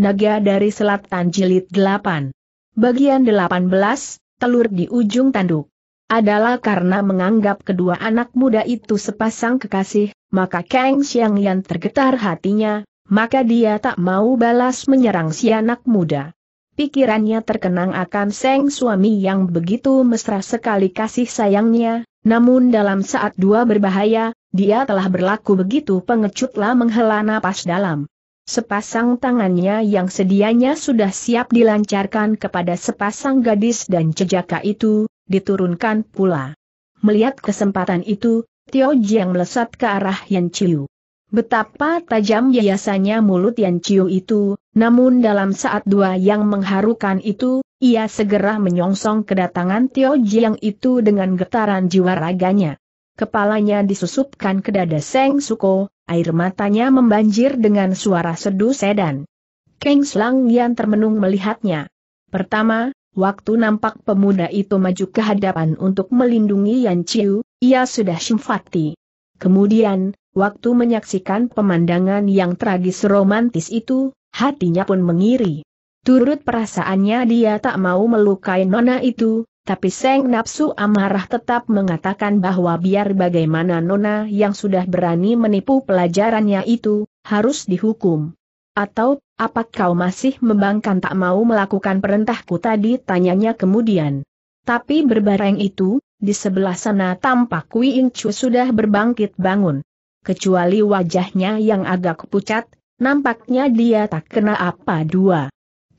Naga dari Selatan Jilid 8. Bagian 18, Telur di Ujung Tanduk. Adalah karena menganggap kedua anak muda itu sepasang kekasih, maka Kang Xiang Yan tergetar hatinya, maka dia tak mau balas menyerang si anak muda. Pikirannya terkenang akan Seng suami yang begitu mesra sekali kasih sayangnya, namun dalam saat dua berbahaya, dia telah berlaku begitu pengecutlah menghela napas dalam sepasang tangannya yang sedianya sudah siap dilancarkan kepada sepasang gadis dan cejaka itu, diturunkan pula. Melihat kesempatan itu, Tio Jiang melesat ke arah Yan Chiu. Betapa tajam biasanya mulut Yan Chiu itu, namun dalam saat dua yang mengharukan itu, ia segera menyongsong kedatangan Tio Jiang itu dengan getaran jiwa raganya. Kepalanya disusupkan ke dada Seng Suko, air matanya membanjir dengan suara sedu sedan. Keng Slang yang termenung melihatnya. Pertama, waktu nampak pemuda itu maju ke hadapan untuk melindungi Yan Chiu, ia sudah simpati. Kemudian, waktu menyaksikan pemandangan yang tragis romantis itu, hatinya pun mengiri. Turut perasaannya dia tak mau melukai nona itu, tapi Seng napsu Amarah tetap mengatakan bahwa biar bagaimana Nona yang sudah berani menipu pelajarannya itu, harus dihukum. Atau, apa kau masih membangkang tak mau melakukan perintahku tadi tanyanya kemudian. Tapi berbareng itu, di sebelah sana tampak Kui Ing Chu sudah berbangkit bangun. Kecuali wajahnya yang agak pucat, nampaknya dia tak kena apa dua.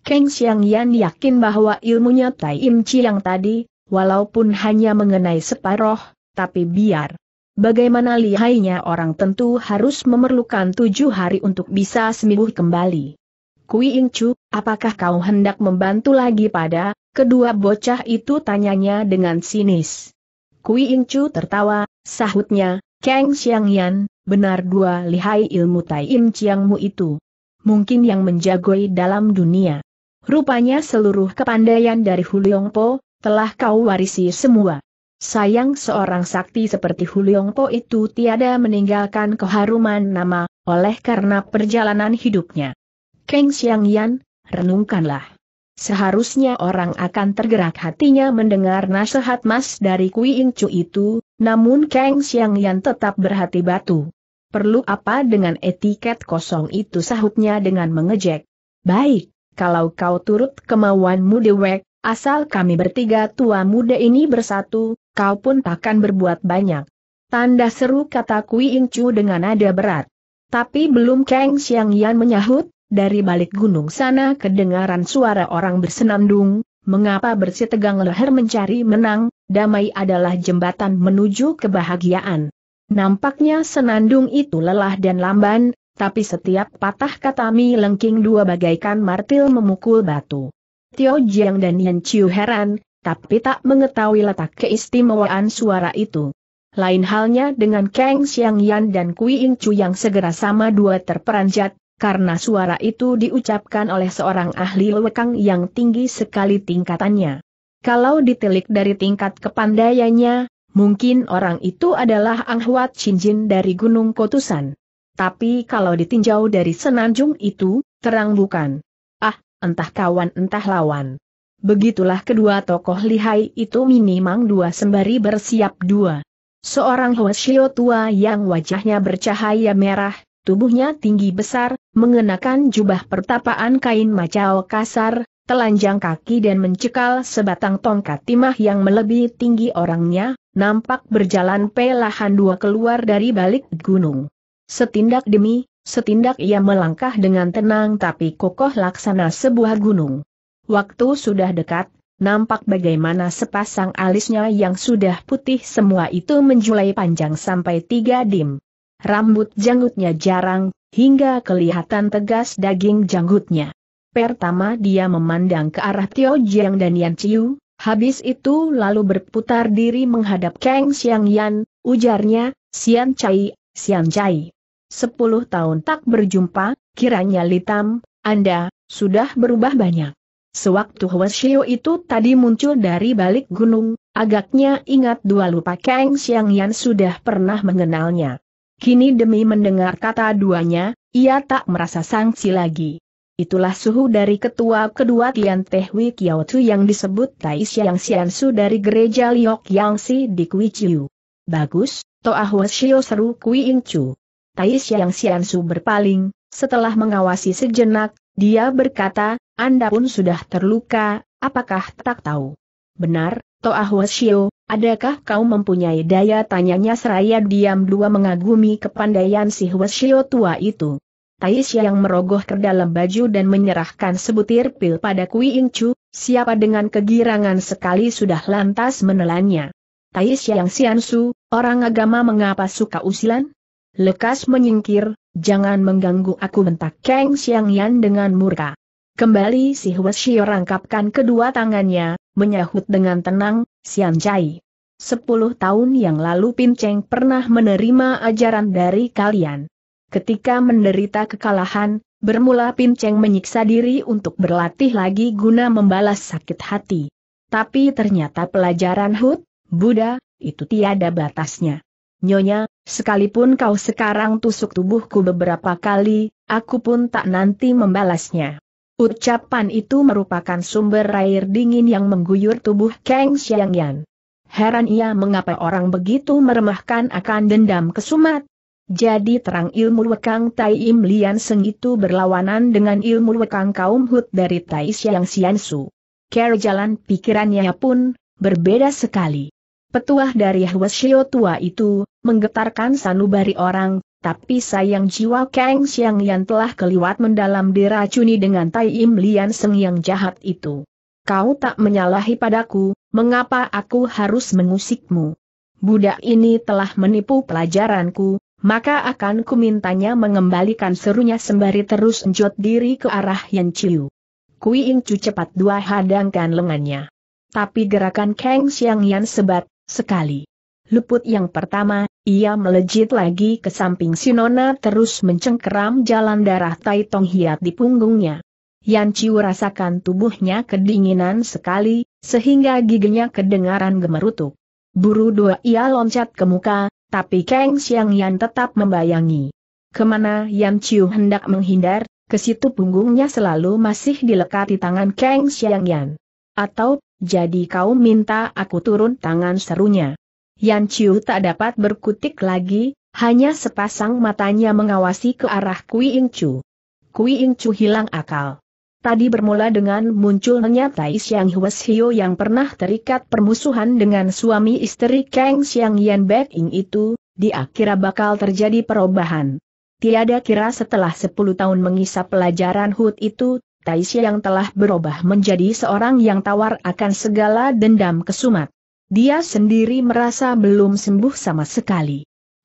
Kang Xiang Yan yakin bahwa ilmunya Tai Im Chi yang tadi, walaupun hanya mengenai separoh, tapi biar bagaimana lihainya orang tentu harus memerlukan tujuh hari untuk bisa sembuh kembali. Kui Ing Chu, apakah kau hendak membantu lagi pada, kedua bocah itu tanyanya dengan sinis. Kui Ing Chu tertawa, sahutnya, Kang Xiang Yan, benar dua lihai ilmu Tai Im Chiangmu itu. Mungkin yang menjagoi dalam dunia. Rupanya seluruh kepandaian dari Huliong telah kau warisi semua. Sayang seorang sakti seperti Huliong itu tiada meninggalkan keharuman nama, oleh karena perjalanan hidupnya. Keng Xiangyan renungkanlah. Seharusnya orang akan tergerak hatinya mendengar nasihat mas dari Kui Chu itu, namun Keng Xiangyan tetap berhati batu. Perlu apa dengan etiket kosong itu sahutnya dengan mengejek. Baik, kalau kau turut kemauanmu dewek, asal kami bertiga tua muda ini bersatu, kau pun takkan berbuat banyak. Tanda seru kata Kui dengan nada berat. Tapi belum Kang Xiang Yan menyahut, dari balik gunung sana kedengaran suara orang bersenandung, mengapa bersitegang leher mencari menang, damai adalah jembatan menuju kebahagiaan. Nampaknya senandung itu lelah dan lamban, tapi setiap patah kata Mi Lengking dua bagaikan martil memukul batu. Tio Jiang dan Yan Chiu heran, tapi tak mengetahui letak keistimewaan suara itu. Lain halnya dengan Kang Xiang Yan dan Kui Ing Chu yang segera sama dua terperanjat, karena suara itu diucapkan oleh seorang ahli lekang yang tinggi sekali tingkatannya. Kalau ditelik dari tingkat kepandaiannya, mungkin orang itu adalah Ang Huat Chinjin dari Gunung Kotusan. Tapi kalau ditinjau dari senanjung itu, terang bukan. Ah, entah kawan entah lawan. Begitulah kedua tokoh lihai itu minimang dua sembari bersiap dua. Seorang Hoshio tua yang wajahnya bercahaya merah, tubuhnya tinggi besar, mengenakan jubah pertapaan kain macau kasar, telanjang kaki dan mencekal sebatang tongkat timah yang melebihi tinggi orangnya, nampak berjalan pelahan dua keluar dari balik gunung. Setindak demi, setindak ia melangkah dengan tenang tapi kokoh laksana sebuah gunung. Waktu sudah dekat, nampak bagaimana sepasang alisnya yang sudah putih semua itu menjulai panjang sampai tiga dim. Rambut janggutnya jarang, hingga kelihatan tegas daging janggutnya. Pertama dia memandang ke arah Tio Jiang dan Yan Chiu, habis itu lalu berputar diri menghadap Kang Xiang Yan, ujarnya, Xian Chai, Xian Chai sepuluh tahun tak berjumpa, kiranya Litam, Anda, sudah berubah banyak. Sewaktu Hwasyo itu tadi muncul dari balik gunung, agaknya ingat dua lupa Kang Xiang Yan sudah pernah mengenalnya. Kini demi mendengar kata duanya, ia tak merasa sangsi lagi. Itulah suhu dari ketua kedua Tian Teh Wei Kiaotu yang disebut Tai Xiang Su dari gereja Liok Yangsi di Kui Chiu. Bagus, Toa Hwasyo seru Kui Chu. Tai yang Xiansu berpaling, setelah mengawasi sejenak, dia berkata, Anda pun sudah terluka, apakah tak tahu? Benar, Toa Huasio, adakah kau mempunyai daya tanyanya seraya diam dua mengagumi kepandaian si Huasio tua itu. Taisya yang merogoh ke dalam baju dan menyerahkan sebutir pil pada Kui Chu, siapa dengan kegirangan sekali sudah lantas menelannya. Taisya yang Su, orang agama mengapa suka usilan? Lekas menyingkir, jangan mengganggu aku bentak Kang Xiang Yan dengan murka. Kembali si Huasio rangkapkan kedua tangannya, menyahut dengan tenang, Sian Chai. Sepuluh tahun yang lalu Pin Cheng pernah menerima ajaran dari kalian. Ketika menderita kekalahan, bermula Pin Cheng menyiksa diri untuk berlatih lagi guna membalas sakit hati. Tapi ternyata pelajaran hud, Buddha, itu tiada batasnya. Nyonya, Sekalipun kau sekarang tusuk tubuhku beberapa kali, aku pun tak nanti membalasnya. Ucapan itu merupakan sumber air dingin yang mengguyur tubuh Kang Xiangyan. Heran ia mengapa orang begitu meremahkan akan dendam kesumat. Jadi terang ilmu Wekang Tai Im Lian Seng itu berlawanan dengan ilmu Wekang kaum Hut dari Tai Xiang Xian Su. Care jalan pikirannya pun, berbeda sekali. Petuah dari Hwasyo tua itu, menggetarkan sanubari orang, tapi sayang jiwa Kang Xiang Yan telah keliwat mendalam diracuni dengan Tai Im Lian Seng yang jahat itu. Kau tak menyalahi padaku, mengapa aku harus mengusikmu? Budak ini telah menipu pelajaranku, maka akan kumintanya mengembalikan serunya sembari terus enjot diri ke arah Yan Chiu. Kui In Chu cepat dua hadangkan lengannya. Tapi gerakan Kang Xiang Yan sebat, sekali. Luput yang pertama, ia melejit lagi ke samping Sinona terus mencengkeram jalan darah Tai Tong Hiat di punggungnya. Yan Chiu rasakan tubuhnya kedinginan sekali, sehingga giginya kedengaran gemerutuk. Buru dua ia loncat ke muka, tapi Kang Xiang Yan tetap membayangi. Kemana Yan Chiu hendak menghindar, ke situ punggungnya selalu masih dilekati tangan Kang Xiang Yan. Atau jadi kau minta aku turun tangan serunya. Yan Chiu tak dapat berkutik lagi, hanya sepasang matanya mengawasi ke arah Kui Ing Chu. Kui Ing Chu hilang akal. Tadi bermula dengan munculnya Tai Xiang Huas Hio yang pernah terikat permusuhan dengan suami istri Kang Xiang Yan Bek Ing itu, di akhirnya bakal terjadi perubahan. Tiada kira setelah 10 tahun mengisap pelajaran Hut itu, Taisya yang telah berubah menjadi seorang yang tawar akan segala dendam kesumat. Dia sendiri merasa belum sembuh sama sekali.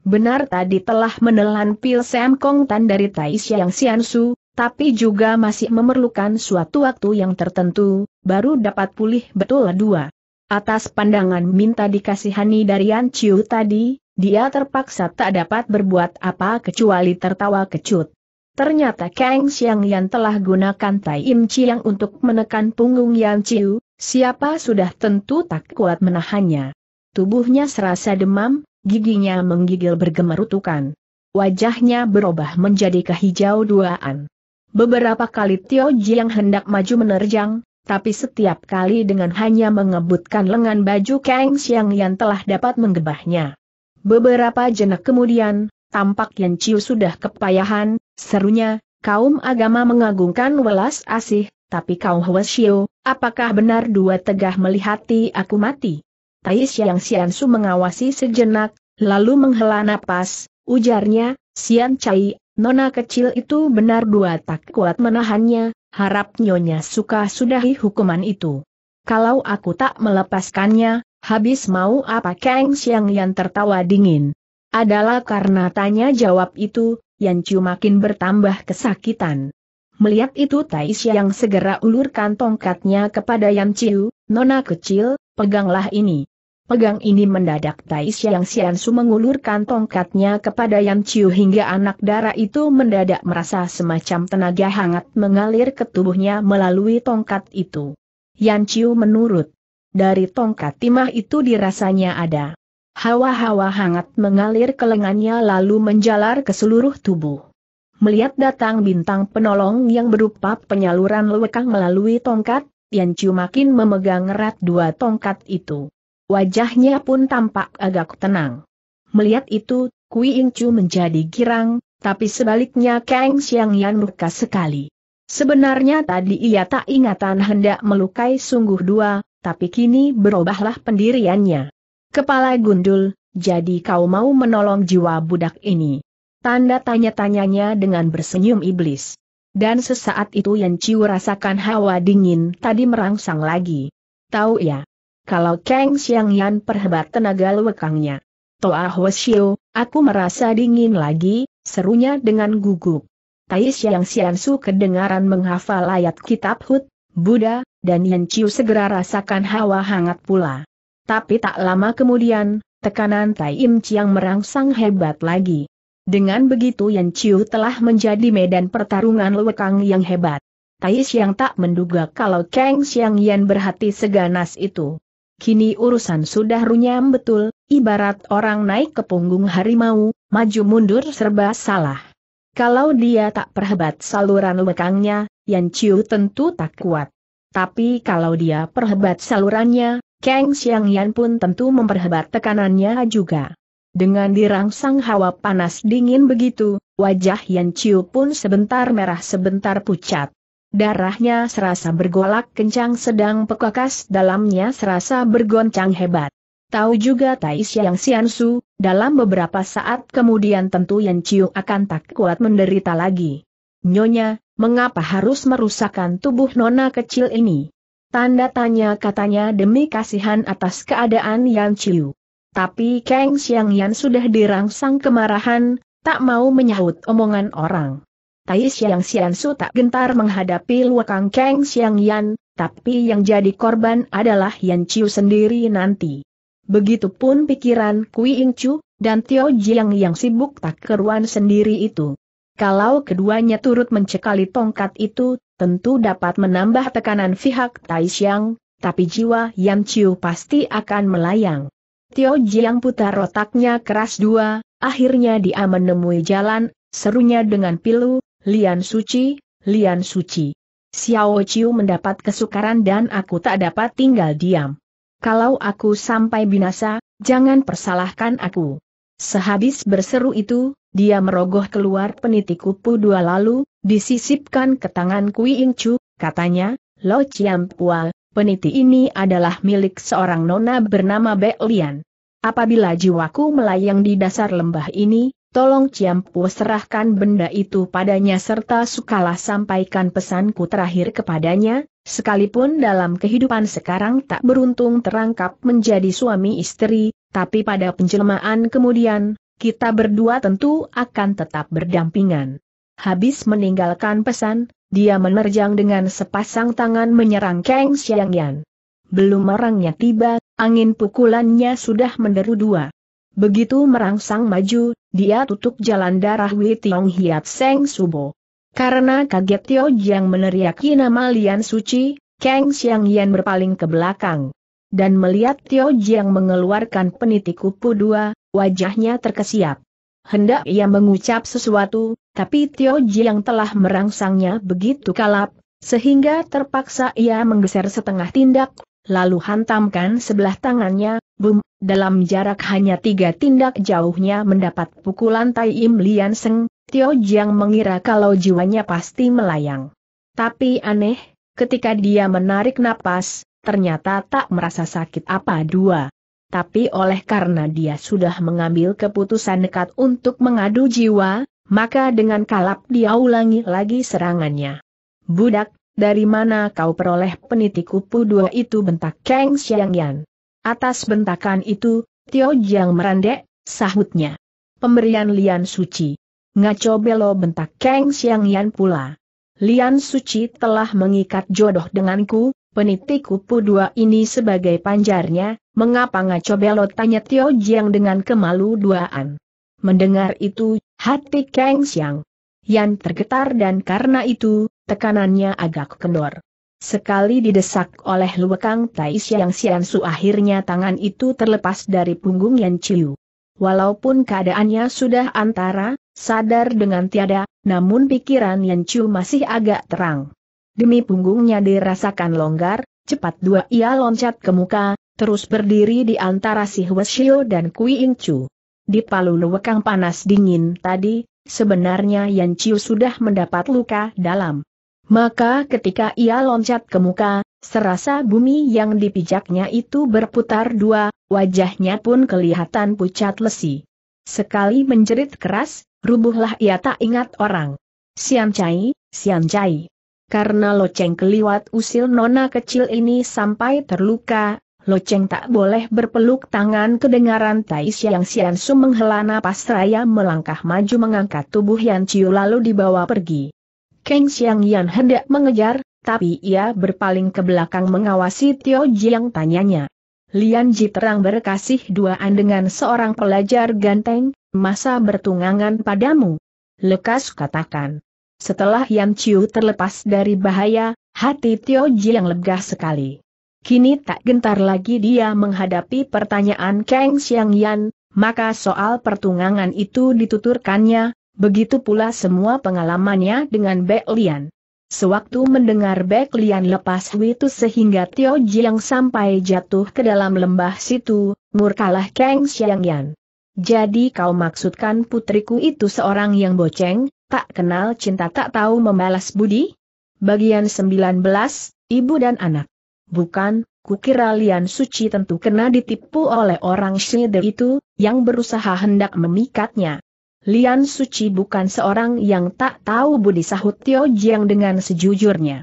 Benar tadi telah menelan pil Sam tan dari Taisya yang Siansu, tapi juga masih memerlukan suatu waktu yang tertentu, baru dapat pulih betul dua. Atas pandangan minta dikasihani dari Yan tadi, dia terpaksa tak dapat berbuat apa kecuali tertawa kecut. Ternyata Kang Xiang Yan telah gunakan Tai Im Chiang untuk menekan punggung Yan Chiu, siapa sudah tentu tak kuat menahannya. Tubuhnya serasa demam, giginya menggigil bergemerutukan. Wajahnya berubah menjadi kehijau duaan. Beberapa kali Tio Jiang hendak maju menerjang, tapi setiap kali dengan hanya mengebutkan lengan baju Kang Xiang Yan telah dapat menggebahnya. Beberapa jenak kemudian, Tampak Yan Chiu sudah kepayahan, serunya, kaum agama mengagungkan welas asih, tapi kau Shio, apakah benar dua tegah melihati aku mati? Tai Siang Su mengawasi sejenak, lalu menghela napas, ujarnya, Sian Cai, nona kecil itu benar dua tak kuat menahannya, harap nyonya suka sudahi hukuman itu. Kalau aku tak melepaskannya, habis mau apa Kang Siang Yan tertawa dingin adalah karena tanya jawab itu, cuma makin bertambah kesakitan. Melihat itu Taisya yang segera ulurkan tongkatnya kepada Yan Chiu, Nona kecil, peganglah ini. Pegang ini mendadak Taisya yang Su mengulurkan tongkatnya kepada Yan Chiu hingga anak darah itu mendadak merasa semacam tenaga hangat mengalir ke tubuhnya melalui tongkat itu. Yan Chiu menurut. Dari tongkat timah itu dirasanya ada Hawa-hawa hangat mengalir ke lengannya lalu menjalar ke seluruh tubuh. Melihat datang bintang penolong yang berupa penyaluran lewekang melalui tongkat, Chu makin memegang erat dua tongkat itu. Wajahnya pun tampak agak tenang. Melihat itu, Kui Chu menjadi girang, tapi sebaliknya Kang Xiang Yan murka sekali. Sebenarnya tadi ia tak ingatan hendak melukai sungguh dua, tapi kini berubahlah pendiriannya. Kepala gundul, jadi kau mau menolong jiwa budak ini. Tanda tanya-tanyanya dengan bersenyum iblis. Dan sesaat itu Yan Chiu rasakan hawa dingin tadi merangsang lagi. Tahu ya, kalau Kang Xiang Yan perhebat tenaga lewekangnya. Toa Hoshio, aku merasa dingin lagi, serunya dengan gugup. Tai Xiang Xian Su kedengaran menghafal ayat kitab Hud, Buddha, dan Yan Chiu segera rasakan hawa hangat pula. Tapi tak lama kemudian, tekanan Tai Im Chiang merangsang hebat lagi. Dengan begitu Yan Chiu telah menjadi medan pertarungan lewekang yang hebat. Tai Siang tak menduga kalau Kang Siang Yan berhati seganas itu. Kini urusan sudah runyam betul, ibarat orang naik ke punggung harimau, maju mundur serba salah. Kalau dia tak perhebat saluran lekangnya, Yan Chiu tentu tak kuat. Tapi kalau dia perhebat salurannya, Kang Yan pun tentu memperhebat tekanannya juga. Dengan dirangsang hawa panas dingin begitu, wajah Yan Chiu pun sebentar merah sebentar pucat. Darahnya serasa bergolak kencang sedang pekakas dalamnya serasa bergoncang hebat. Tahu juga Tai Xiang Xiansu, dalam beberapa saat kemudian tentu Yan Chiu akan tak kuat menderita lagi. Nyonya, mengapa harus merusakkan tubuh nona kecil ini? Tanda tanya katanya demi kasihan atas keadaan Yan Chiu. Tapi Kang Xiang Yan sudah dirangsang kemarahan, tak mau menyahut omongan orang. Tai Xiang Xian Su tak gentar menghadapi Luakang Kang Xiang Yan, tapi yang jadi korban adalah Yan Chiu sendiri nanti. Begitupun pikiran Kui Ing Chu, dan Tio Jiang yang sibuk tak keruan sendiri itu. Kalau keduanya turut mencekali tongkat itu, tentu dapat menambah tekanan pihak Taishiang, tapi jiwa Yan Chiu pasti akan melayang. Tio Jiang putar otaknya keras dua, akhirnya dia menemui jalan, serunya dengan pilu, Lian Suci, Lian Suci. Xiao Chiu mendapat kesukaran dan aku tak dapat tinggal diam. Kalau aku sampai binasa, jangan persalahkan aku. Sehabis berseru itu, dia merogoh keluar peniti kupu dua lalu, disisipkan ke tangan Kui Chu, katanya, Lo Chiam Pual, peniti ini adalah milik seorang nona bernama Be Lian. Apabila jiwaku melayang di dasar lembah ini, Tolong Ciampu serahkan benda itu padanya serta sukalah sampaikan pesanku terakhir kepadanya, sekalipun dalam kehidupan sekarang tak beruntung terangkap menjadi suami istri, tapi pada penjelmaan kemudian, kita berdua tentu akan tetap berdampingan. Habis meninggalkan pesan, dia menerjang dengan sepasang tangan menyerang Kang Xiangyan. Belum orangnya tiba, angin pukulannya sudah menderu dua. Begitu merangsang maju, dia tutup jalan darah Wei Tiong Hiat Seng Subo. Karena kaget Tio Jiang meneriaki nama Lian Suci, Kang Xiang Yan berpaling ke belakang. Dan melihat Tio Jiang mengeluarkan peniti kupu dua, wajahnya terkesiap. Hendak ia mengucap sesuatu, tapi Tio Jiang telah merangsangnya begitu kalap, sehingga terpaksa ia menggeser setengah tindak lalu hantamkan sebelah tangannya, bum, dalam jarak hanya tiga tindak jauhnya mendapat pukulan Tai Im Lian Seng, Tio Jiang mengira kalau jiwanya pasti melayang. Tapi aneh, ketika dia menarik napas, ternyata tak merasa sakit apa dua. Tapi oleh karena dia sudah mengambil keputusan dekat untuk mengadu jiwa, maka dengan kalap dia ulangi lagi serangannya. Budak, dari mana kau peroleh peniti kupu dua itu bentak Kang Yan? Atas bentakan itu, Tio Jiang merandek, sahutnya. Pemberian Lian Suci. Ngaco belo bentak Kang Yan pula. Lian Suci telah mengikat jodoh denganku, peniti kupu dua ini sebagai panjarnya, mengapa ngaco belo tanya Tio Jiang dengan kemalu duaan. Mendengar itu, hati Kang Xiang Yan tergetar dan karena itu, tekanannya agak kendor. Sekali didesak oleh Luwekang Tai Siang Sian Su akhirnya tangan itu terlepas dari punggung Yan Chiu. Walaupun keadaannya sudah antara, sadar dengan tiada, namun pikiran Yan Chiu masih agak terang. Demi punggungnya dirasakan longgar, cepat dua ia loncat ke muka, terus berdiri di antara si Hwesio dan Kui Ing Chu. Di palu luwekang panas dingin tadi, sebenarnya Yan Chiu sudah mendapat luka dalam. Maka ketika ia loncat ke muka, serasa bumi yang dipijaknya itu berputar dua, wajahnya pun kelihatan pucat lesi. Sekali menjerit keras, rubuhlah ia tak ingat orang. Sian Chai, Sian Chai. Karena loceng keliwat usil nona kecil ini sampai terluka, Lo Cheng tak boleh berpeluk tangan kedengaran Tai Siang Sian Su menghela napas raya melangkah maju mengangkat tubuh Yan Chiu lalu dibawa pergi. Keng Siang Yan hendak mengejar, tapi ia berpaling ke belakang mengawasi Tio Jiang tanyanya. Lian Ji terang berkasih duaan dengan seorang pelajar ganteng, masa bertungangan padamu. Lekas katakan. Setelah Yan Chiu terlepas dari bahaya, hati Tio Jiang lega sekali. Kini tak gentar lagi dia menghadapi pertanyaan Kang Xiang Yan, maka soal pertunangan itu dituturkannya, begitu pula semua pengalamannya dengan Bek Lian. Sewaktu mendengar Bek Lian lepas Witu sehingga Tio Jiang sampai jatuh ke dalam lembah situ, murkalah Kang Xiang Yan. Jadi kau maksudkan putriku itu seorang yang boceng, tak kenal cinta tak tahu membalas budi? Bagian 19, Ibu dan Anak Bukan, kukira Lian Suci tentu kena ditipu oleh orang Shider itu, yang berusaha hendak memikatnya. Lian Suci bukan seorang yang tak tahu budi sahut Tio Jiang dengan sejujurnya.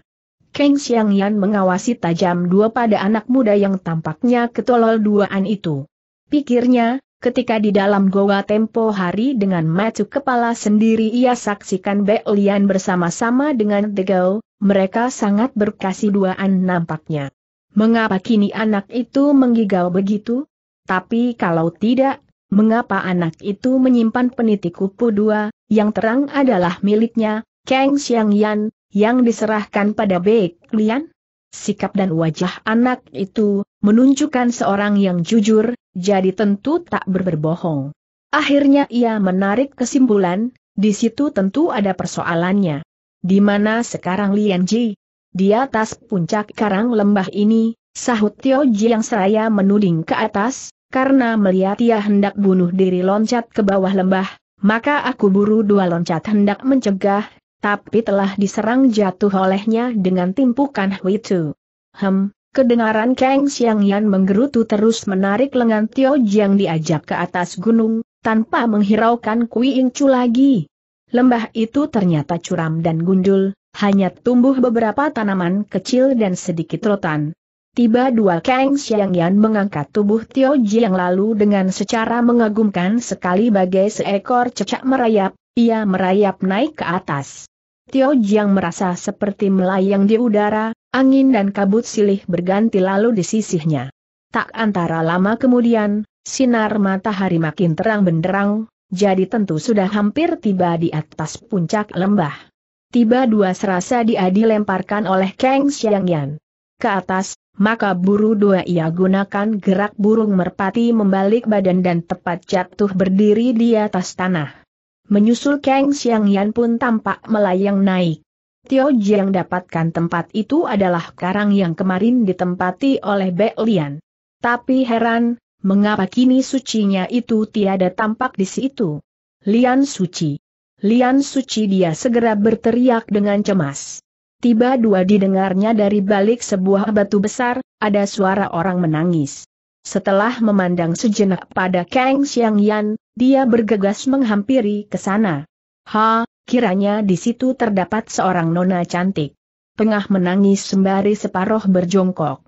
Keng Xiang Yan mengawasi tajam dua pada anak muda yang tampaknya ketolol duaan itu. Pikirnya, ketika di dalam goa tempo hari dengan macu kepala sendiri ia saksikan Bek Lian bersama-sama dengan Degau, mereka sangat berkasih duaan nampaknya. Mengapa kini anak itu menggigau begitu? Tapi kalau tidak, mengapa anak itu menyimpan peniti kupu dua, yang terang adalah miliknya, Kang Xiang Yan, yang diserahkan pada Bek Lian? sikap dan wajah anak itu, menunjukkan seorang yang jujur, jadi tentu tak berbohong. Akhirnya ia menarik kesimpulan, di situ tentu ada persoalannya. Di mana sekarang Lian Ji? Di atas puncak karang lembah ini, sahut Tio Ji yang seraya menuding ke atas, karena melihat ia hendak bunuh diri loncat ke bawah lembah, maka aku buru dua loncat hendak mencegah, tapi telah diserang jatuh olehnya dengan timpukan Hui tu. Hem, kedengaran Kang Xiang Yan menggerutu terus menarik lengan Tio Jiang diajak ke atas gunung, tanpa menghiraukan Kui ying Chu lagi. Lembah itu ternyata curam dan gundul, hanya tumbuh beberapa tanaman kecil dan sedikit rotan. Tiba dua Kang Xiang Yan mengangkat tubuh Tio Jiang lalu dengan secara mengagumkan sekali bagai seekor cecak merayap, ia merayap naik ke atas. Tio Jiang merasa seperti melayang di udara, angin dan kabut silih berganti lalu di sisihnya. Tak antara lama kemudian, sinar matahari makin terang benderang, jadi tentu sudah hampir tiba di atas puncak lembah. Tiba dua serasa dia dilemparkan oleh Kang Yan. Ke atas, maka buru dua ia gunakan gerak burung merpati membalik badan dan tepat jatuh berdiri di atas tanah. Menyusul Kang Xiang Yan pun tampak melayang naik. Tio Jiang dapatkan tempat itu adalah karang yang kemarin ditempati oleh Bek Lian. Tapi heran, mengapa kini sucinya itu tiada tampak di situ? Lian suci. Lian suci dia segera berteriak dengan cemas. Tiba dua didengarnya dari balik sebuah batu besar, ada suara orang menangis. Setelah memandang sejenak pada Kang Xiang Yan, dia bergegas menghampiri ke sana. Ha, kiranya di situ terdapat seorang nona cantik. Tengah menangis sembari separoh berjongkok.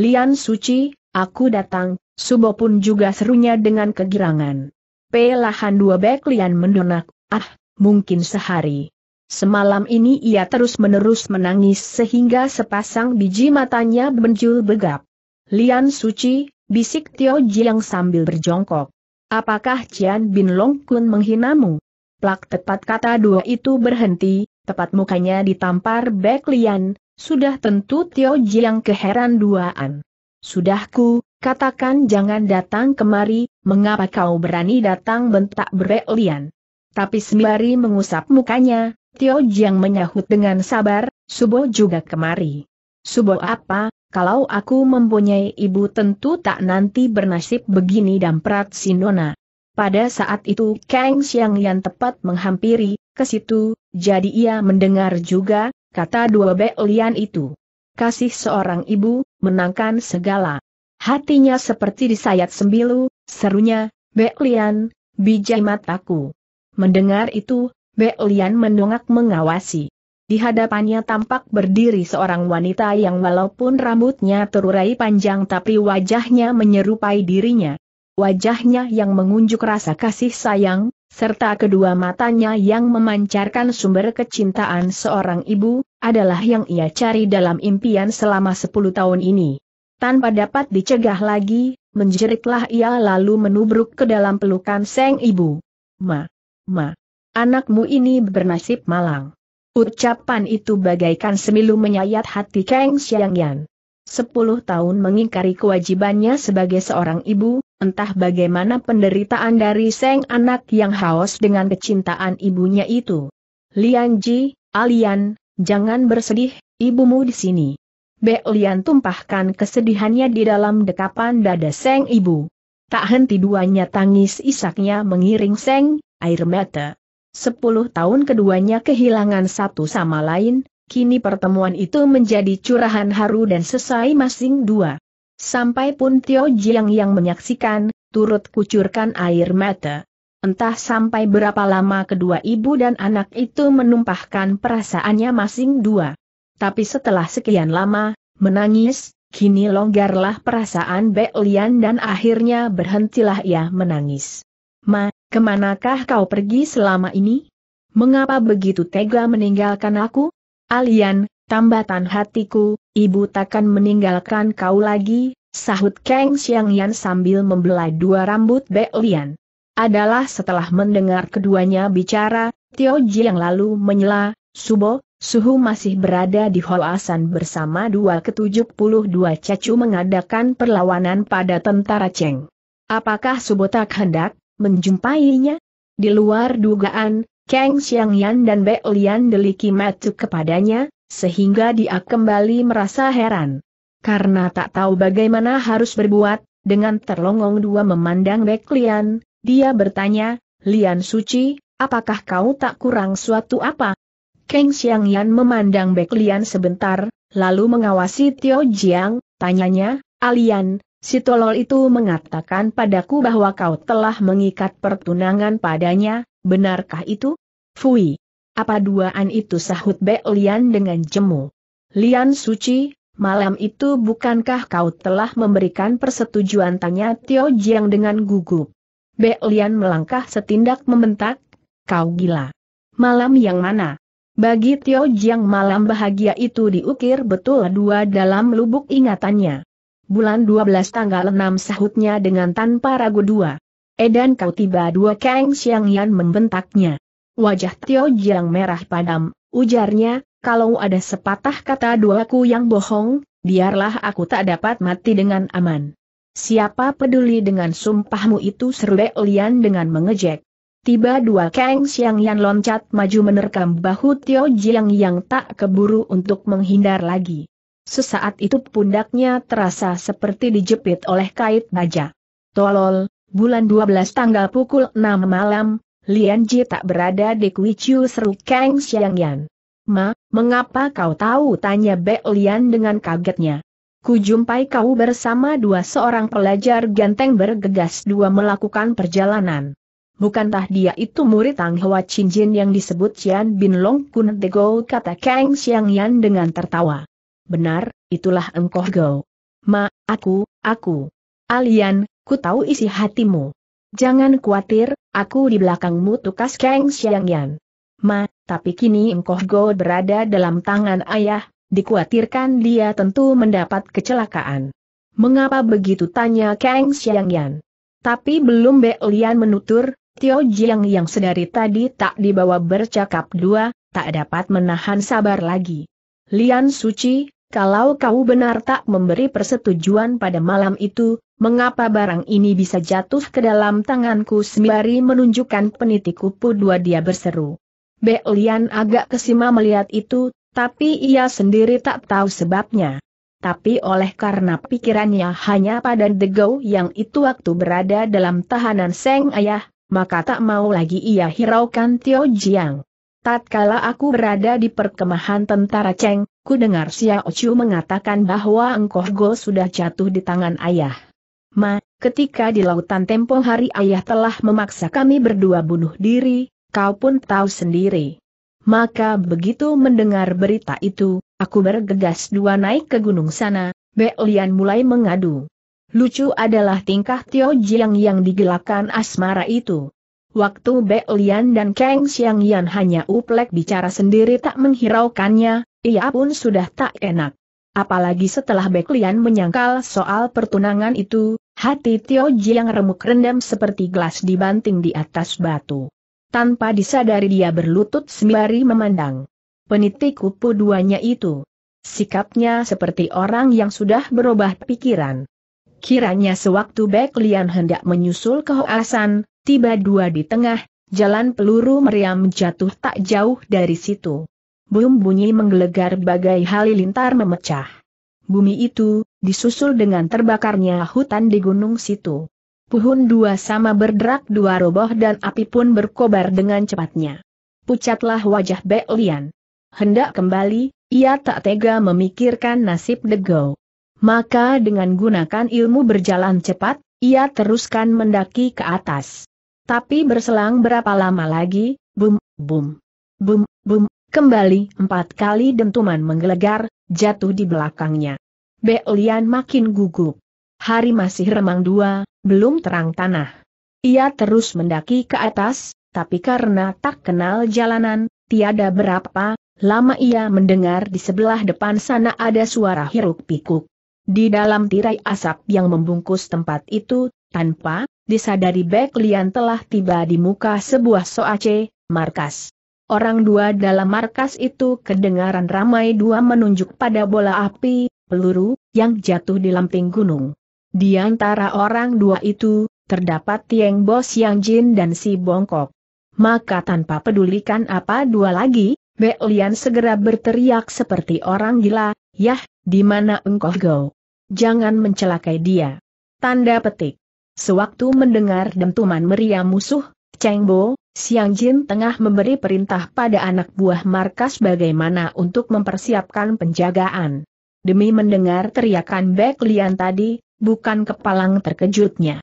Lian Suci, aku datang, Subo pun juga serunya dengan kegirangan. Pelahan dua bek Lian mendonak, ah, mungkin sehari. Semalam ini ia terus-menerus menangis sehingga sepasang biji matanya benjul begap. Lian Suci, bisik Tio Jiang sambil berjongkok. Apakah Cian Bin Long Kun menghinamu? Plak tepat kata dua itu berhenti, tepat mukanya ditampar Bek Lian, sudah tentu Tio Jiang keheran duaan. Sudahku, katakan jangan datang kemari, mengapa kau berani datang bentak Bek Lian? Tapi sembari mengusap mukanya, Tio Jiang menyahut dengan sabar, Subo juga kemari. Subo apa, kalau aku mempunyai ibu tentu tak nanti bernasib begini dan damprat Sinona. Pada saat itu Kang Xiang yang tepat menghampiri, ke situ, jadi ia mendengar juga, kata dua Lian itu. Kasih seorang ibu, menangkan segala. Hatinya seperti disayat sembilu, serunya, Lian, bijai mataku. Mendengar itu, Lian mendongak mengawasi. Di hadapannya tampak berdiri seorang wanita yang walaupun rambutnya terurai panjang tapi wajahnya menyerupai dirinya. Wajahnya yang mengunjuk rasa kasih sayang, serta kedua matanya yang memancarkan sumber kecintaan seorang ibu, adalah yang ia cari dalam impian selama sepuluh tahun ini. Tanpa dapat dicegah lagi, menjeritlah ia lalu menubruk ke dalam pelukan seng ibu. Ma, ma, anakmu ini bernasib malang. Ucapan itu bagaikan semilu menyayat hati Kang Xiangyan. Sepuluh tahun mengingkari kewajibannya sebagai seorang ibu, entah bagaimana penderitaan dari seng anak yang haus dengan kecintaan ibunya itu. Lian Ji, Alian, jangan bersedih, ibumu di sini. Be Lian tumpahkan kesedihannya di dalam dekapan dada seng ibu. Tak henti duanya tangis isaknya mengiring seng, air mata sepuluh tahun keduanya kehilangan satu sama lain, kini pertemuan itu menjadi curahan haru dan sesai masing dua. Sampai pun Tio Jiang yang menyaksikan, turut kucurkan air mata. Entah sampai berapa lama kedua ibu dan anak itu menumpahkan perasaannya masing dua. Tapi setelah sekian lama, menangis, kini longgarlah perasaan Bek Lian dan akhirnya berhentilah ia menangis. Ma, kemanakah kau pergi selama ini? Mengapa begitu tega meninggalkan aku? Alian, tambatan hatiku, ibu takkan meninggalkan kau lagi, sahut Kang Xiang Yan sambil membelai dua rambut Bek Lian. Adalah setelah mendengar keduanya bicara, Tio Ji yang lalu menyela, Subo, Suhu masih berada di Hoasan bersama dua ke-72 cacu mengadakan perlawanan pada tentara Cheng. Apakah Subo tak hendak menjumpainya. Di luar dugaan, Kang Xiangyan dan Be Lian Deliki matu kepadanya, sehingga dia kembali merasa heran. Karena tak tahu bagaimana harus berbuat, dengan terlongong dua memandang Be Lian, dia bertanya, Lian Suci, apakah kau tak kurang suatu apa? Kang Xiangyan memandang Be Lian sebentar, lalu mengawasi Tio Jiang, tanyanya, Alian, Si tolol itu mengatakan padaku bahwa kau telah mengikat pertunangan padanya, benarkah itu? Fui! Apa duaan itu sahut Be Lian dengan jemu? Lian suci, malam itu bukankah kau telah memberikan persetujuan tanya Tio Jiang dengan gugup? Be Lian melangkah setindak membentak, kau gila. Malam yang mana? Bagi Tio Jiang malam bahagia itu diukir betul dua dalam lubuk ingatannya bulan 12 tanggal 6 sahutnya dengan tanpa ragu dua. Edan kau tiba dua Kang Xiang Yan membentaknya. Wajah Tio Jiang merah padam, ujarnya, kalau ada sepatah kata duaku yang bohong, biarlah aku tak dapat mati dengan aman. Siapa peduli dengan sumpahmu itu seru Lian dengan mengejek. Tiba dua Kang Xiang Yan loncat maju menerkam bahu Tio Jiang yang tak keburu untuk menghindar lagi. Sesaat itu pundaknya terasa seperti dijepit oleh kait baja. Tolol, bulan 12 tanggal pukul 6 malam, Lian Ji tak berada di Chiu seru Kang Xiangyan. Ma, mengapa kau tahu? tanya Be Lian dengan kagetnya. Kujumpai kau bersama dua seorang pelajar ganteng bergegas dua melakukan perjalanan. Bukankah dia itu murid Tang Hua Chin Jin yang disebut Cian Bin Long Kun Dego kata Kang Xiangyan dengan tertawa benar, itulah engkau go. Ma, aku, aku. Alian, ku tahu isi hatimu. Jangan khawatir, aku di belakangmu tukas Kang Xiangyan. Ma, tapi kini engkau go berada dalam tangan ayah, dikhawatirkan dia tentu mendapat kecelakaan. Mengapa begitu tanya Kang Xiangyan? Tapi belum be Lian menutur, Tio Jiang yang sedari tadi tak dibawa bercakap dua, tak dapat menahan sabar lagi. Lian Suci, kalau kau benar tak memberi persetujuan pada malam itu, mengapa barang ini bisa jatuh ke dalam tanganku sembari menunjukkan peniti kupu dua dia berseru. Belian agak kesima melihat itu, tapi ia sendiri tak tahu sebabnya. Tapi oleh karena pikirannya hanya pada Degau yang itu waktu berada dalam tahanan Seng Ayah, maka tak mau lagi ia hiraukan Tio Jiang. Tatkala aku berada di perkemahan tentara Cheng, ku dengar Xiao Chu mengatakan bahwa engkoh Go sudah jatuh di tangan ayah. Ma, ketika di lautan tempo hari ayah telah memaksa kami berdua bunuh diri, kau pun tahu sendiri. Maka begitu mendengar berita itu, aku bergegas dua naik ke gunung sana, Lian mulai mengadu. Lucu adalah tingkah Tio Jiang yang digelakkan asmara itu. Waktu Bek Lian dan Kang Xiang Yan hanya uplek bicara sendiri tak menghiraukannya, ia pun sudah tak enak. Apalagi setelah Bek Lian menyangkal soal pertunangan itu, hati Tio Ji yang remuk rendam seperti gelas dibanting di atas batu. Tanpa disadari dia berlutut sembari memandang. Peniti kupu duanya itu. Sikapnya seperti orang yang sudah berubah pikiran. Kiranya sewaktu Lian hendak menyusul ke Hoasan, tiba dua di tengah, jalan peluru meriam jatuh tak jauh dari situ. Bum bunyi menggelegar bagai halilintar memecah. Bumi itu, disusul dengan terbakarnya hutan di gunung situ. Puhun dua sama berderak dua roboh dan api pun berkobar dengan cepatnya. Pucatlah wajah Lian. Hendak kembali, ia tak tega memikirkan nasib Degau maka dengan gunakan ilmu berjalan cepat, ia teruskan mendaki ke atas. Tapi berselang berapa lama lagi, bum, bum, bum, bum, kembali empat kali dentuman menggelegar, jatuh di belakangnya. Belian makin gugup. Hari masih remang dua, belum terang tanah. Ia terus mendaki ke atas, tapi karena tak kenal jalanan, tiada berapa, lama ia mendengar di sebelah depan sana ada suara hiruk pikuk. Di dalam tirai asap yang membungkus tempat itu, tanpa disadari Bek Lian telah tiba di muka sebuah soace, markas. Orang dua dalam markas itu kedengaran ramai dua menunjuk pada bola api, peluru, yang jatuh di lamping gunung. Di antara orang dua itu, terdapat Tieng Bos Yang Jin dan si Bongkok. Maka tanpa pedulikan apa dua lagi, Bek Lian segera berteriak seperti orang gila, Yah, di mana engkau go? Jangan mencelakai dia. Tanda petik. Sewaktu mendengar dentuman meriam musuh, Cheng Bo, Siang Jin tengah memberi perintah pada anak buah markas bagaimana untuk mempersiapkan penjagaan. Demi mendengar teriakan Bek Lian tadi, bukan kepalang terkejutnya.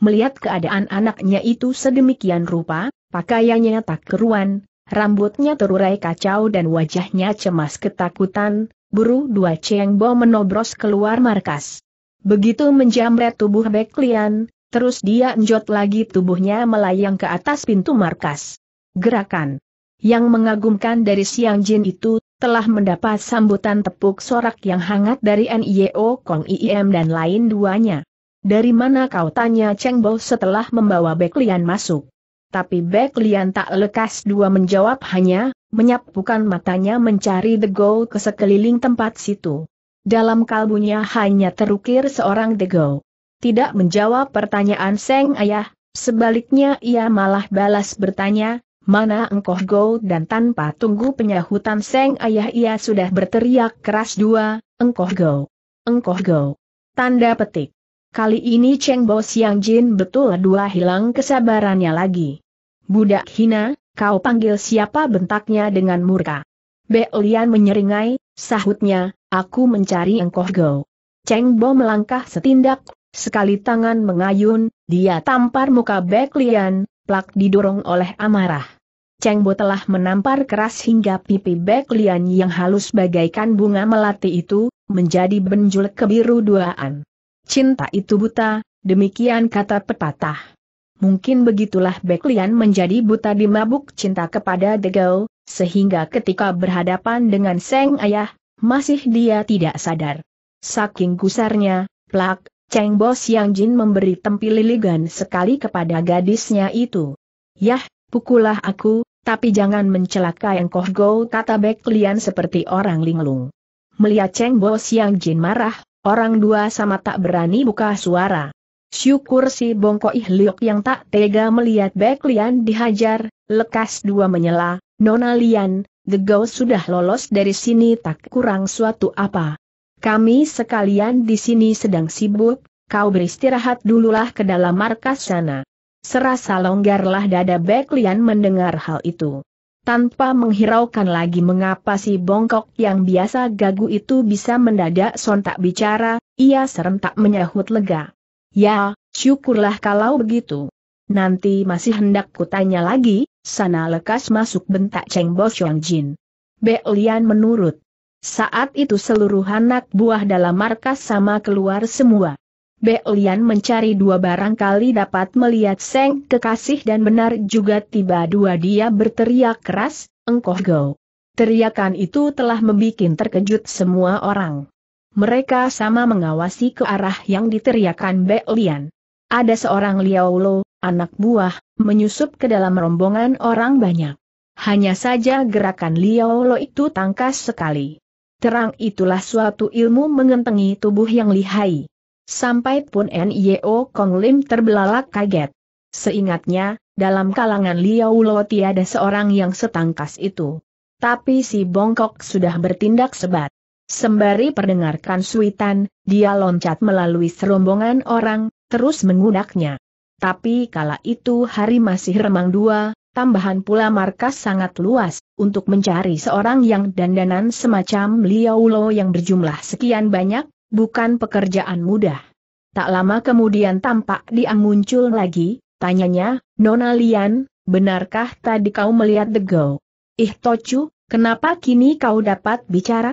Melihat keadaan anaknya itu sedemikian rupa, pakaiannya tak keruan, rambutnya terurai kacau dan wajahnya cemas ketakutan, buru dua Cheng Bo menobros keluar markas. Begitu menjamret tubuh Beklian, terus dia njot lagi tubuhnya melayang ke atas pintu markas. Gerakan yang mengagumkan dari Siang Jin itu telah mendapat sambutan tepuk sorak yang hangat dari NIO Kong IIM dan lain duanya. Dari mana kau tanya Cheng Bo setelah membawa Beklian masuk? Tapi Bek Lian tak lekas dua menjawab hanya, menyapukan matanya mencari the Go ke sekeliling tempat situ. Dalam kalbunya hanya terukir seorang the Go. Tidak menjawab pertanyaan Seng Ayah, sebaliknya ia malah balas bertanya, mana engkau go dan tanpa tunggu penyahutan Seng Ayah ia sudah berteriak keras dua, engkau go. Engkau go. Tanda petik. Kali ini Cheng Bo siang Jin betul dua hilang kesabarannya lagi. Budak hina, kau panggil siapa bentaknya dengan murka. Lian menyeringai, sahutnya, aku mencari engkau go. Cheng Bo melangkah setindak, sekali tangan mengayun, dia tampar muka Lian, plak didorong oleh amarah. Cheng Bo telah menampar keras hingga pipi Lian yang halus bagaikan bunga melati itu, menjadi benjul kebiru duaan. Cinta itu buta, demikian kata pepatah. Mungkin begitulah Beklian menjadi buta di mabuk cinta kepada Degau, sehingga ketika berhadapan dengan Seng Ayah, masih dia tidak sadar. Saking gusarnya, plak, Cheng Bo Yang Jin memberi tempililigan sekali kepada gadisnya itu. Yah, pukullah aku, tapi jangan mencelakai engkau go kata Beklian seperti orang linglung. Melihat Cheng Bo Yang Jin marah, Orang dua sama tak berani buka suara. Syukur si bongkok Ihliok yang tak tega melihat Bek Lian dihajar, lekas dua menyela, Nona Lian, The girl sudah lolos dari sini tak kurang suatu apa. Kami sekalian di sini sedang sibuk, kau beristirahat dululah ke dalam markas sana. Serasa longgarlah dada Bek Lian mendengar hal itu tanpa menghiraukan lagi mengapa si bongkok yang biasa gagu itu bisa mendadak sontak bicara, ia serentak menyahut lega. Ya, syukurlah kalau begitu. Nanti masih hendak kutanya lagi, sana lekas masuk bentak Cheng Bo Xiong Jin. Be Lian menurut. Saat itu seluruh anak buah dalam markas sama keluar semua. Be Lian mencari dua barang kali dapat melihat Seng kekasih dan benar juga tiba dua dia berteriak keras, engkoh go. Teriakan itu telah membuat terkejut semua orang. Mereka sama mengawasi ke arah yang diteriakan Be Lian. Ada seorang Liao Lo, anak buah, menyusup ke dalam rombongan orang banyak. Hanya saja gerakan Liao Lo itu tangkas sekali. Terang itulah suatu ilmu mengentengi tubuh yang lihai. Sampai pun Nio Kong Lim terbelalak kaget. Seingatnya, dalam kalangan Liao Lo tiada seorang yang setangkas itu. Tapi si Bongkok sudah bertindak sebat. Sembari perdengarkan suitan, dia loncat melalui serombongan orang, terus mengudaknya. Tapi kala itu hari masih remang dua, tambahan pula markas sangat luas, untuk mencari seorang yang dandanan semacam Liao Lo yang berjumlah sekian banyak, bukan pekerjaan mudah. Tak lama kemudian tampak dia muncul lagi, tanyanya, Nona Lian, benarkah tadi kau melihat The Go? Ih Tocu, kenapa kini kau dapat bicara?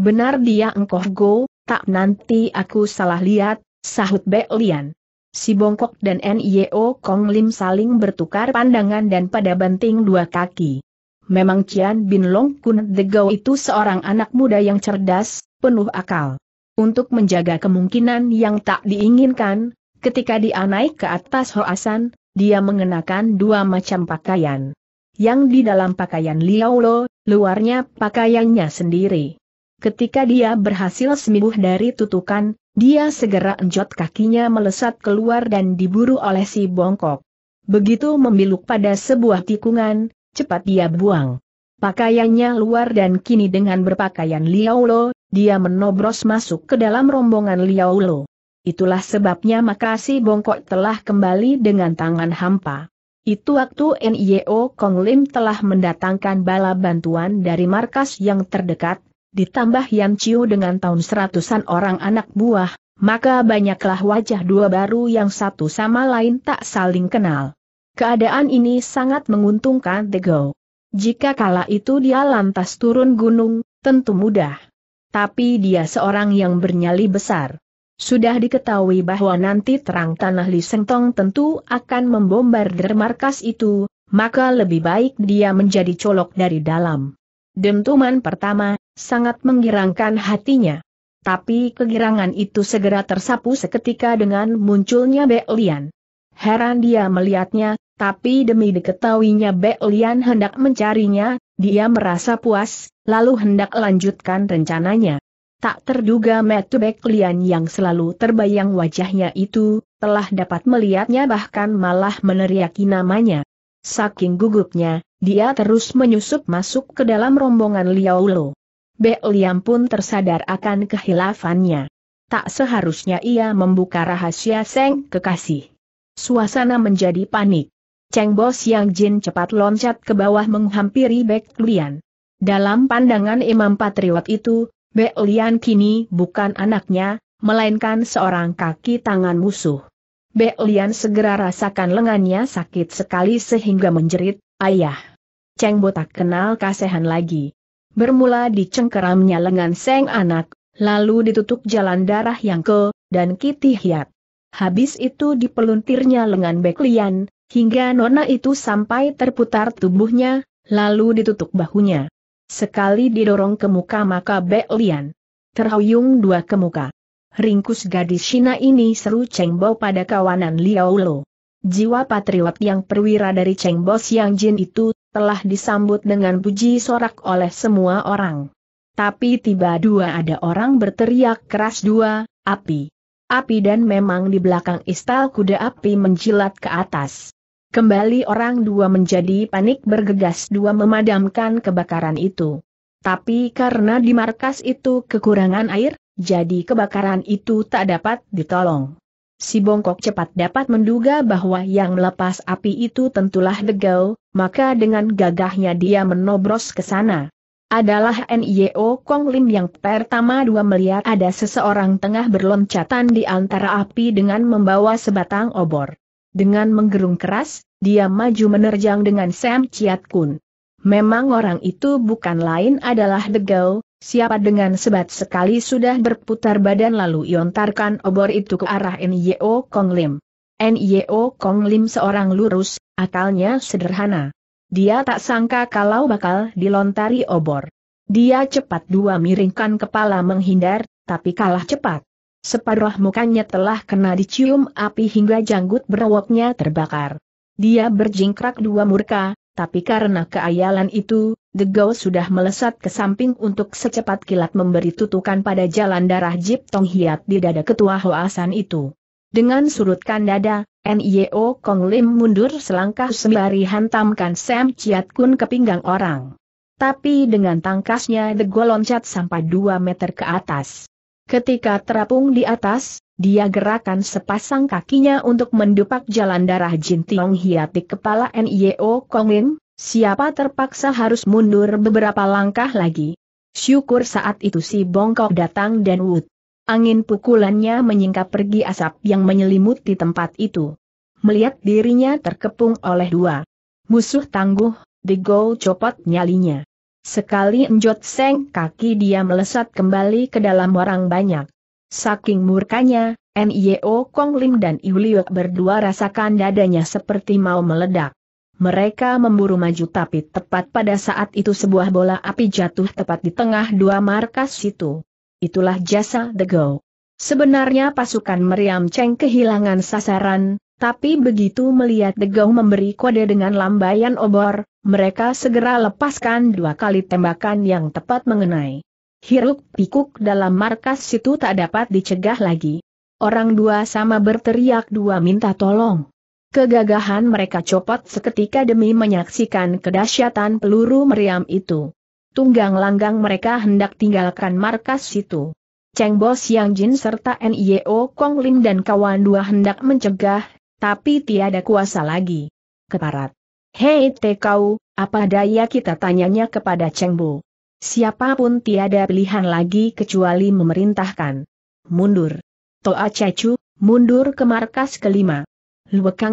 Benar dia engkoh go, tak nanti aku salah lihat, sahut Be Lian. Si Bongkok dan NIO Kong Lim saling bertukar pandangan dan pada banting dua kaki. Memang Cian Bin Long Kun Go itu seorang anak muda yang cerdas, penuh akal. Untuk menjaga kemungkinan yang tak diinginkan, ketika dia naik ke atas Hoasan, dia mengenakan dua macam pakaian. Yang di dalam pakaian lo, luarnya pakaiannya sendiri. Ketika dia berhasil sembuh dari tutukan, dia segera enjot kakinya melesat keluar dan diburu oleh si bongkok. Begitu membiluk pada sebuah tikungan, cepat dia buang. Pakaiannya luar dan kini dengan berpakaian lo. Dia menobros masuk ke dalam rombongan Liao Lo. Itulah sebabnya makasih bongkok telah kembali dengan tangan hampa. Itu waktu NIO Kong Lim telah mendatangkan bala bantuan dari markas yang terdekat, ditambah Yan Chiu dengan tahun seratusan orang anak buah, maka banyaklah wajah dua baru yang satu sama lain tak saling kenal. Keadaan ini sangat menguntungkan The Go. Jika kala itu dia lantas turun gunung, tentu mudah tapi dia seorang yang bernyali besar. Sudah diketahui bahwa nanti terang tanah Li Sengtong tentu akan membombardir markas itu, maka lebih baik dia menjadi colok dari dalam. Dentuman pertama, sangat menggirangkan hatinya. Tapi kegirangan itu segera tersapu seketika dengan munculnya Beolian. Heran dia melihatnya, tapi demi diketahuinya Bek Lian hendak mencarinya, dia merasa puas, lalu hendak lanjutkan rencananya. Tak terduga Metu Bek Lian yang selalu terbayang wajahnya itu, telah dapat melihatnya bahkan malah meneriaki namanya. Saking gugupnya, dia terus menyusup masuk ke dalam rombongan Liao Lo. Bek Lian pun tersadar akan kehilafannya. Tak seharusnya ia membuka rahasia Seng kekasih. Suasana menjadi panik. Cheng Bos Yang Jin cepat loncat ke bawah menghampiri Bek Lian. Dalam pandangan Imam Patriot itu, Bek Lian kini bukan anaknya, melainkan seorang kaki tangan musuh. Bek Lian segera rasakan lengannya sakit sekali sehingga menjerit, Ayah! Cheng Botak kenal kasehan lagi. Bermula di cengkeramnya lengan Seng anak, lalu ditutup jalan darah yang ke, dan Kitty Hiat. Habis itu dipeluntirnya lengan Bek Lian, Hingga nona itu sampai terputar tubuhnya, lalu ditutup bahunya. Sekali didorong ke muka maka Bek Terhuyung dua ke muka. Ringkus gadis Cina ini seru Cengbo pada kawanan Liao Lo. Jiwa patriot yang perwira dari Cengbo Siang Jin itu, telah disambut dengan puji sorak oleh semua orang. Tapi tiba dua ada orang berteriak keras dua, api. Api dan memang di belakang istal kuda api menjilat ke atas. Kembali orang dua menjadi panik bergegas dua memadamkan kebakaran itu. Tapi karena di markas itu kekurangan air, jadi kebakaran itu tak dapat ditolong. Si bongkok cepat dapat menduga bahwa yang melepas api itu tentulah Degau, maka dengan gagahnya dia menobros ke sana. Adalah NIO Kong Lim yang pertama dua melihat ada seseorang tengah berloncatan di antara api dengan membawa sebatang obor. Dengan menggerung keras, dia maju menerjang dengan Sam Chiat Kun. Memang orang itu bukan lain adalah Degau, siapa dengan sebat sekali sudah berputar badan lalu yontarkan obor itu ke arah Nyo Kong Lim. Nyo Kong Lim seorang lurus, akalnya sederhana. Dia tak sangka kalau bakal dilontari obor. Dia cepat dua miringkan kepala menghindar, tapi kalah cepat. Separuh mukanya telah kena dicium api hingga janggut berawaknya terbakar. Dia berjingkrak dua murka, tapi karena keayalan itu, Degau sudah melesat ke samping untuk secepat kilat memberi tutukan pada jalan darah Jip Tong Hiat di dada ketua Hoasan itu. Dengan surutkan dada, N.I.O. Kong Lim mundur selangkah sembari hantamkan Sam Chiat Kun ke pinggang orang. Tapi dengan tangkasnya Degau loncat sampai dua meter ke atas. Ketika terapung di atas, dia gerakan sepasang kakinya untuk mendupak jalan darah Jin Tiong Hiatik kepala NIO Kongin, siapa terpaksa harus mundur beberapa langkah lagi. Syukur saat itu si bongkok datang dan wut. Angin pukulannya menyingkap pergi asap yang menyelimuti tempat itu. Melihat dirinya terkepung oleh dua musuh tangguh, Digo copot nyalinya. Sekali enjot seng kaki dia melesat kembali ke dalam orang banyak. Saking murkanya, N.I.O. Kong Lim dan Iulio berdua rasakan dadanya seperti mau meledak. Mereka memburu maju tapi tepat pada saat itu sebuah bola api jatuh tepat di tengah dua markas situ. Itulah jasa The Go. Sebenarnya pasukan meriam Cheng kehilangan sasaran, tapi begitu melihat Degau memberi kode dengan lambaian obor, mereka segera lepaskan dua kali tembakan yang tepat mengenai. Hiruk pikuk dalam markas situ tak dapat dicegah lagi. Orang dua sama berteriak dua minta tolong. Kegagahan mereka copot seketika demi menyaksikan kedahsyatan peluru meriam itu. Tunggang langgang mereka hendak tinggalkan markas situ. Cheng Bo Xiang Jin serta NIO Kong Lim dan kawan dua hendak mencegah, tapi tiada kuasa lagi. Keparat. Hei Tekau, apa daya kita tanyanya kepada Cheng Chengbo. Siapapun tiada pilihan lagi kecuali memerintahkan. Mundur. Toa Cecu, mundur ke markas kelima.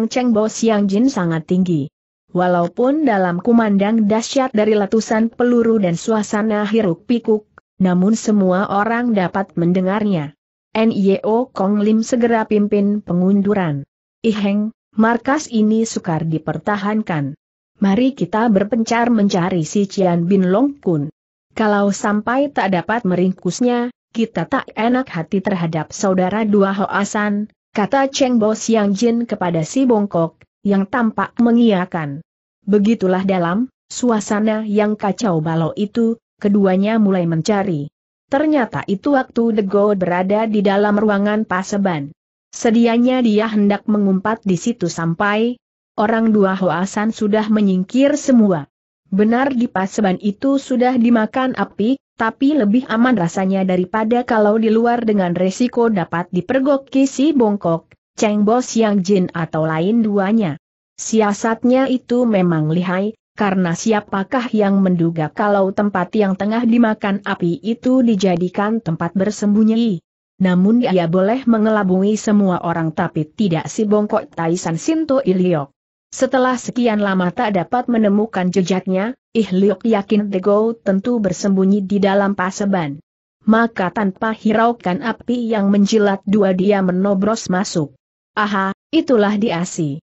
Cheng Bo Siang Jin sangat tinggi. Walaupun dalam kumandang dahsyat dari letusan peluru dan suasana hiruk pikuk, namun semua orang dapat mendengarnya. NIO Kong Lim segera pimpin pengunduran. Iheng, markas ini sukar dipertahankan. Mari kita berpencar mencari si Cian Bin Long Kun. Kalau sampai tak dapat meringkusnya, kita tak enak hati terhadap saudara dua Hoasan, kata Cheng Bo Siang Jin kepada si Bongkok, yang tampak mengiakan. Begitulah dalam, suasana yang kacau balau itu, keduanya mulai mencari. Ternyata itu waktu Dego berada di dalam ruangan paseban. Sedianya dia hendak mengumpat di situ sampai, orang dua Hoasan sudah menyingkir semua. Benar di paseban itu sudah dimakan api, tapi lebih aman rasanya daripada kalau di luar dengan resiko dapat dipergoki si bongkok, ceng bos yang Jin atau lain duanya. Siasatnya itu memang lihai, karena siapakah yang menduga kalau tempat yang tengah dimakan api itu dijadikan tempat bersembunyi. Namun ia boleh mengelabui semua orang tapi tidak si bongkok Taisan Sinto Iliok. Setelah sekian lama tak dapat menemukan jejaknya, Ihliok yakin Dego tentu bersembunyi di dalam paseban. Maka tanpa hiraukan api yang menjilat dua dia menobros masuk. Aha, itulah dia si.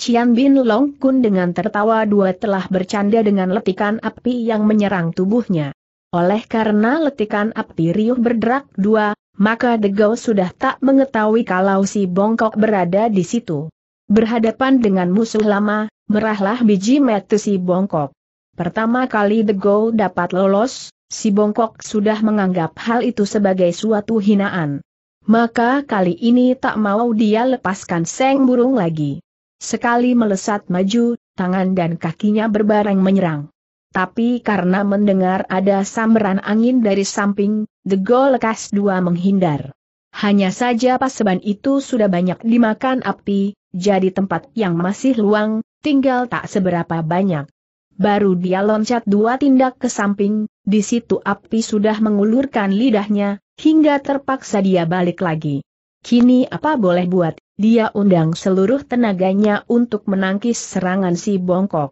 Cian Bin Long Kun dengan tertawa dua telah bercanda dengan letikan api yang menyerang tubuhnya. Oleh karena letikan api riuh berderak dua, maka Degau sudah tak mengetahui kalau si bongkok berada di situ. Berhadapan dengan musuh lama, merahlah biji metu si bongkok. Pertama kali Degau dapat lolos, si bongkok sudah menganggap hal itu sebagai suatu hinaan. Maka kali ini tak mau dia lepaskan seng burung lagi. Sekali melesat maju, tangan dan kakinya berbareng menyerang. Tapi karena mendengar ada samberan angin dari samping, The Goal lekas dua menghindar. Hanya saja pas paseban itu sudah banyak dimakan api, jadi tempat yang masih luang, tinggal tak seberapa banyak. Baru dia loncat dua tindak ke samping, di situ api sudah mengulurkan lidahnya, hingga terpaksa dia balik lagi. Kini apa boleh buat, dia undang seluruh tenaganya untuk menangkis serangan si bongkok.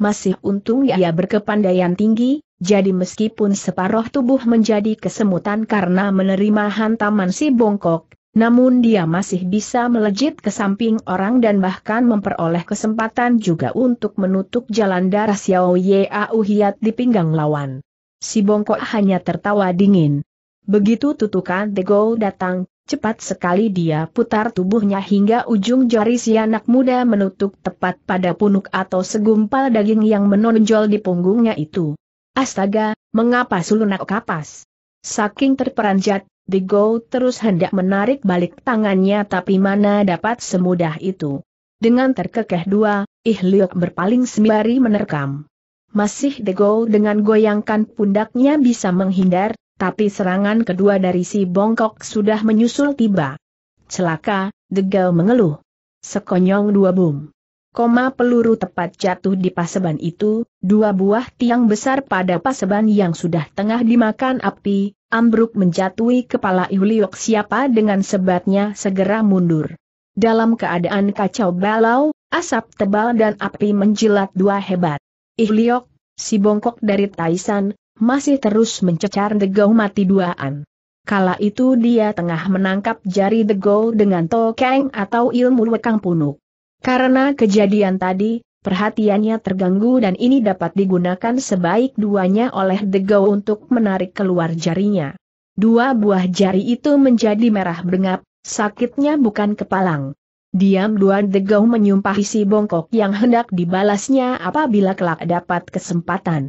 Masih untung ia berkepandaian tinggi, jadi meskipun separuh tubuh menjadi kesemutan karena menerima hantaman si bongkok, namun dia masih bisa melejit ke samping orang dan bahkan memperoleh kesempatan juga untuk menutup jalan darah Xiao Yeau Hiat di pinggang lawan. Si bongkok hanya tertawa dingin. Begitu tutukan The Go datang, Cepat sekali dia putar tubuhnya hingga ujung jari si anak muda menutup tepat pada punuk atau segumpal daging yang menonjol di punggungnya itu. Astaga, mengapa sulunak kapas? Saking terperanjat, Digo terus hendak menarik balik tangannya tapi mana dapat semudah itu. Dengan terkekeh dua, Ihliok berpaling sembari menerkam. Masih Digo dengan goyangkan pundaknya bisa menghindar, tapi serangan kedua dari si bongkok sudah menyusul tiba. Celaka, Degal mengeluh. Sekonyong dua bum. Koma peluru tepat jatuh di paseban itu, dua buah tiang besar pada paseban yang sudah tengah dimakan api, ambruk menjatuhi kepala Iuliok siapa dengan sebatnya segera mundur. Dalam keadaan kacau balau, asap tebal dan api menjilat dua hebat. Iuliok, si bongkok dari Taisan, masih terus mencecar degau mati duaan. Kala itu dia tengah menangkap jari degau dengan tokeng atau ilmu wekang punuk. Karena kejadian tadi, perhatiannya terganggu dan ini dapat digunakan sebaik duanya oleh degau untuk menarik keluar jarinya. Dua buah jari itu menjadi merah bengap, sakitnya bukan kepalang. Diam dua degau menyumpahi si bongkok yang hendak dibalasnya apabila kelak dapat kesempatan.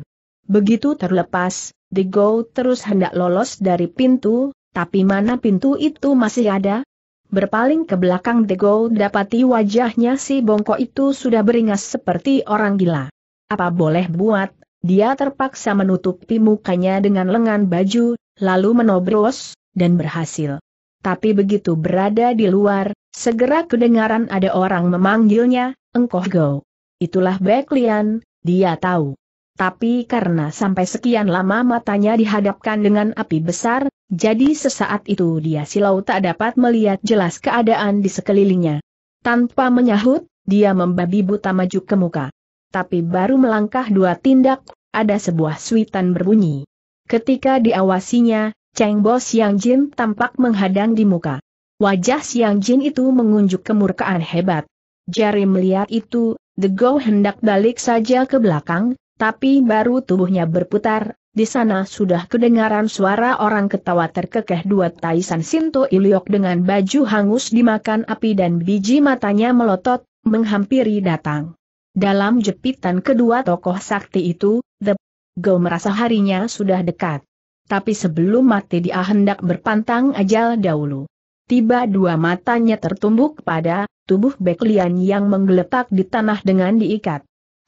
Begitu terlepas, The Go terus hendak lolos dari pintu, tapi mana pintu itu masih ada? Berpaling ke belakang The Go dapati wajahnya si bongkok itu sudah beringas seperti orang gila. Apa boleh buat, dia terpaksa menutupi mukanya dengan lengan baju, lalu menobros, dan berhasil. Tapi begitu berada di luar, segera kedengaran ada orang memanggilnya, Engkoh Go. Itulah Beklian, dia tahu. Tapi karena sampai sekian lama matanya dihadapkan dengan api besar, jadi sesaat itu dia silau tak dapat melihat jelas keadaan di sekelilingnya. Tanpa menyahut, dia membabi buta maju ke muka. Tapi baru melangkah dua tindak, ada sebuah suitan berbunyi. Ketika diawasinya, Cheng Bo Siang Jin tampak menghadang di muka. Wajah Siang Jin itu mengunjuk kemurkaan hebat. Jari melihat itu, The Go hendak balik saja ke belakang, tapi baru tubuhnya berputar, di sana sudah kedengaran suara orang ketawa terkekeh dua taisan Sinto Iliok dengan baju hangus dimakan api dan biji matanya melotot, menghampiri datang. Dalam jepitan kedua tokoh sakti itu, The Go merasa harinya sudah dekat. Tapi sebelum mati dia hendak berpantang ajal dahulu. Tiba dua matanya tertumbuk pada tubuh Beklian yang menggeletak di tanah dengan diikat.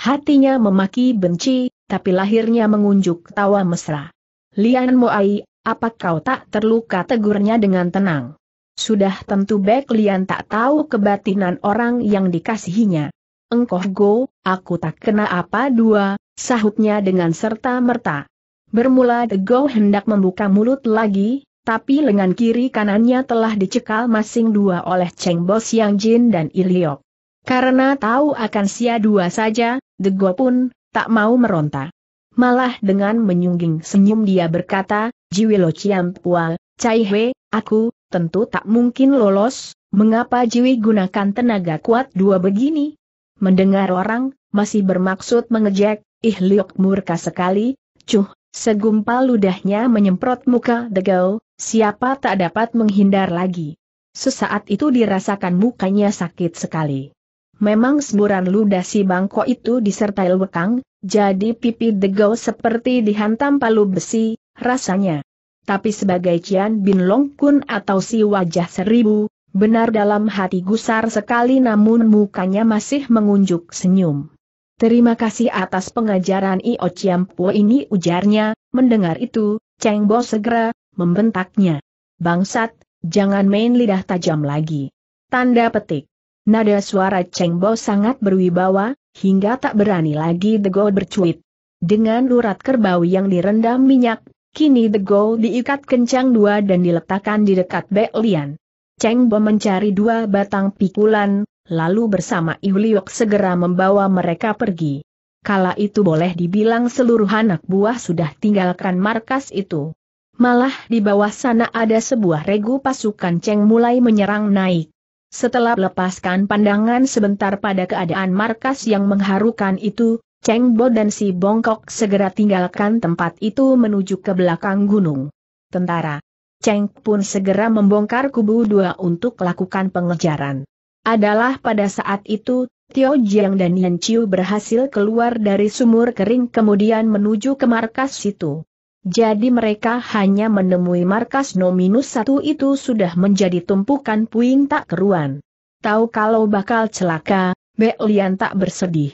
Hatinya memaki benci, tapi lahirnya mengunjuk tawa mesra. Lian Moai, apa kau tak terluka tegurnya dengan tenang? Sudah tentu Bek Lian tak tahu kebatinan orang yang dikasihinya. Engkoh go, aku tak kena apa dua, sahutnya dengan serta merta. Bermula The Go hendak membuka mulut lagi, tapi lengan kiri kanannya telah dicekal masing dua oleh Cheng Bo Yang Jin dan Iliok. Karena tahu akan sia dua saja, Dego pun tak mau meronta. Malah dengan menyungging senyum dia berkata, Jiwilo Ciampual, Cai He, aku, tentu tak mungkin lolos, mengapa Jiwi gunakan tenaga kuat dua begini? Mendengar orang, masih bermaksud mengejek, Ih Liok murka sekali, cuh, segumpal ludahnya menyemprot muka Degau, siapa tak dapat menghindar lagi. Sesaat itu dirasakan mukanya sakit sekali memang semburan ludah si bangko itu disertai lekang, jadi pipi degau seperti dihantam palu besi, rasanya. Tapi sebagai Cian Bin Long Kun atau si wajah seribu, benar dalam hati gusar sekali namun mukanya masih mengunjuk senyum. Terima kasih atas pengajaran Io Ciampo ini ujarnya, mendengar itu, Cheng Bo segera, membentaknya. Bangsat, jangan main lidah tajam lagi. Tanda petik. Nada suara Cheng Bo sangat berwibawa, hingga tak berani lagi The Gold bercuit. Dengan urat kerbau yang direndam minyak, kini The Gold diikat kencang dua dan diletakkan di dekat Lian. Cheng Bo mencari dua batang pikulan, lalu bersama Iuliok segera membawa mereka pergi. Kala itu boleh dibilang seluruh anak buah sudah tinggalkan markas itu. Malah di bawah sana ada sebuah regu pasukan Cheng mulai menyerang naik. Setelah lepaskan pandangan sebentar pada keadaan markas yang mengharukan itu, Cheng Bo dan si Bongkok segera tinggalkan tempat itu menuju ke belakang gunung. Tentara. Cheng pun segera membongkar kubu dua untuk lakukan pengejaran. Adalah pada saat itu, Tio Jiang dan Yan Chiu berhasil keluar dari sumur kering kemudian menuju ke markas situ. Jadi mereka hanya menemui markas nominus satu itu sudah menjadi tumpukan puing tak keruan. Tahu kalau bakal celaka, Belian tak bersedih.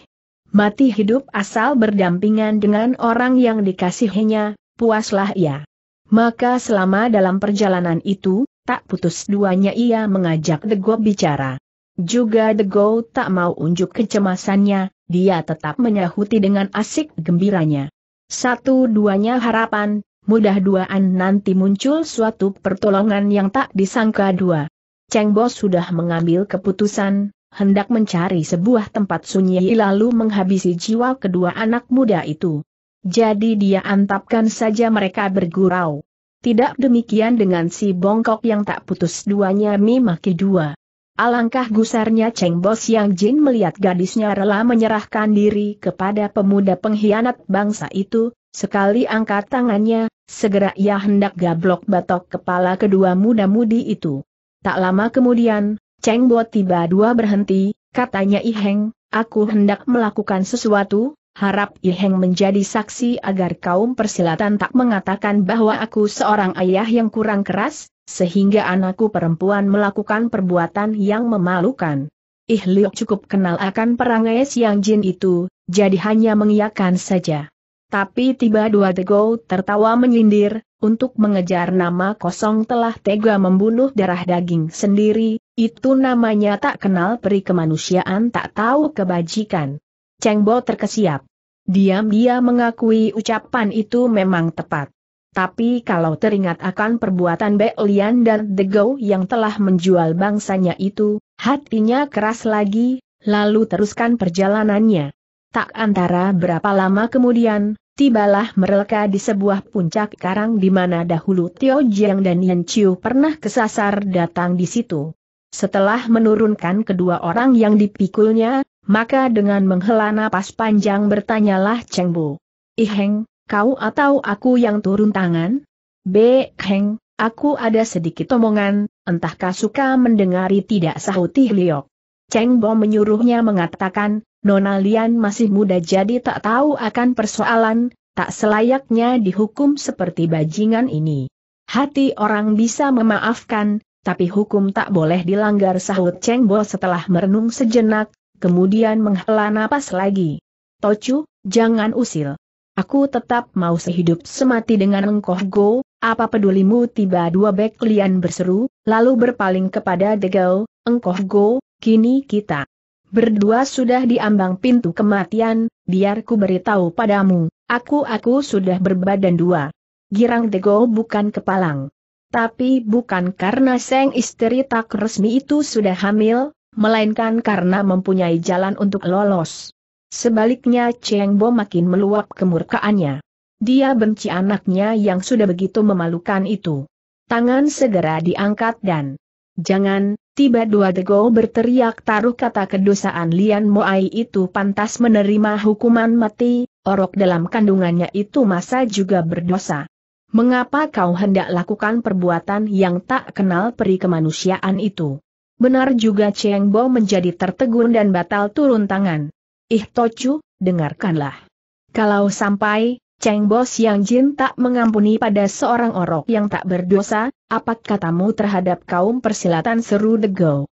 Mati hidup asal berdampingan dengan orang yang dikasihinya, puaslah ia. Maka selama dalam perjalanan itu, tak putus duanya ia mengajak Dego bicara. Juga Dego tak mau unjuk kecemasannya, dia tetap menyahuti dengan asik gembiranya. Satu-duanya harapan, mudah-duaan nanti muncul suatu pertolongan yang tak disangka dua. Cheng Bo sudah mengambil keputusan, hendak mencari sebuah tempat sunyi lalu menghabisi jiwa kedua anak muda itu. Jadi dia antapkan saja mereka bergurau. Tidak demikian dengan si bongkok yang tak putus duanya mimaki dua. Alangkah gusarnya Cheng Bos Yang Jin melihat gadisnya rela menyerahkan diri kepada pemuda pengkhianat bangsa itu, sekali angkat tangannya, segera ia hendak gablok batok kepala kedua muda-mudi itu. Tak lama kemudian, Cheng Bo tiba dua berhenti, katanya Iheng, aku hendak melakukan sesuatu, harap Iheng menjadi saksi agar kaum persilatan tak mengatakan bahwa aku seorang ayah yang kurang keras, sehingga anakku perempuan melakukan perbuatan yang memalukan. Ih Liu cukup kenal akan perangai Siang Jin itu, jadi hanya mengiyakan saja. Tapi tiba dua Tego tertawa menyindir, untuk mengejar nama kosong telah tega membunuh darah daging sendiri, itu namanya tak kenal peri kemanusiaan tak tahu kebajikan. Cheng Bo terkesiap. Diam-dia mengakui ucapan itu memang tepat. Tapi kalau teringat akan perbuatan Lian dan The Go yang telah menjual bangsanya itu, hatinya keras lagi, lalu teruskan perjalanannya. Tak antara berapa lama kemudian, tibalah mereka di sebuah puncak karang di mana dahulu Tio Jiang dan Yan Chiu pernah kesasar datang di situ. Setelah menurunkan kedua orang yang dipikulnya, maka dengan menghela napas panjang bertanyalah Cheng Bu. Iheng, kau atau aku yang turun tangan? B. Heng, aku ada sedikit omongan, entahkah suka mendengari tidak sahut Liok. Cheng Bo menyuruhnya mengatakan, Nona Lian masih muda jadi tak tahu akan persoalan, tak selayaknya dihukum seperti bajingan ini. Hati orang bisa memaafkan, tapi hukum tak boleh dilanggar sahut Cheng Bo setelah merenung sejenak, kemudian menghela napas lagi. Tocu, jangan usil. Aku tetap mau sehidup semati dengan engkoh go, apa pedulimu tiba dua bek lian berseru, lalu berpaling kepada Degau, engkoh go, kini kita. Berdua sudah diambang pintu kematian, biar ku beritahu padamu, aku-aku sudah berbadan dua. Girang Degau bukan kepalang. Tapi bukan karena Seng istri tak resmi itu sudah hamil, melainkan karena mempunyai jalan untuk lolos. Sebaliknya Cheng Bo makin meluap kemurkaannya. Dia benci anaknya yang sudah begitu memalukan itu. Tangan segera diangkat dan Jangan, tiba dua dego berteriak taruh kata kedosaan Lian Moai itu pantas menerima hukuman mati, orok dalam kandungannya itu masa juga berdosa. Mengapa kau hendak lakukan perbuatan yang tak kenal peri kemanusiaan itu? Benar juga Cheng Bo menjadi tertegun dan batal turun tangan. Ih Tocu, dengarkanlah. Kalau sampai, Cheng Bos Yang Jin tak mengampuni pada seorang orok yang tak berdosa, apa katamu terhadap kaum persilatan seru degau?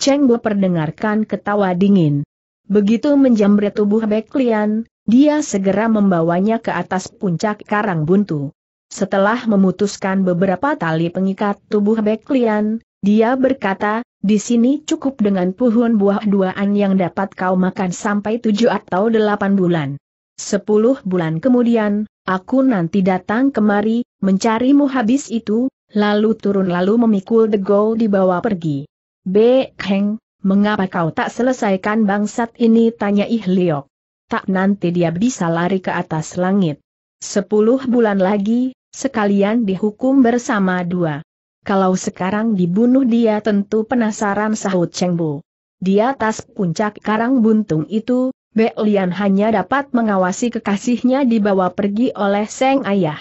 Cheng Bo perdengarkan ketawa dingin. Begitu menjamret tubuh Beklian, dia segera membawanya ke atas puncak karang buntu. Setelah memutuskan beberapa tali pengikat tubuh Beklian, dia berkata, di sini cukup dengan puhun buah duaan yang dapat kau makan sampai tujuh atau delapan bulan. Sepuluh bulan kemudian, aku nanti datang kemari, mencarimu habis itu, lalu turun lalu memikul The Gold dibawa pergi. B. mengapa kau tak selesaikan bangsat ini tanya Ih Liok. Tak nanti dia bisa lari ke atas langit. Sepuluh bulan lagi, sekalian dihukum bersama dua. Kalau sekarang dibunuh dia tentu penasaran sahut Cheng Bu. Di atas puncak karang buntung itu, Be Lian hanya dapat mengawasi kekasihnya dibawa pergi oleh Seng Ayah.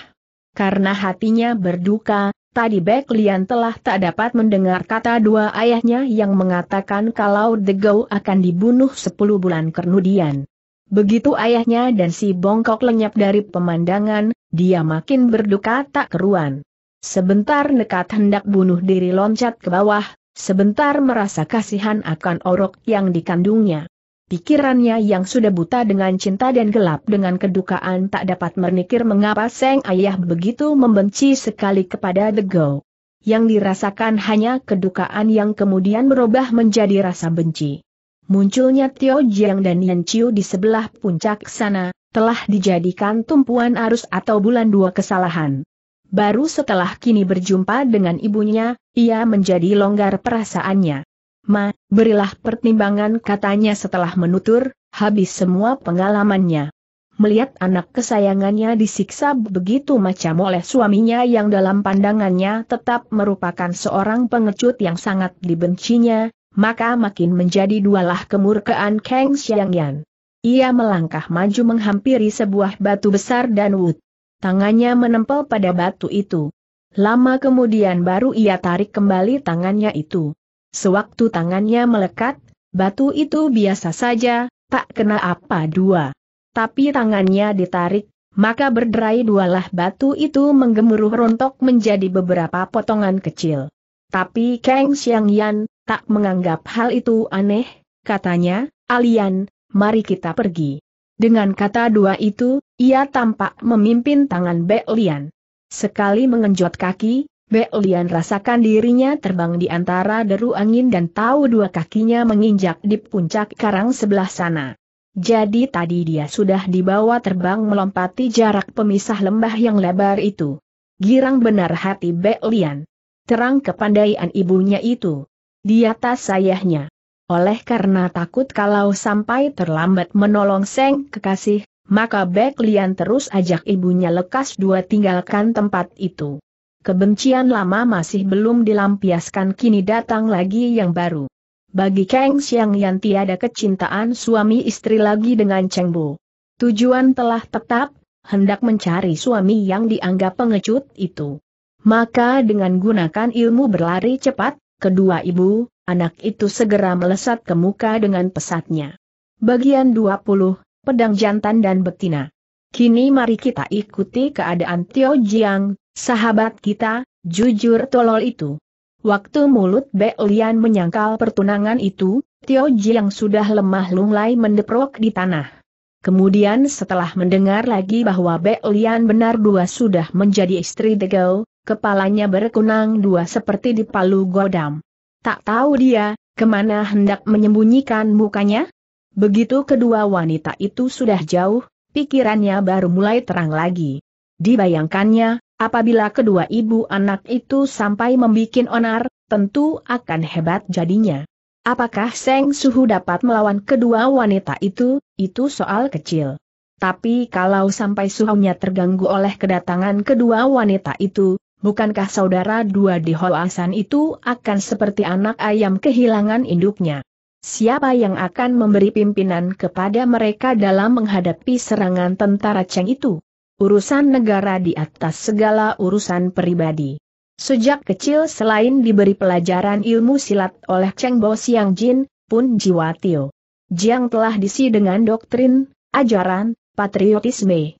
Karena hatinya berduka, tadi Be Lian telah tak dapat mendengar kata dua ayahnya yang mengatakan kalau The Go akan dibunuh 10 bulan kemudian. Begitu ayahnya dan si bongkok lenyap dari pemandangan, dia makin berduka tak keruan. Sebentar nekat hendak bunuh diri loncat ke bawah, sebentar merasa kasihan akan orok yang dikandungnya. Pikirannya yang sudah buta dengan cinta dan gelap dengan kedukaan tak dapat menikir mengapa Seng Ayah begitu membenci sekali kepada The Go. Yang dirasakan hanya kedukaan yang kemudian berubah menjadi rasa benci. Munculnya Tio Jiang dan Yan Chiu di sebelah puncak sana, telah dijadikan tumpuan arus atau bulan dua kesalahan. Baru setelah kini berjumpa dengan ibunya, ia menjadi longgar perasaannya. Ma, berilah pertimbangan katanya setelah menutur, habis semua pengalamannya. Melihat anak kesayangannya disiksa begitu macam oleh suaminya yang dalam pandangannya tetap merupakan seorang pengecut yang sangat dibencinya, maka makin menjadi dualah kemurkaan Kang Xiangyan. Ia melangkah maju menghampiri sebuah batu besar dan wood tangannya menempel pada batu itu. Lama kemudian baru ia tarik kembali tangannya itu. Sewaktu tangannya melekat, batu itu biasa saja, tak kena apa dua. Tapi tangannya ditarik, maka berderai dualah batu itu menggemuruh rontok menjadi beberapa potongan kecil. Tapi Kang Xiang Yan, tak menganggap hal itu aneh, katanya, Alian, mari kita pergi. Dengan kata dua itu, ia tampak memimpin tangan Be Lian. Sekali mengenjot kaki, Be Lian rasakan dirinya terbang di antara deru angin dan tahu dua kakinya menginjak di puncak karang sebelah sana. Jadi tadi dia sudah dibawa terbang melompati jarak pemisah lembah yang lebar itu. Girang benar hati Be Lian. Terang kepandaian ibunya itu. Di atas sayahnya, oleh karena takut kalau sampai terlambat menolong Seng kekasih, maka Bek Lian terus ajak ibunya lekas dua tinggalkan tempat itu. Kebencian lama masih belum dilampiaskan kini datang lagi yang baru. Bagi Kang Xiang yang tiada kecintaan suami istri lagi dengan Cheng Bo, Tujuan telah tetap, hendak mencari suami yang dianggap pengecut itu. Maka dengan gunakan ilmu berlari cepat, kedua ibu, Anak itu segera melesat ke muka dengan pesatnya. Bagian 20, Pedang Jantan dan Betina. Kini mari kita ikuti keadaan Tio Jiang, sahabat kita, jujur tolol itu. Waktu mulut Be Lian menyangkal pertunangan itu, Tio Jiang sudah lemah lunglai mendeprok di tanah. Kemudian setelah mendengar lagi bahwa Be Lian benar dua sudah menjadi istri degau, kepalanya berkunang dua seperti di palu godam. Tak tahu dia, kemana hendak menyembunyikan mukanya? Begitu kedua wanita itu sudah jauh, pikirannya baru mulai terang lagi. Dibayangkannya, apabila kedua ibu anak itu sampai membuat onar, tentu akan hebat jadinya. Apakah Seng Suhu dapat melawan kedua wanita itu, itu soal kecil. Tapi kalau sampai suhunya terganggu oleh kedatangan kedua wanita itu, bukankah saudara dua di Hoasan itu akan seperti anak ayam kehilangan induknya? Siapa yang akan memberi pimpinan kepada mereka dalam menghadapi serangan tentara Cheng itu? Urusan negara di atas segala urusan pribadi. Sejak kecil selain diberi pelajaran ilmu silat oleh Cheng Bo Siang Jin, pun Tio. Jiang telah disi dengan doktrin, ajaran, patriotisme,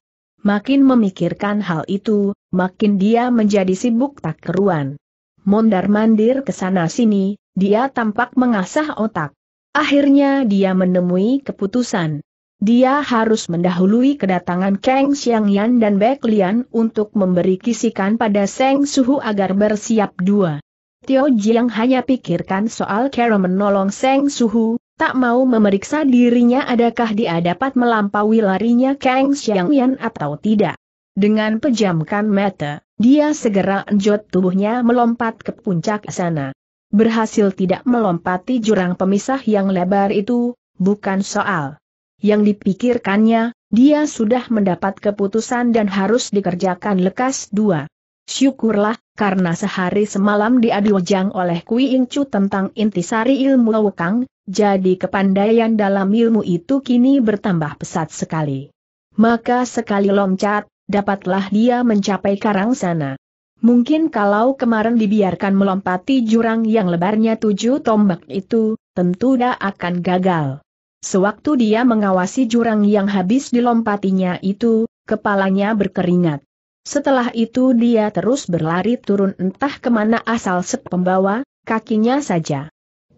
Makin memikirkan hal itu, makin dia menjadi sibuk tak keruan. Mondar-mandir ke sana-sini, dia tampak mengasah otak. Akhirnya dia menemui keputusan. Dia harus mendahului kedatangan Kang Xiangyan dan Bek Lian untuk memberi kisikan pada Seng Suhu agar bersiap dua. Tio Jiang hanya pikirkan soal cara menolong Seng Suhu, tak mau memeriksa dirinya adakah dia dapat melampaui larinya Kang Xiangyan atau tidak. Dengan pejamkan mata, dia segera enjot tubuhnya melompat ke puncak sana. Berhasil tidak melompati jurang pemisah yang lebar itu, bukan soal. Yang dipikirkannya, dia sudah mendapat keputusan dan harus dikerjakan lekas dua. Syukurlah, karena sehari semalam diadu oleh Kui Incu tentang intisari ilmu Wukang, jadi kepandaian dalam ilmu itu kini bertambah pesat sekali. Maka sekali loncat, dapatlah dia mencapai karang sana. Mungkin kalau kemarin dibiarkan melompati jurang yang lebarnya tujuh tombak itu, tentu dia akan gagal. Sewaktu dia mengawasi jurang yang habis dilompatinya itu, kepalanya berkeringat. Setelah itu dia terus berlari turun entah kemana asal sepembawa, kakinya saja.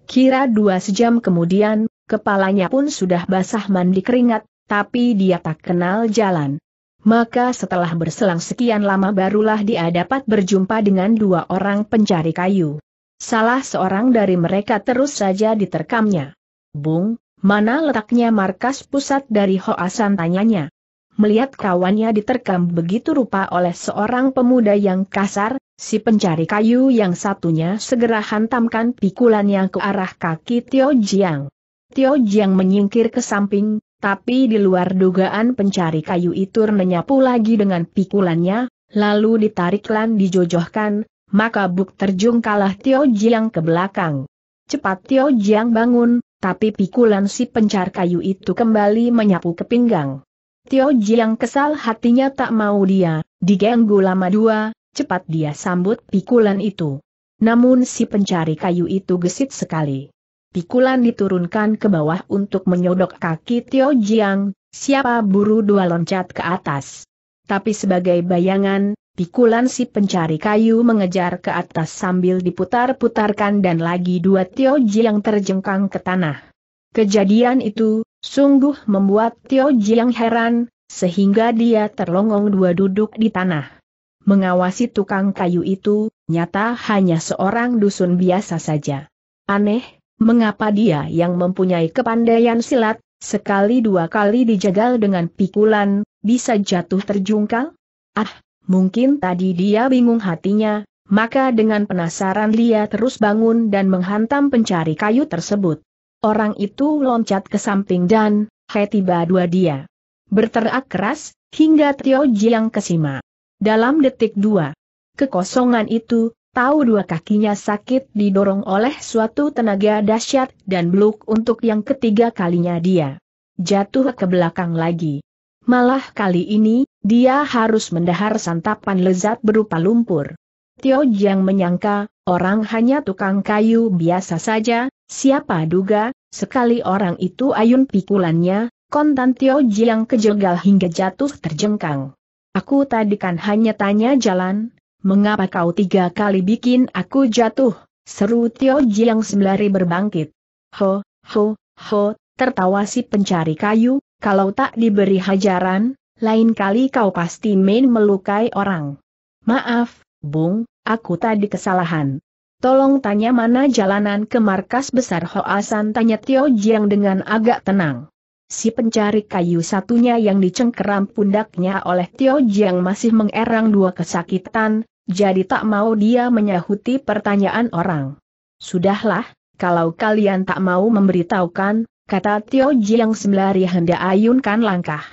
Kira dua sejam kemudian, kepalanya pun sudah basah mandi keringat, tapi dia tak kenal jalan. Maka setelah berselang sekian lama barulah dia dapat berjumpa dengan dua orang pencari kayu. Salah seorang dari mereka terus saja diterkamnya. Bung, mana letaknya markas pusat dari Hoasan tanyanya. Melihat kawannya diterkam begitu rupa oleh seorang pemuda yang kasar, Si pencari kayu yang satunya segera hantamkan pikulannya ke arah kaki Tio Jiang. Tio Jiang menyingkir ke samping, tapi di luar dugaan pencari kayu itu menyapu lagi dengan pikulannya, lalu ditarik lan dijojohkan, maka Buk terjung kalah Tio Jiang ke belakang. Cepat Tio Jiang bangun, tapi pikulan si pencar kayu itu kembali menyapu ke pinggang. Tio Jiang kesal hatinya tak mau dia, diganggu lama dua, cepat dia sambut pikulan itu. Namun si pencari kayu itu gesit sekali. Pikulan diturunkan ke bawah untuk menyodok kaki Tio Jiang, siapa buru dua loncat ke atas. Tapi sebagai bayangan, Pikulan si pencari kayu mengejar ke atas sambil diputar-putarkan dan lagi dua Tio Jiang terjengkang ke tanah. Kejadian itu, sungguh membuat Tio Jiang heran, sehingga dia terlongong dua duduk di tanah mengawasi tukang kayu itu, nyata hanya seorang dusun biasa saja. Aneh, mengapa dia yang mempunyai kepandaian silat, sekali dua kali dijegal dengan pikulan, bisa jatuh terjungkal? Ah, mungkin tadi dia bingung hatinya, maka dengan penasaran dia terus bangun dan menghantam pencari kayu tersebut. Orang itu loncat ke samping dan, hei tiba dua dia. Berterak keras, hingga Tio Jiang kesima. Dalam detik dua, kekosongan itu, tahu dua kakinya sakit didorong oleh suatu tenaga dahsyat dan beluk untuk yang ketiga kalinya dia jatuh ke belakang lagi. Malah kali ini, dia harus mendahar santapan lezat berupa lumpur. Tio Jiang menyangka, orang hanya tukang kayu biasa saja, siapa duga, sekali orang itu ayun pikulannya, kontan Tio Jiang kejegal hingga jatuh terjengkang. Aku tadi kan hanya tanya jalan, mengapa kau tiga kali bikin aku jatuh, seru Tio Jiang sembari berbangkit. Ho, ho, ho, tertawa si pencari kayu, kalau tak diberi hajaran, lain kali kau pasti main melukai orang. Maaf, Bung, aku tadi kesalahan. Tolong tanya mana jalanan ke markas besar Hoasan tanya Tio Jiang dengan agak tenang si pencari kayu satunya yang dicengkeram pundaknya oleh Tio Jiang masih mengerang dua kesakitan, jadi tak mau dia menyahuti pertanyaan orang. Sudahlah, kalau kalian tak mau memberitahukan, kata Tio Jiang sembari hendak ayunkan langkah.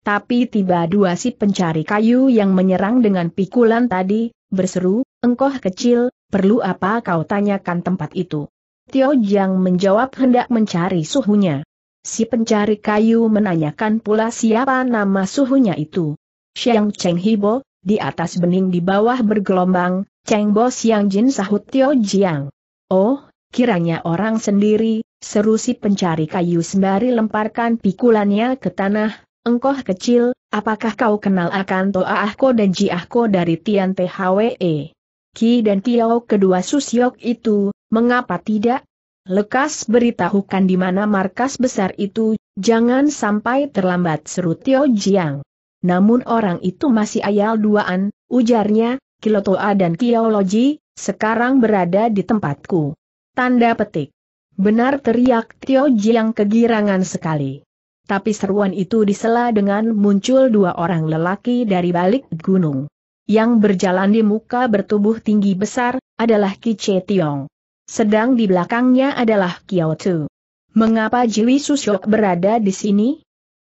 Tapi tiba dua si pencari kayu yang menyerang dengan pikulan tadi, berseru, engkau kecil, perlu apa kau tanyakan tempat itu? Tio Jiang menjawab hendak mencari suhunya. Si pencari kayu menanyakan pula siapa nama suhunya itu. Siang Cheng Hibo, di atas bening di bawah bergelombang, Cheng Bo Siang Jin sahut Tio Jiang. Oh, kiranya orang sendiri, seru si pencari kayu sembari lemparkan pikulannya ke tanah, engkoh kecil, apakah kau kenal akan Toaahko dan Ji Ahko dari Tian THWE? Ki dan Tiao kedua Susiok itu, mengapa tidak? Lekas beritahukan di mana markas besar itu, jangan sampai terlambat seru Tio Jiang. Namun orang itu masih ayal duaan, ujarnya, Kilotoa dan Kiologi, sekarang berada di tempatku. Tanda petik. Benar teriak Tio Jiang kegirangan sekali. Tapi seruan itu disela dengan muncul dua orang lelaki dari balik gunung. Yang berjalan di muka bertubuh tinggi besar, adalah Ki Tiong. Sedang di belakangnya adalah Kyoto. Mengapa Jiwi Susyok berada di sini?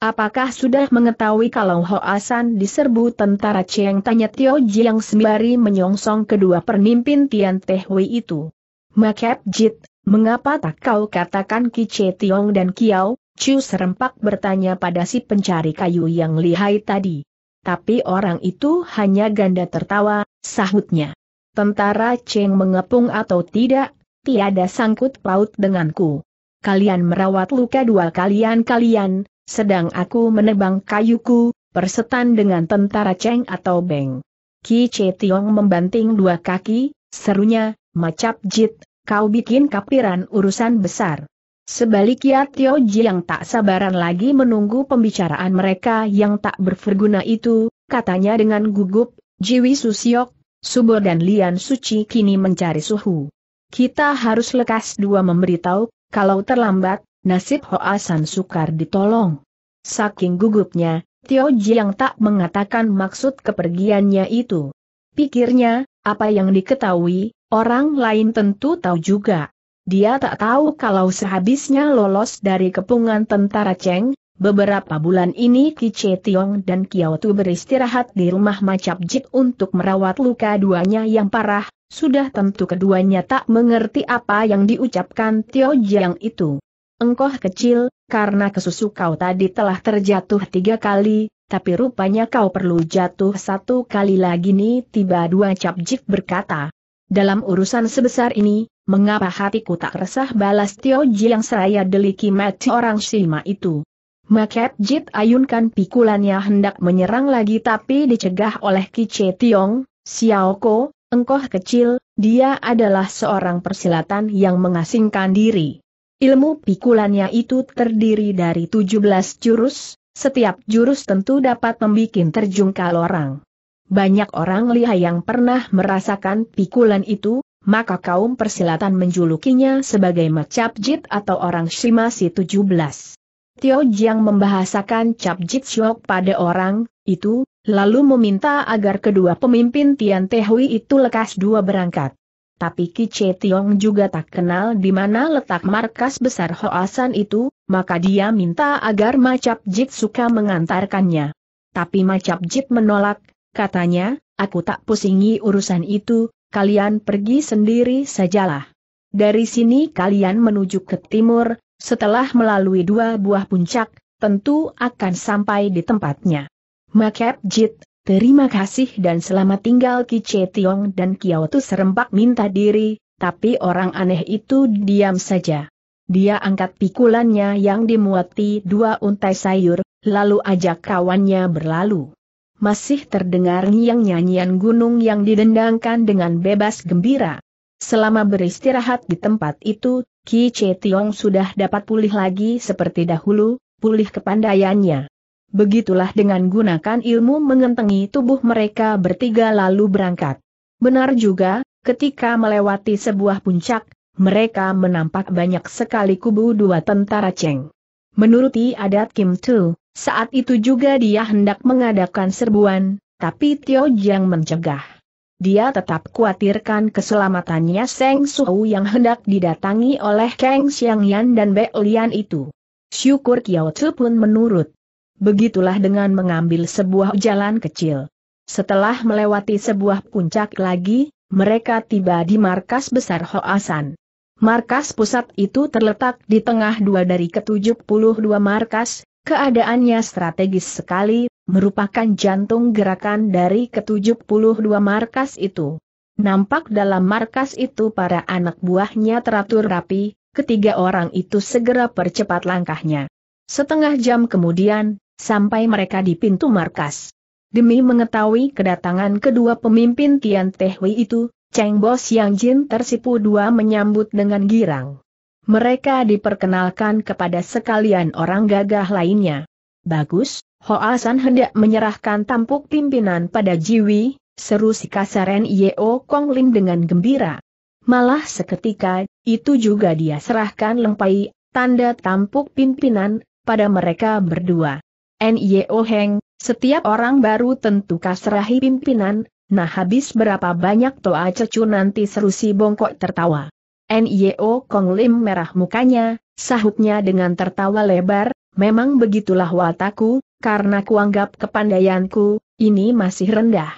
Apakah sudah mengetahui kalau Hoasan diserbu tentara Cheng tanya Tio Jiang sembari menyongsong kedua penimpin Tian Teh Wei itu? Makep Jit, mengapa tak kau katakan Ki Che Tiong dan Kiao? Chu serempak bertanya pada si pencari kayu yang lihai tadi. Tapi orang itu hanya ganda tertawa, sahutnya. Tentara Cheng mengepung atau tidak, tiada sangkut paut denganku. Kalian merawat luka dua kalian-kalian, sedang aku menebang kayuku, persetan dengan tentara Cheng atau Beng. Ki Che Tiong membanting dua kaki, serunya, macap jit, kau bikin kapiran urusan besar. Sebaliknya Tio Ji yang tak sabaran lagi menunggu pembicaraan mereka yang tak berguna itu, katanya dengan gugup, Jiwi Susiok, Subo dan Lian Suci kini mencari suhu. Kita harus lekas dua memberitahu, kalau terlambat, nasib Hoasan sukar ditolong. Saking gugupnya, Tio Jiang tak mengatakan maksud kepergiannya itu. Pikirnya, apa yang diketahui, orang lain tentu tahu juga. Dia tak tahu kalau sehabisnya lolos dari kepungan tentara Cheng, Beberapa bulan ini Ki Che Tiong dan Kiao Tu beristirahat di rumah Macap Jik untuk merawat luka duanya yang parah, sudah tentu keduanya tak mengerti apa yang diucapkan Tio Jiang itu. Engkau kecil, karena kesusu kau tadi telah terjatuh tiga kali, tapi rupanya kau perlu jatuh satu kali lagi nih tiba dua Cap Jik berkata. Dalam urusan sebesar ini, mengapa hatiku tak resah balas Tio Jiang seraya deliki mati orang Sima itu. Makep Jit ayunkan pikulannya hendak menyerang lagi tapi dicegah oleh Kiche Tiong, Xiao Ko, engkoh kecil, dia adalah seorang persilatan yang mengasingkan diri. Ilmu pikulannya itu terdiri dari 17 jurus, setiap jurus tentu dapat membuat terjungkal orang. Banyak orang lihai yang pernah merasakan pikulan itu, maka kaum persilatan menjulukinya sebagai Macapjit Jit atau orang Shimasi 17. Tio Jiang membahasakan cap Jit Siok pada orang itu, lalu meminta agar kedua pemimpin Tian Te Hui itu lekas dua berangkat. Tapi Ki Che Tiong juga tak kenal di mana letak markas besar Hoasan itu, maka dia minta agar Macap Jit suka mengantarkannya. Tapi Macap Jit menolak, katanya, aku tak pusingi urusan itu, kalian pergi sendiri sajalah. Dari sini kalian menuju ke timur, setelah melalui dua buah puncak, tentu akan sampai di tempatnya. Makep Jit, terima kasih dan selamat tinggal Ki Che Tiong dan Kiao Tu serempak minta diri, tapi orang aneh itu diam saja. Dia angkat pikulannya yang dimuati dua untai sayur, lalu ajak kawannya berlalu. Masih terdengar nyiang-nyanyian gunung yang didendangkan dengan bebas gembira. Selama beristirahat di tempat itu, Ki Che Tiong sudah dapat pulih lagi seperti dahulu, pulih kepandaiannya. Begitulah dengan gunakan ilmu mengentengi tubuh mereka bertiga lalu berangkat. Benar juga, ketika melewati sebuah puncak, mereka menampak banyak sekali kubu dua tentara Cheng. Menuruti adat Kim Tu, saat itu juga dia hendak mengadakan serbuan, tapi Tio Jiang mencegah. Dia tetap khawatirkan keselamatannya Seng Suhu yang hendak didatangi oleh Kang Xiang Yan dan Be Lian itu. Syukur Kiao Tzu pun menurut. Begitulah dengan mengambil sebuah jalan kecil. Setelah melewati sebuah puncak lagi, mereka tiba di markas besar Hoasan. Markas pusat itu terletak di tengah dua dari ke-72 markas, keadaannya strategis sekali, merupakan jantung gerakan dari ke-72 markas itu. Nampak dalam markas itu para anak buahnya teratur rapi, ketiga orang itu segera percepat langkahnya. Setengah jam kemudian, sampai mereka di pintu markas. Demi mengetahui kedatangan kedua pemimpin Tian Tehui itu, Cheng Bo Xiang Jin tersipu dua menyambut dengan girang. Mereka diperkenalkan kepada sekalian orang gagah lainnya. Bagus, Hoa San hendak menyerahkan tampuk pimpinan pada Jiwi, seru si kasaren Yeo Kong Ling dengan gembira. Malah seketika, itu juga dia serahkan lempai, tanda tampuk pimpinan, pada mereka berdua. N.Y.O. Heng, setiap orang baru tentu kasrahi pimpinan, nah habis berapa banyak toa cecu nanti seru si bongkok tertawa. N.Y.O. Kong Lim merah mukanya, sahutnya dengan tertawa lebar, memang begitulah wataku, karena kuanggap kepandaianku, ini masih rendah.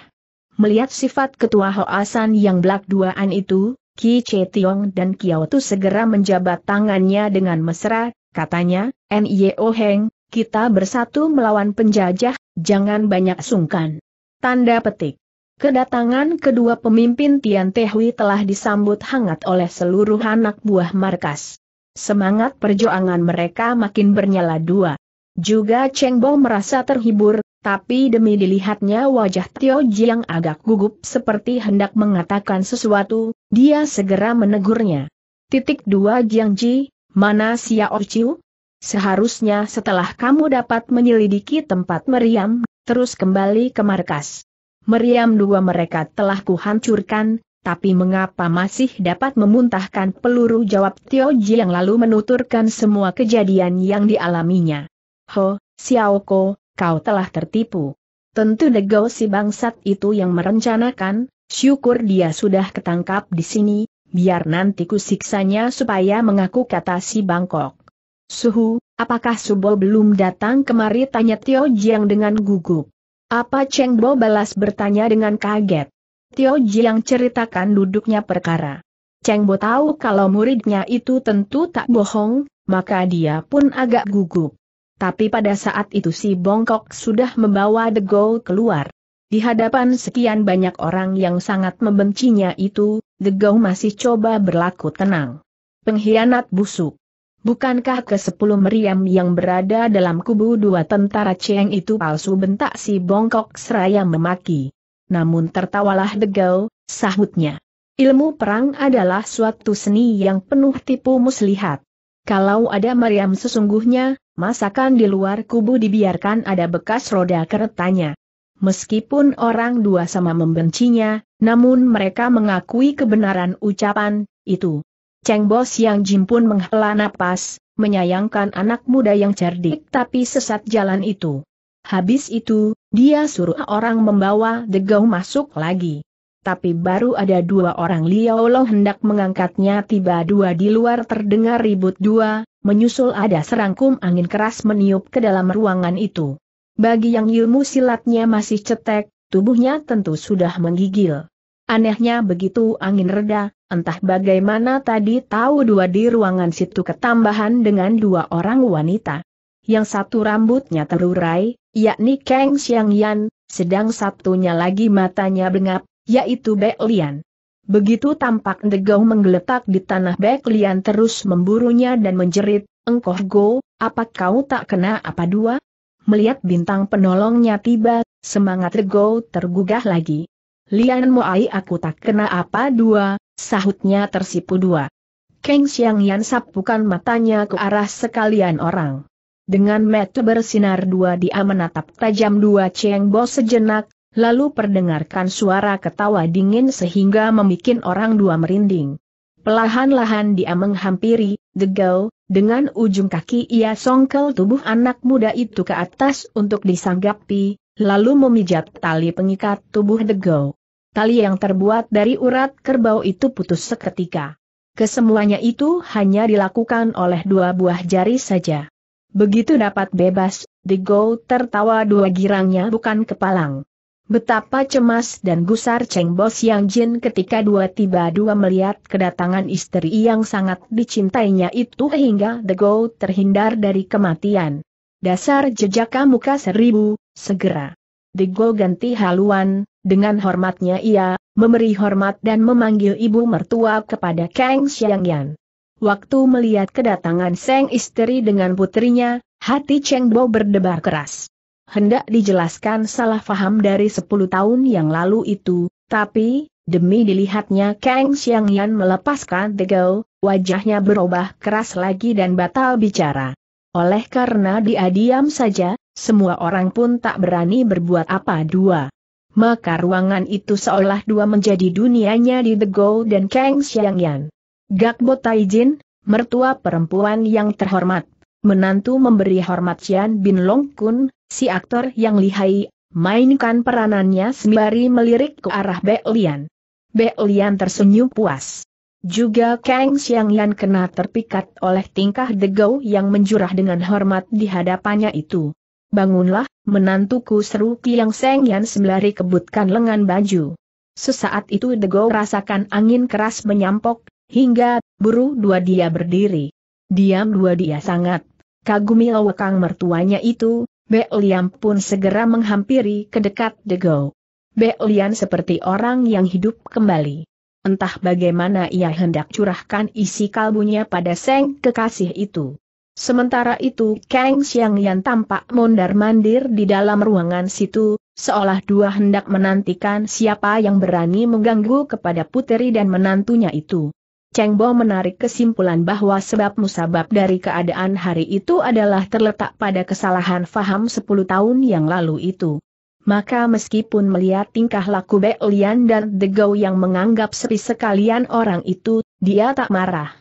Melihat sifat ketua Hoasan yang belak duaan itu, Ki Che Tiong dan Kiao Tu segera menjabat tangannya dengan mesra, katanya, N.I.O. Heng, kita bersatu melawan penjajah, jangan banyak sungkan. Tanda petik. Kedatangan kedua pemimpin Tian Tehui telah disambut hangat oleh seluruh anak buah markas. Semangat perjuangan mereka makin bernyala dua. Juga Cheng Bo merasa terhibur, tapi demi dilihatnya wajah Tio Jiang agak gugup seperti hendak mengatakan sesuatu, dia segera menegurnya. Titik dua Jiang Ji, mana Xiao Chiu? Seharusnya setelah kamu dapat menyelidiki tempat meriam, terus kembali ke markas. Meriam dua mereka telah kuhancurkan, tapi mengapa masih dapat memuntahkan peluru jawab Tio Ji yang lalu menuturkan semua kejadian yang dialaminya. Ho, Xiaoko, kau telah tertipu. Tentu degau si bangsat itu yang merencanakan, syukur dia sudah ketangkap di sini, biar nanti kusiksanya supaya mengaku kata si Bangkok. Suhu, apakah Subol belum datang kemari tanya Tio Jiang dengan gugup. Apa Cheng Bo balas bertanya dengan kaget. Tio Jiang ceritakan duduknya perkara. Cheng Bo tahu kalau muridnya itu tentu tak bohong, maka dia pun agak gugup. Tapi pada saat itu si Bongkok sudah membawa The Goal keluar. Di hadapan sekian banyak orang yang sangat membencinya itu, The Goal masih coba berlaku tenang. Pengkhianat busuk. Bukankah ke sepuluh meriam yang berada dalam kubu dua tentara Cheng itu palsu bentak si Bongkok seraya memaki. Namun tertawalah the Goal, sahutnya. Ilmu perang adalah suatu seni yang penuh tipu muslihat. Kalau ada meriam sesungguhnya, masakan di luar kubu dibiarkan ada bekas roda keretanya. Meskipun orang dua sama membencinya, namun mereka mengakui kebenaran ucapan itu. Cheng Bos yang Jim pun menghela napas, menyayangkan anak muda yang cerdik tapi sesat jalan itu. Habis itu, dia suruh orang membawa Degau masuk lagi. Tapi baru ada dua orang Liao Lo hendak mengangkatnya tiba dua di luar terdengar ribut dua, menyusul ada serangkum angin keras meniup ke dalam ruangan itu. Bagi yang ilmu silatnya masih cetek, tubuhnya tentu sudah menggigil. Anehnya begitu angin reda, entah bagaimana tadi tahu dua di ruangan situ ketambahan dengan dua orang wanita. Yang satu rambutnya terurai, yakni Kang Xiangyan, sedang satunya lagi matanya bengap, yaitu Bek Lian. Begitu tampak degau menggeletak di tanah Bek Lian terus memburunya dan menjerit, Engkoh Go, apa kau tak kena apa dua? Melihat bintang penolongnya tiba, semangat degau tergugah lagi. Lian Moai aku tak kena apa dua, sahutnya tersipu dua. Keng Xiang Yan sapukan matanya ke arah sekalian orang. Dengan mata bersinar dua dia menatap tajam dua Cheng Bo sejenak, lalu perdengarkan suara ketawa dingin sehingga membuat orang dua merinding. Pelahan-lahan dia menghampiri, degau, dengan ujung kaki ia songkel tubuh anak muda itu ke atas untuk disanggapi, lalu memijat tali pengikat tubuh degau. Tali yang terbuat dari urat kerbau itu putus seketika. Kesemuanya itu hanya dilakukan oleh dua buah jari saja. Begitu dapat bebas, Dego tertawa dua girangnya bukan kepalang. Betapa cemas dan gusar Cheng Bos Yang Jin ketika dua tiba dua melihat kedatangan istri yang sangat dicintainya itu hingga The Go terhindar dari kematian. Dasar jejaka muka seribu, segera. The Go ganti haluan, dengan hormatnya ia, memberi hormat dan memanggil ibu mertua kepada Kang Xiangyan. Waktu melihat kedatangan sang istri dengan putrinya, hati Cheng Bo berdebar keras hendak dijelaskan salah faham dari 10 tahun yang lalu itu, tapi, demi dilihatnya Kang Xiangyan melepaskan Tegel, wajahnya berubah keras lagi dan batal bicara. Oleh karena dia diam saja, semua orang pun tak berani berbuat apa dua. Maka ruangan itu seolah dua menjadi dunianya di The Go dan Kang Xiangyan. Gak Botaijin, mertua perempuan yang terhormat Menantu memberi hormat Cian Bin Long Kun, si aktor yang lihai, mainkan peranannya sembari melirik ke arah Be Lian. Be Lian tersenyum puas. Juga Kang Xiang Yan kena terpikat oleh tingkah Degau yang menjurah dengan hormat di hadapannya itu. Bangunlah, menantuku seru Kiang Seng Yan sembari kebutkan lengan baju. Sesaat itu Degau rasakan angin keras menyampok, hingga, buru dua dia berdiri. Diam dua dia sangat Kagumi lawakang mertuanya itu, Be Liam pun segera menghampiri ke dekat Dego. Be Lian seperti orang yang hidup kembali. Entah bagaimana ia hendak curahkan isi kalbunya pada Seng kekasih itu. Sementara itu Kang Xiang Yan tampak mondar-mandir di dalam ruangan situ, seolah dua hendak menantikan siapa yang berani mengganggu kepada puteri dan menantunya itu. Cheng Bo menarik kesimpulan bahwa sebab musabab dari keadaan hari itu adalah terletak pada kesalahan faham 10 tahun yang lalu itu. Maka meskipun melihat tingkah laku Bek Lian dan Gou yang menganggap sepi sekalian orang itu, dia tak marah.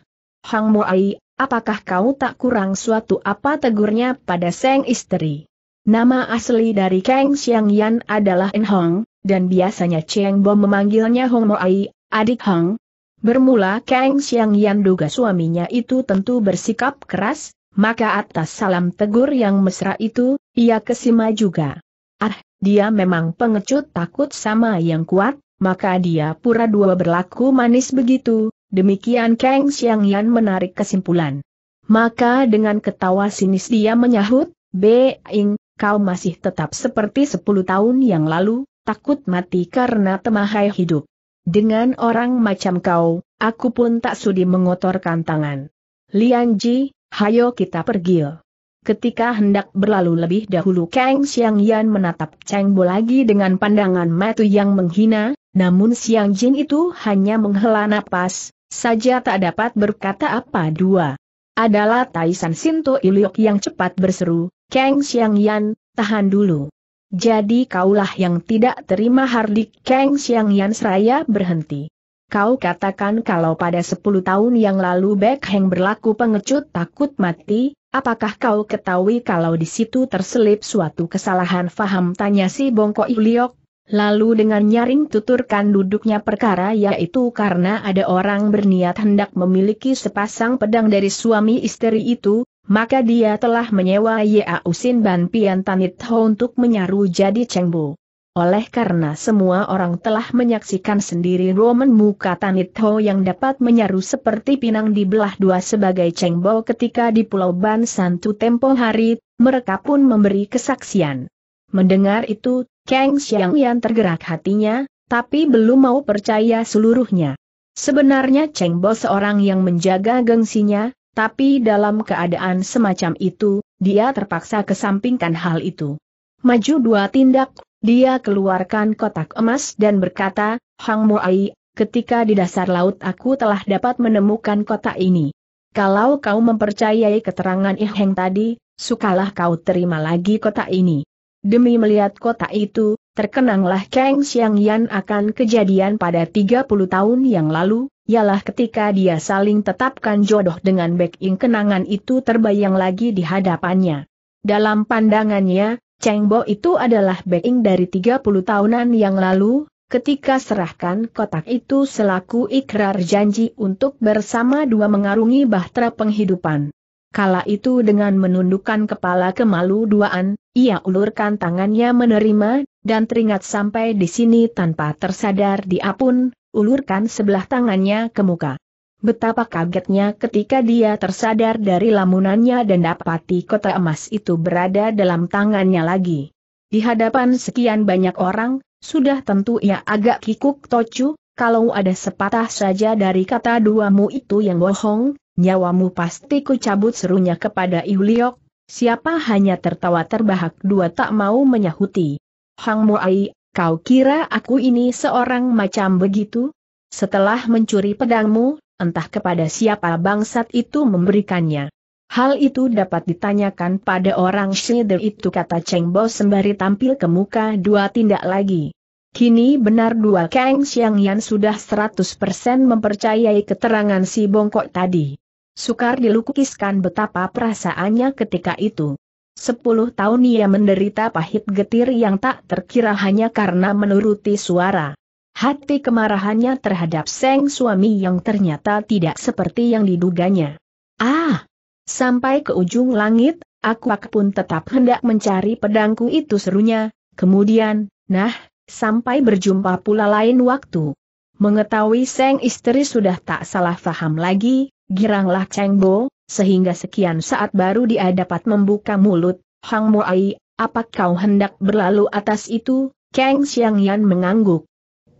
Hang Mo Ai, apakah kau tak kurang suatu apa tegurnya pada Seng istri? Nama asli dari Kang Xiang Yan adalah En Hong, dan biasanya Cheng Bo memanggilnya Hong Ai, adik Hong, Bermula Kang Xiang Yan duga suaminya itu tentu bersikap keras, maka atas salam tegur yang mesra itu, ia kesima juga. Ah, dia memang pengecut takut sama yang kuat, maka dia pura dua berlaku manis begitu, demikian Kang Xiang Yan menarik kesimpulan. Maka dengan ketawa sinis dia menyahut, Being, kau masih tetap seperti sepuluh tahun yang lalu, takut mati karena temahai hidup. Dengan orang macam kau, aku pun tak sudi mengotorkan tangan. Lian Ji, hayo kita pergi. Ketika hendak berlalu lebih dahulu Kang Xiang Yan menatap Cheng Bo lagi dengan pandangan matu yang menghina, namun Xiang Jin itu hanya menghela nafas, saja tak dapat berkata apa dua. Adalah Taisan Sinto Iliok yang cepat berseru, Kang Xiang Yan, tahan dulu. Jadi kaulah yang tidak terima Hardik Kang Xiang Yan Seraya berhenti. Kau katakan kalau pada 10 tahun yang lalu Bek Heng berlaku pengecut takut mati, apakah kau ketahui kalau di situ terselip suatu kesalahan faham tanya si Bongko Iliok? Lalu dengan nyaring tuturkan duduknya perkara yaitu karena ada orang berniat hendak memiliki sepasang pedang dari suami istri itu, maka dia telah menyewa Yau Usin Ban Pian Tanit Ho untuk menyaru jadi cengbo. Oleh karena semua orang telah menyaksikan sendiri Roman muka Tanit Ho yang dapat menyaru seperti pinang di belah dua sebagai cengbo ketika di Pulau Ban Santu tempo hari, mereka pun memberi kesaksian. Mendengar itu, Kang Xiang Yan tergerak hatinya, tapi belum mau percaya seluruhnya. Sebenarnya cengbo seorang yang menjaga gengsinya, tapi dalam keadaan semacam itu, dia terpaksa kesampingkan hal itu. Maju dua tindak, dia keluarkan kotak emas dan berkata, Hang Muai, ketika di dasar laut aku telah dapat menemukan kotak ini. Kalau kau mempercayai keterangan Iheng tadi, sukalah kau terima lagi kotak ini. Demi melihat kotak itu, terkenanglah Kang Xiang Yan akan kejadian pada 30 tahun yang lalu, ialah ketika dia saling tetapkan jodoh dengan backing kenangan itu terbayang lagi di hadapannya. Dalam pandangannya, Cheng Bo itu adalah backing dari 30 tahunan yang lalu, ketika serahkan kotak itu selaku ikrar janji untuk bersama dua mengarungi bahtera penghidupan. Kala itu dengan menundukkan kepala kemalu duaan, ia ulurkan tangannya menerima, dan teringat sampai di sini tanpa tersadar dia pun, ulurkan sebelah tangannya ke muka. Betapa kagetnya ketika dia tersadar dari lamunannya dan dapati kota emas itu berada dalam tangannya lagi. Di hadapan sekian banyak orang, sudah tentu ia agak kikuk tocu, kalau ada sepatah saja dari kata duamu itu yang bohong, nyawamu pasti ku cabut serunya kepada Iuliok, siapa hanya tertawa terbahak dua tak mau menyahuti. Hang Moai, kau kira aku ini seorang macam begitu? Setelah mencuri pedangmu, entah kepada siapa bangsat itu memberikannya. Hal itu dapat ditanyakan pada orang Shider itu kata Cheng Bo sembari tampil ke muka dua tindak lagi. Kini benar dua Kang Xiang Yan sudah 100% mempercayai keterangan si bongkok tadi. Sukar dilukiskan betapa perasaannya ketika itu. Sepuluh tahun ia menderita pahit getir yang tak terkira hanya karena menuruti suara. Hati kemarahannya terhadap Seng suami yang ternyata tidak seperti yang diduganya. Ah! Sampai ke ujung langit, aku pun tetap hendak mencari pedangku itu serunya, kemudian, nah, sampai berjumpa pula lain waktu. Mengetahui Seng istri sudah tak salah faham lagi, giranglah Cheng Bo, sehingga sekian saat baru dia dapat membuka mulut, Hang Moai, apa kau hendak berlalu atas itu? Kang Xiang Yan mengangguk.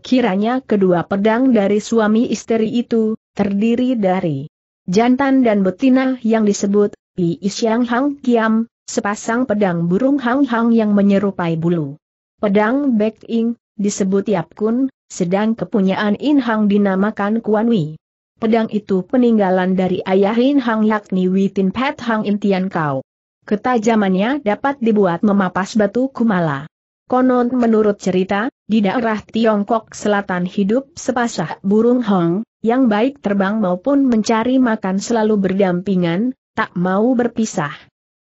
Kiranya kedua pedang dari suami istri itu, terdiri dari jantan dan betina yang disebut Pi Xiang Hang Kiam, sepasang pedang burung Hang Hang yang menyerupai bulu. Pedang Bek Ing, disebut Yap Kun, sedang kepunyaan In Hang dinamakan Kuan Wei. Pedang itu peninggalan dari ayah Hin Hang yakni Witin Pet Hang Intian Kau. Ketajamannya dapat dibuat memapas batu kumala. Konon menurut cerita, di daerah Tiongkok Selatan hidup sepasah burung hong, yang baik terbang maupun mencari makan selalu berdampingan, tak mau berpisah.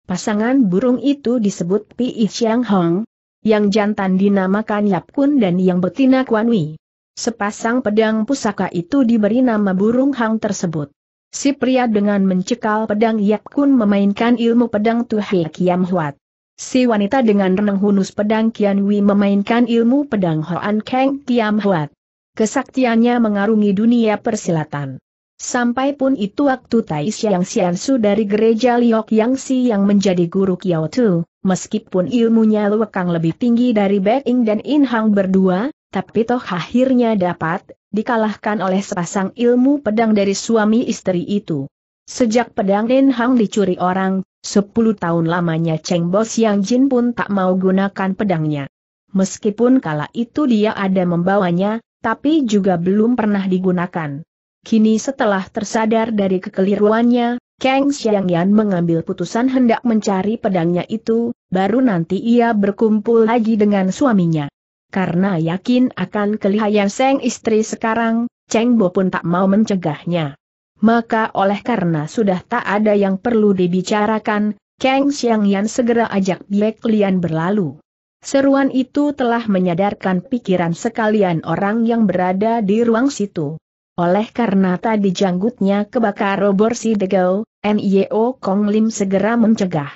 Pasangan burung itu disebut Pi Xiang Hong, yang jantan dinamakan Yap Kun dan yang betina Kuan Wei. Sepasang pedang pusaka itu diberi nama burung hang tersebut. Si pria dengan mencekal pedang Yap Kun memainkan ilmu pedang Tuhe Kiam Huat. Si wanita dengan renang hunus pedang Kian Wi memainkan ilmu pedang Hoan Keng Kiam Huat. Kesaktiannya mengarungi dunia persilatan. Sampai pun itu waktu Tai Xiang Xiansu dari gereja Liok yang si yang menjadi guru Kiao Tu, meskipun ilmunya lekang lebih tinggi dari Bek dan In Hang berdua, tapi toh akhirnya dapat dikalahkan oleh sepasang ilmu pedang dari suami istri itu. Sejak pedang Nen Hang dicuri orang, 10 tahun lamanya Cheng Bo Siang Jin pun tak mau gunakan pedangnya. Meskipun kala itu dia ada membawanya, tapi juga belum pernah digunakan. Kini setelah tersadar dari kekeliruannya, Kang Xiang Yan mengambil putusan hendak mencari pedangnya itu, baru nanti ia berkumpul lagi dengan suaminya karena yakin akan kelihayan Seng istri sekarang, Cheng Bo pun tak mau mencegahnya. Maka oleh karena sudah tak ada yang perlu dibicarakan, Kang Xiangyan segera ajak Black Lian berlalu. Seruan itu telah menyadarkan pikiran sekalian orang yang berada di ruang situ. Oleh karena tadi janggutnya kebakar obor si Degau, NIO Kong Lim segera mencegah.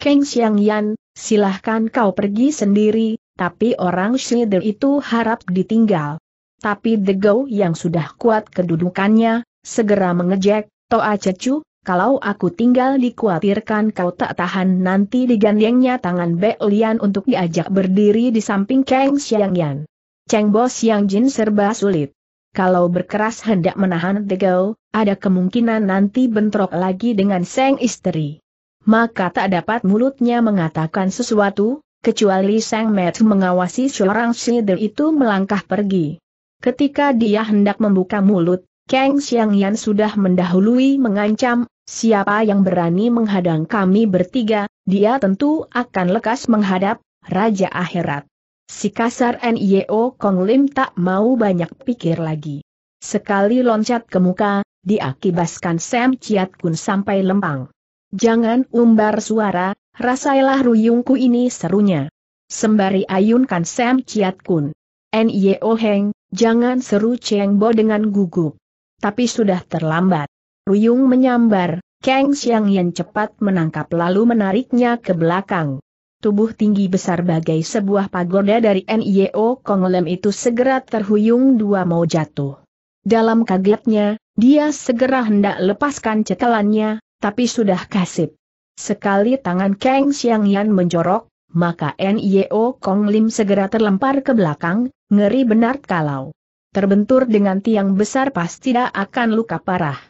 Kang Xiangyan, silahkan kau pergi sendiri, tapi orang Shider itu harap ditinggal. Tapi Degau yang sudah kuat kedudukannya, segera mengejek, Toa Cecu, kalau aku tinggal dikhawatirkan kau tak tahan nanti digandengnya tangan Lian untuk diajak berdiri di samping Kang Xiangyan. Cheng Bo Xiang Jin serba sulit. Kalau berkeras hendak menahan Degau, ada kemungkinan nanti bentrok lagi dengan Seng istri. Maka tak dapat mulutnya mengatakan sesuatu, kecuali Sang Met mengawasi seorang Shider itu melangkah pergi. Ketika dia hendak membuka mulut, Kang Xiang Yan sudah mendahului mengancam, siapa yang berani menghadang kami bertiga, dia tentu akan lekas menghadap, Raja Akhirat. Si kasar Nio Kong Lim tak mau banyak pikir lagi. Sekali loncat ke muka, diakibaskan Sam Chiat Kun sampai lempang. Jangan umbar suara, Rasailah ruyungku ini serunya. Sembari ayunkan Sam Chiat Kun. N.I.O. Heng, jangan seru Cheng Bo dengan gugup. Tapi sudah terlambat. Ruyung menyambar, Kang Xiang Yan cepat menangkap lalu menariknya ke belakang. Tubuh tinggi besar bagai sebuah pagoda dari NIO Konglem itu segera terhuyung dua mau jatuh. Dalam kagetnya, dia segera hendak lepaskan cekalannya, tapi sudah kasip. Sekali tangan Kang Xiang Yan menjorok, maka Nio Kong Lim segera terlempar ke belakang, ngeri benar kalau terbentur dengan tiang besar pasti tidak akan luka parah.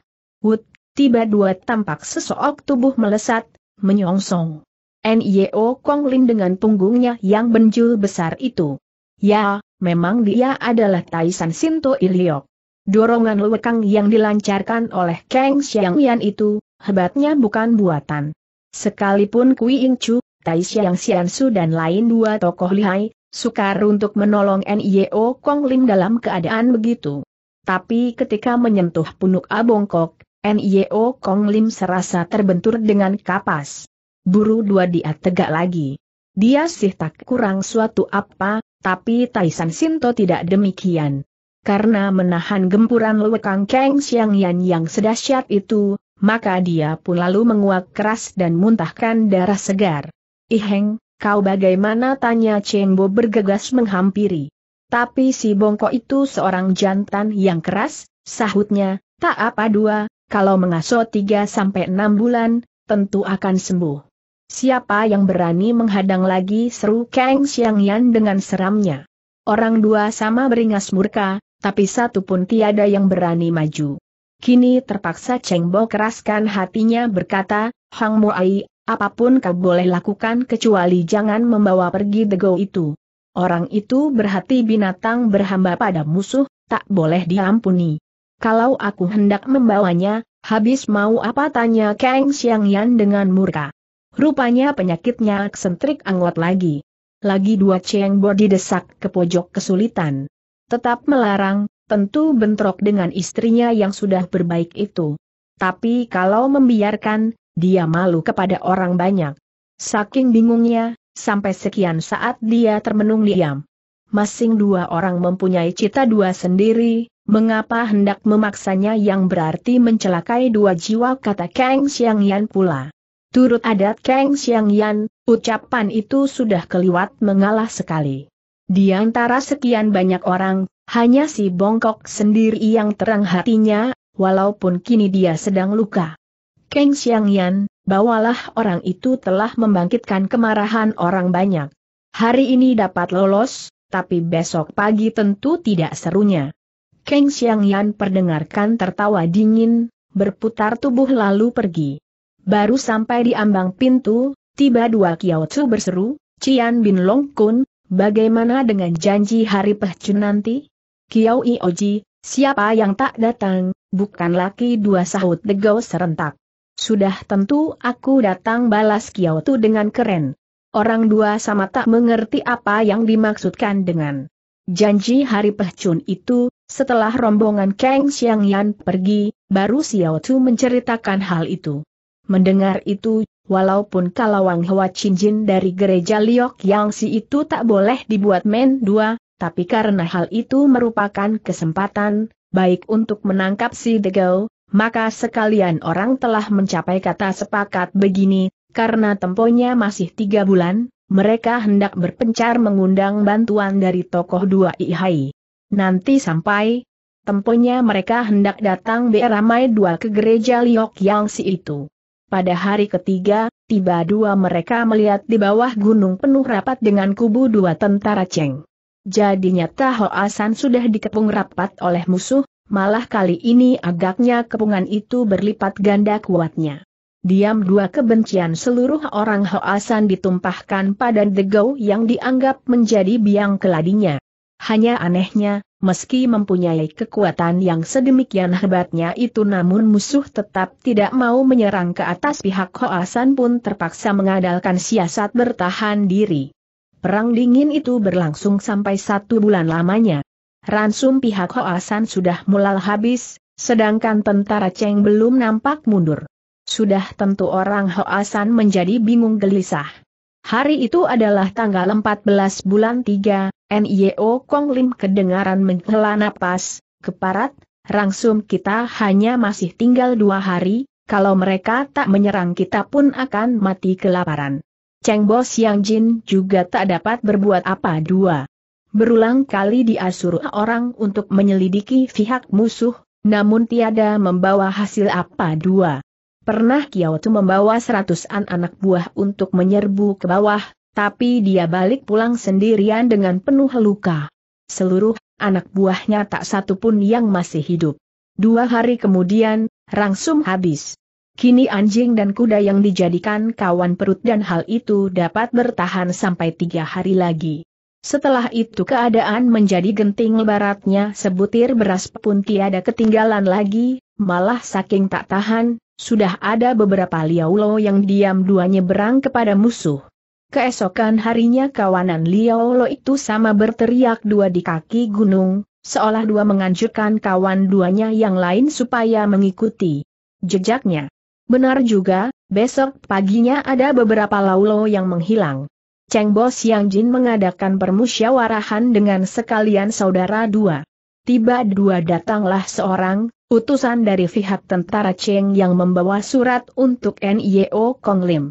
Wut, tiba dua tampak sesok tubuh melesat, menyongsong. Nio Kong Lim dengan punggungnya yang benjul besar itu. Ya, memang dia adalah Taisan Sinto Iliok. Dorongan lewekang yang dilancarkan oleh Kang Xiang Yan itu, hebatnya bukan buatan. Sekalipun Kui Ing Chu, Tai Xiang Xian Su dan lain dua tokoh lihai, sukar untuk menolong Nio Kong Lim dalam keadaan begitu. Tapi ketika menyentuh punuk Abongkok, Nio Kong Lim serasa terbentur dengan kapas. Buru dua dia tegak lagi. Dia sih tak kurang suatu apa, tapi Taisan Sinto tidak demikian. Karena menahan gempuran lewekang Kang Kang Xiang Yan yang sedahsyat itu, maka dia pun lalu menguak keras dan muntahkan darah segar. Iheng, kau bagaimana tanya Cembo bergegas menghampiri. Tapi si bongko itu seorang jantan yang keras, sahutnya, tak apa dua, kalau mengasuh tiga sampai enam bulan, tentu akan sembuh. Siapa yang berani menghadang lagi seru Kang Xiang Yan dengan seramnya. Orang dua sama beringas murka, tapi satu pun tiada yang berani maju. Kini terpaksa Cheng Bo keraskan hatinya berkata, Hang Ai, apapun kau boleh lakukan kecuali jangan membawa pergi dego itu. Orang itu berhati binatang berhamba pada musuh, tak boleh diampuni. Kalau aku hendak membawanya, habis mau apa tanya Kang Xiang Yan dengan murka. Rupanya penyakitnya eksentrik anggot lagi. Lagi dua Cheng Bo didesak ke pojok kesulitan. Tetap melarang, tentu bentrok dengan istrinya yang sudah berbaik itu. Tapi kalau membiarkan, dia malu kepada orang banyak. Saking bingungnya, sampai sekian saat dia termenung diam. Masing dua orang mempunyai cita dua sendiri, mengapa hendak memaksanya yang berarti mencelakai dua jiwa kata Kang Xiang Yan pula. Turut adat Kang Xiang Yan, ucapan itu sudah keliwat mengalah sekali. Di antara sekian banyak orang, hanya si bongkok sendiri yang terang hatinya, walaupun kini dia sedang luka. Keng Xiangyan, bawalah orang itu telah membangkitkan kemarahan orang banyak. Hari ini dapat lolos, tapi besok pagi tentu tidak serunya. Keng Xiangyan perdengarkan tertawa dingin, berputar tubuh lalu pergi. Baru sampai di ambang pintu, tiba dua Kiaocu berseru, Cian Bin Long Kun, bagaimana dengan janji hari pehcun nanti? Kiau Ioji, siapa yang tak datang, bukan laki dua sahut degau serentak. Sudah tentu aku datang balas Kiau Tu dengan keren. Orang dua sama tak mengerti apa yang dimaksudkan dengan janji hari pehcun itu, setelah rombongan Kang Yan pergi, baru Xiao Tu menceritakan hal itu. Mendengar itu, walaupun kalau Wang Chin Jin dari gereja Liok Yang Si itu tak boleh dibuat main dua, tapi karena hal itu merupakan kesempatan, baik untuk menangkap si Degau, maka sekalian orang telah mencapai kata sepakat begini, karena temponya masih tiga bulan, mereka hendak berpencar mengundang bantuan dari tokoh dua ihai. Nanti sampai, temponya mereka hendak datang beramai dua ke gereja Liok Yang si itu. Pada hari ketiga, tiba dua mereka melihat di bawah gunung penuh rapat dengan kubu dua tentara Cheng. Jadinya Taho Asan sudah dikepung rapat oleh musuh, malah kali ini agaknya kepungan itu berlipat ganda kuatnya. Diam dua kebencian seluruh orang Hoasan ditumpahkan pada Degau yang dianggap menjadi biang keladinya. Hanya anehnya, meski mempunyai kekuatan yang sedemikian hebatnya itu namun musuh tetap tidak mau menyerang ke atas pihak Hoasan pun terpaksa mengadalkan siasat bertahan diri. Perang dingin itu berlangsung sampai satu bulan lamanya. Ransum pihak Hoasan sudah mulai habis, sedangkan tentara Cheng belum nampak mundur. Sudah tentu orang Hoasan menjadi bingung gelisah. Hari itu adalah tanggal 14 bulan 3, NIO Kong Lim kedengaran menghela napas, keparat, rangsum kita hanya masih tinggal dua hari, kalau mereka tak menyerang kita pun akan mati kelaparan. Cheng Bo Siang Jin juga tak dapat berbuat apa dua. Berulang kali diasuruh orang untuk menyelidiki pihak musuh, namun tiada membawa hasil apa dua. Pernah Kiao Tu membawa seratusan anak buah untuk menyerbu ke bawah, tapi dia balik pulang sendirian dengan penuh luka. Seluruh anak buahnya tak satu pun yang masih hidup. Dua hari kemudian, rangsum habis. Kini anjing dan kuda yang dijadikan kawan perut dan hal itu dapat bertahan sampai tiga hari lagi. Setelah itu keadaan menjadi genting baratnya sebutir beras pun tiada ketinggalan lagi, malah saking tak tahan, sudah ada beberapa Liaulo yang diam duanya berang kepada musuh. Keesokan harinya kawanan Liaulo itu sama berteriak dua di kaki gunung, seolah dua menganjurkan kawan duanya yang lain supaya mengikuti jejaknya. Benar juga, besok paginya ada beberapa laulo yang menghilang. Cheng Bo Yang Jin mengadakan permusyawarahan dengan sekalian saudara dua. Tiba dua datanglah seorang, utusan dari pihak tentara Cheng yang membawa surat untuk NIO Kong Lim.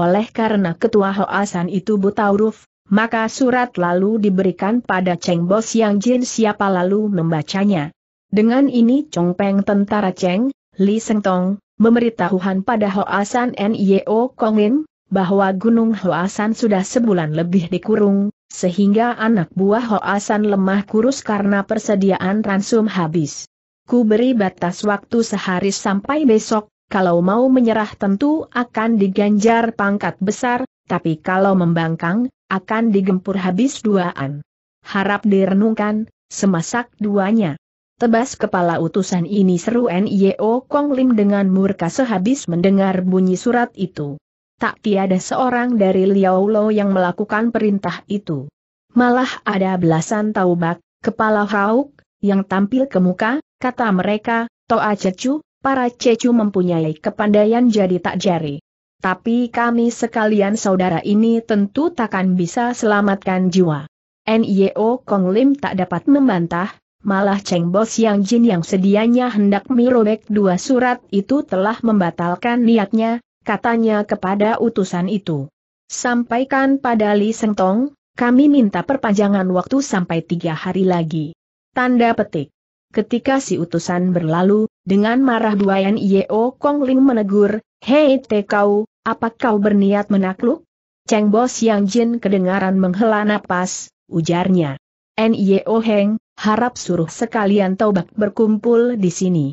Oleh karena ketua Hoasan itu buta huruf, maka surat lalu diberikan pada Cheng Bo Yang Jin siapa lalu membacanya. Dengan ini Chong Peng tentara Cheng, Li Seng Tong, memberitahuan pada Hoasan Nio oh Kongin, bahwa Gunung Hoasan sudah sebulan lebih dikurung, sehingga anak buah Hoasan lemah kurus karena persediaan ransum habis. Ku beri batas waktu sehari sampai besok, kalau mau menyerah tentu akan diganjar pangkat besar, tapi kalau membangkang, akan digempur habis duaan. Harap direnungkan, semasak duanya. Tebas kepala utusan ini seru N.Y.O. Kong Lim dengan murka sehabis mendengar bunyi surat itu. Tak tiada seorang dari Liao Lo yang melakukan perintah itu. Malah ada belasan taubak, kepala hauk, yang tampil ke muka, kata mereka, Toa Cecu, para Cecu mempunyai kepandaian jadi tak jari. Tapi kami sekalian saudara ini tentu takkan bisa selamatkan jiwa. N.Y.O. Kong Lim tak dapat membantah, Malah Cheng Bo Siang Jin yang sedianya hendak merobek dua surat itu telah membatalkan niatnya, katanya kepada utusan itu. Sampaikan pada Li Tong, kami minta perpanjangan waktu sampai tiga hari lagi. Tanda petik. Ketika si utusan berlalu, dengan marah Duayan Yeo Kong Ling menegur, Hei te kau, apa kau berniat menakluk? Cheng Bo Siang Jin kedengaran menghela napas, ujarnya. Nio Heng, harap suruh sekalian taubat berkumpul di sini.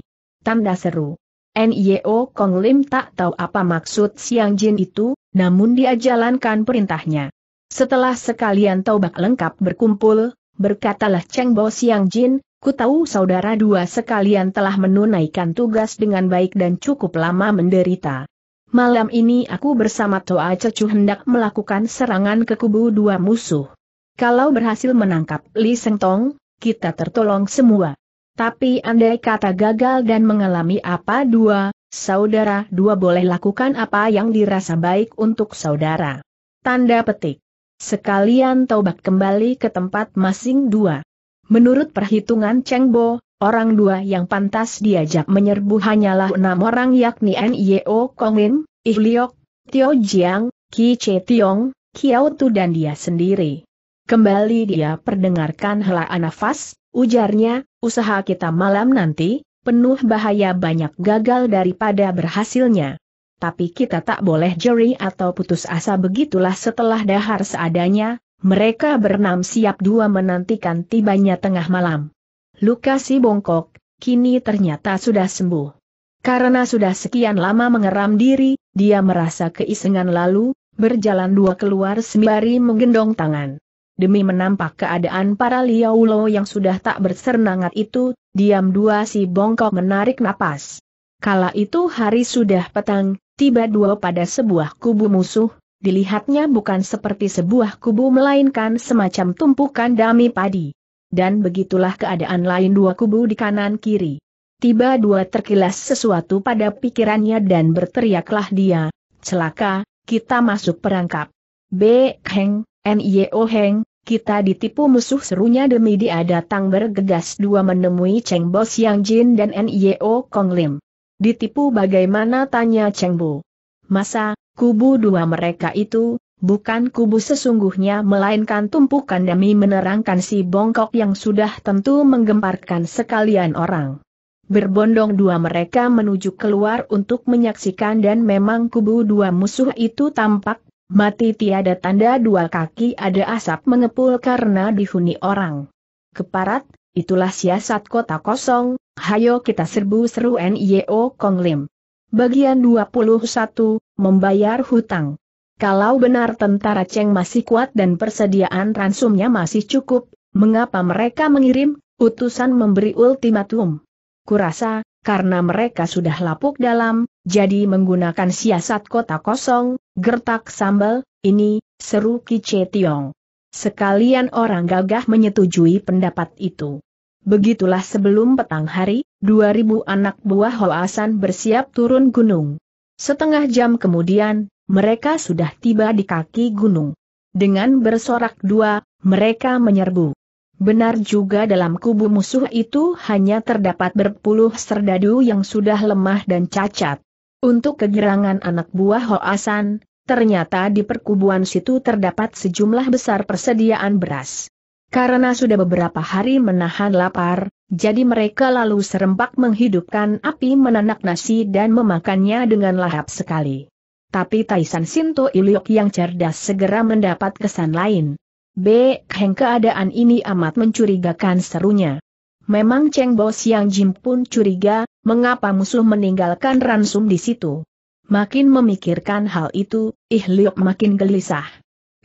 Tanda seru. Nio Kong Lim tak tahu apa maksud Siang Jin itu, namun dia jalankan perintahnya. Setelah sekalian taubat lengkap berkumpul, berkatalah Cheng Bo Siang Jin, Ku tahu saudara dua sekalian telah menunaikan tugas dengan baik dan cukup lama menderita. Malam ini aku bersama Toa Cecu hendak melakukan serangan ke kubu dua musuh. Kalau berhasil menangkap Li Seng Tong, kita tertolong semua. Tapi andai kata gagal dan mengalami apa dua, saudara dua boleh lakukan apa yang dirasa baik untuk saudara. Tanda petik. Sekalian taubat kembali ke tempat masing dua. Menurut perhitungan Cheng Bo, orang dua yang pantas diajak menyerbu hanyalah enam orang yakni N.Y.O. Kongin, Ih Liok, Tio Jiang, Ki Che Tiong, Kiao Tu dan dia sendiri. Kembali dia perdengarkan helaan nafas, ujarnya, usaha kita malam nanti, penuh bahaya banyak gagal daripada berhasilnya. Tapi kita tak boleh jeri atau putus asa begitulah setelah dahar seadanya, mereka bernam siap dua menantikan tibanya tengah malam. Lukasi bongkok, kini ternyata sudah sembuh. Karena sudah sekian lama mengeram diri, dia merasa keisengan lalu, berjalan dua keluar sembari menggendong tangan. Demi menampak keadaan para Liaulo yang sudah tak bersernangat itu, diam dua si bongkok menarik napas. Kala itu hari sudah petang, tiba dua pada sebuah kubu musuh, dilihatnya bukan seperti sebuah kubu melainkan semacam tumpukan dami padi. Dan begitulah keadaan lain dua kubu di kanan kiri. Tiba dua terkilas sesuatu pada pikirannya dan berteriaklah dia, celaka, kita masuk perangkap. B. Heng, Nio Heng, kita ditipu musuh serunya demi dia datang bergegas dua menemui Cheng Bo Siang Jin dan Nio Kong Lim. Ditipu bagaimana tanya Cheng Bo. Masa, kubu dua mereka itu, bukan kubu sesungguhnya melainkan tumpukan demi menerangkan si bongkok yang sudah tentu menggemparkan sekalian orang. Berbondong dua mereka menuju keluar untuk menyaksikan dan memang kubu dua musuh itu tampak Mati tiada tanda dua kaki ada asap mengepul karena dihuni orang. Keparat, itulah siasat kota kosong, hayo kita serbu seru NIO e Kong Lim. Bagian 21, Membayar Hutang. Kalau benar tentara Cheng masih kuat dan persediaan ransumnya masih cukup, mengapa mereka mengirim, utusan memberi ultimatum? Kurasa, karena mereka sudah lapuk dalam, jadi menggunakan siasat kota kosong, gertak sambal, ini, seru Kice Tiong. Sekalian orang gagah menyetujui pendapat itu. Begitulah sebelum petang hari, 2000 anak buah Hoasan bersiap turun gunung. Setengah jam kemudian, mereka sudah tiba di kaki gunung. Dengan bersorak dua, mereka menyerbu. Benar juga dalam kubu musuh itu hanya terdapat berpuluh serdadu yang sudah lemah dan cacat. Untuk kegirangan anak buah Hoasan, ternyata di perkubuan situ terdapat sejumlah besar persediaan beras. Karena sudah beberapa hari menahan lapar, jadi mereka lalu serempak menghidupkan api menanak nasi dan memakannya dengan lahap sekali. Tapi Taisan Sinto Iliok yang cerdas segera mendapat kesan lain. B. Heng keadaan ini amat mencurigakan serunya. Memang Cheng Bo Siang Jim pun curiga, mengapa musuh meninggalkan ransum di situ. Makin memikirkan hal itu, Ih Liok makin gelisah.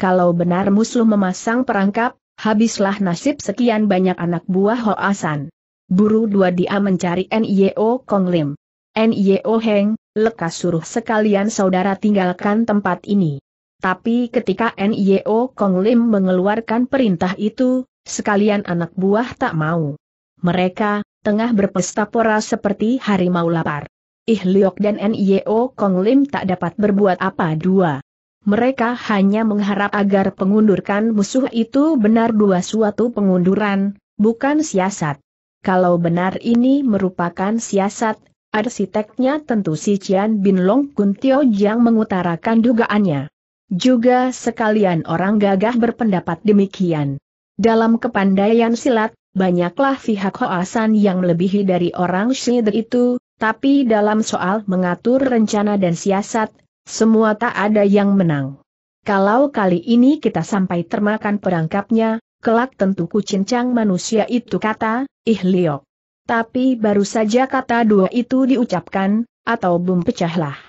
Kalau benar musuh memasang perangkap, habislah nasib sekian banyak anak buah Hoasan. Buru dua dia mencari Nio Kong Lim. Nio Heng, lekas suruh sekalian saudara tinggalkan tempat ini. Tapi ketika Nio Kong Lim mengeluarkan perintah itu, sekalian anak buah tak mau. Mereka, tengah berpesta pora seperti harimau lapar. Ih Liok dan Nio Kong Lim tak dapat berbuat apa dua. Mereka hanya mengharap agar pengundurkan musuh itu benar dua suatu pengunduran, bukan siasat. Kalau benar ini merupakan siasat, arsiteknya tentu si Cian Bin Long Kun Tio yang mengutarakan dugaannya. Juga sekalian orang gagah berpendapat demikian. Dalam kepandaian silat, banyaklah pihak Hoasan yang melebihi dari orang Shider itu, tapi dalam soal mengatur rencana dan siasat, semua tak ada yang menang. Kalau kali ini kita sampai termakan perangkapnya, kelak tentu kucincang manusia itu kata, ih liok. Tapi baru saja kata dua itu diucapkan, atau bum pecahlah.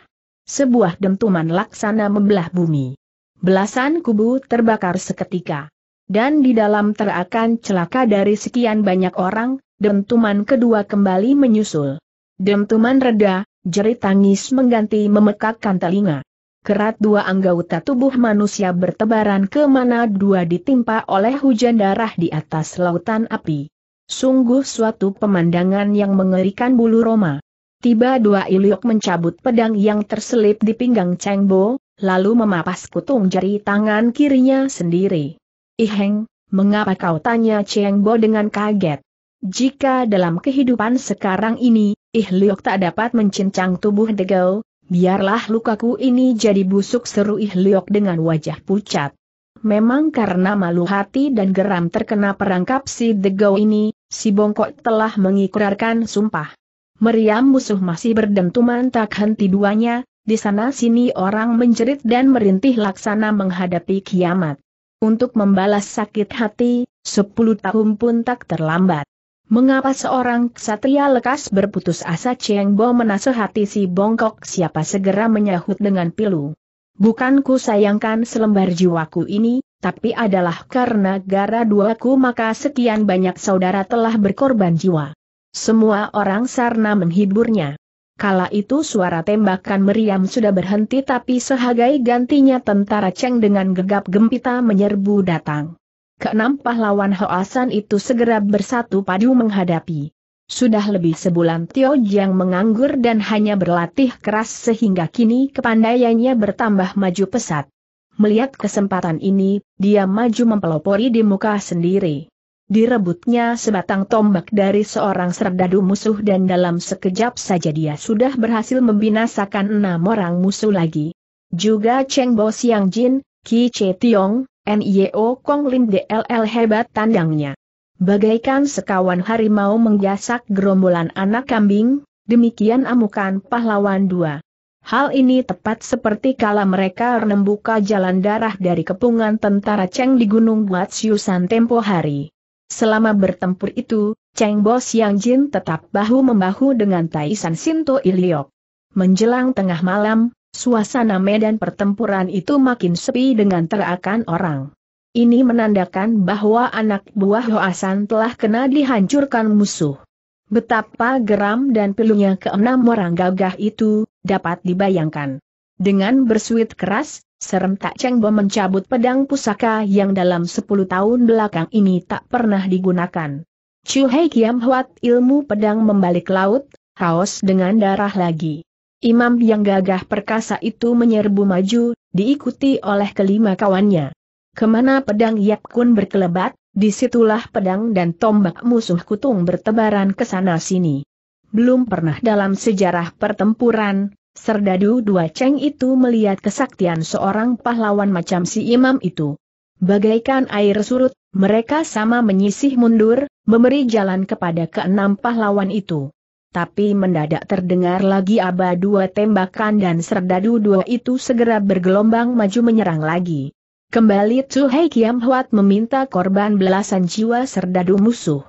Sebuah dentuman laksana membelah bumi. Belasan kubu terbakar seketika. Dan di dalam terakan celaka dari sekian banyak orang, dentuman kedua kembali menyusul. Dentuman reda, jerit tangis mengganti memekakkan telinga. Kerat dua anggota tubuh manusia bertebaran ke mana dua ditimpa oleh hujan darah di atas lautan api. Sungguh suatu pemandangan yang mengerikan bulu Roma. Tiba dua iliok mencabut pedang yang terselip di pinggang Cengbo, lalu memapas kutung jari tangan kirinya sendiri. Iheng, mengapa kau tanya Cheng Bo dengan kaget? Jika dalam kehidupan sekarang ini, Ih Liok tak dapat mencincang tubuh Degau, biarlah lukaku ini jadi busuk seru Ih Liok dengan wajah pucat. Memang karena malu hati dan geram terkena perangkap si Degau ini, si Bongkok telah mengikrarkan sumpah. Meriam musuh masih berdentuman tak henti duanya, di sana sini orang menjerit dan merintih laksana menghadapi kiamat. Untuk membalas sakit hati, sepuluh tahun pun tak terlambat. Mengapa seorang ksatria lekas berputus asa Cheng Bo menasehati si bongkok siapa segera menyahut dengan pilu. Bukanku sayangkan selembar jiwaku ini, tapi adalah karena gara duaku maka sekian banyak saudara telah berkorban jiwa. Semua orang sarna menghiburnya. Kala itu suara tembakan meriam sudah berhenti tapi sehagai gantinya tentara Cheng dengan gegap gempita menyerbu datang. Keenam pahlawan Hoasan itu segera bersatu padu menghadapi. Sudah lebih sebulan Tio Jiang menganggur dan hanya berlatih keras sehingga kini kepandaiannya bertambah maju pesat. Melihat kesempatan ini, dia maju mempelopori di muka sendiri. Direbutnya sebatang tombak dari seorang serdadu musuh dan dalam sekejap saja dia sudah berhasil membinasakan enam orang musuh lagi. Juga Cheng Bo Siang Jin, Ki Che Tiong, Nyeo Kong Lim DLL hebat tandangnya. Bagaikan sekawan harimau menggasak gerombolan anak kambing, demikian amukan pahlawan dua. Hal ini tepat seperti kala mereka menembuka jalan darah dari kepungan tentara Cheng di Gunung Guatsiusan tempo hari. Selama bertempur itu, Cheng Bo Yang Jin tetap bahu-membahu dengan Taisan Sinto Iliok. Menjelang tengah malam, suasana medan pertempuran itu makin sepi dengan terakan orang. Ini menandakan bahwa anak buah Hoasan telah kena dihancurkan musuh. Betapa geram dan pilunya keenam orang gagah itu, dapat dibayangkan. Dengan bersuit keras, Tak Cheng Bo mencabut pedang pusaka yang dalam 10 tahun belakang ini tak pernah digunakan. Chu Hei Kiam Huat ilmu pedang membalik laut, haos dengan darah lagi. Imam yang gagah perkasa itu menyerbu maju, diikuti oleh kelima kawannya. Kemana pedang Yap Kun berkelebat, disitulah pedang dan tombak musuh kutung bertebaran ke sana sini. Belum pernah dalam sejarah pertempuran, Serdadu dua ceng itu melihat kesaktian seorang pahlawan macam si imam itu. Bagaikan air surut, mereka sama menyisih mundur, memberi jalan kepada keenam pahlawan itu. Tapi mendadak terdengar lagi aba dua tembakan dan serdadu dua itu segera bergelombang maju menyerang lagi. Kembali Tsuhei Kiam Huat meminta korban belasan jiwa serdadu musuh.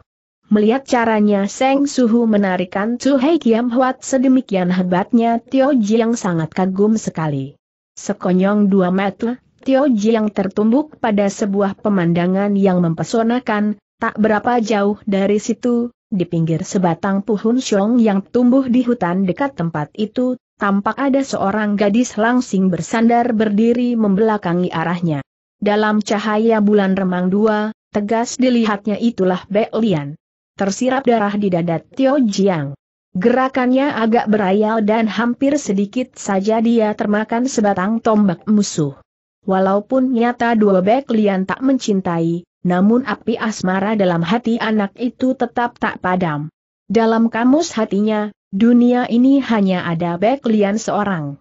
Melihat caranya Seng Suhu menarikan Chu Hei Kiam Huat sedemikian hebatnya Tio Ji yang sangat kagum sekali. Sekonyong dua mata, Tio Ji yang tertumbuk pada sebuah pemandangan yang mempesonakan, tak berapa jauh dari situ, di pinggir sebatang puhun syong yang tumbuh di hutan dekat tempat itu, tampak ada seorang gadis langsing bersandar berdiri membelakangi arahnya. Dalam cahaya bulan remang dua, tegas dilihatnya itulah Be Lian tersirap darah di dada Tio Jiang. Gerakannya agak berayal dan hampir sedikit saja dia termakan sebatang tombak musuh. Walaupun nyata dua bek Lian tak mencintai, namun api asmara dalam hati anak itu tetap tak padam. Dalam kamus hatinya, dunia ini hanya ada Bek Lian seorang.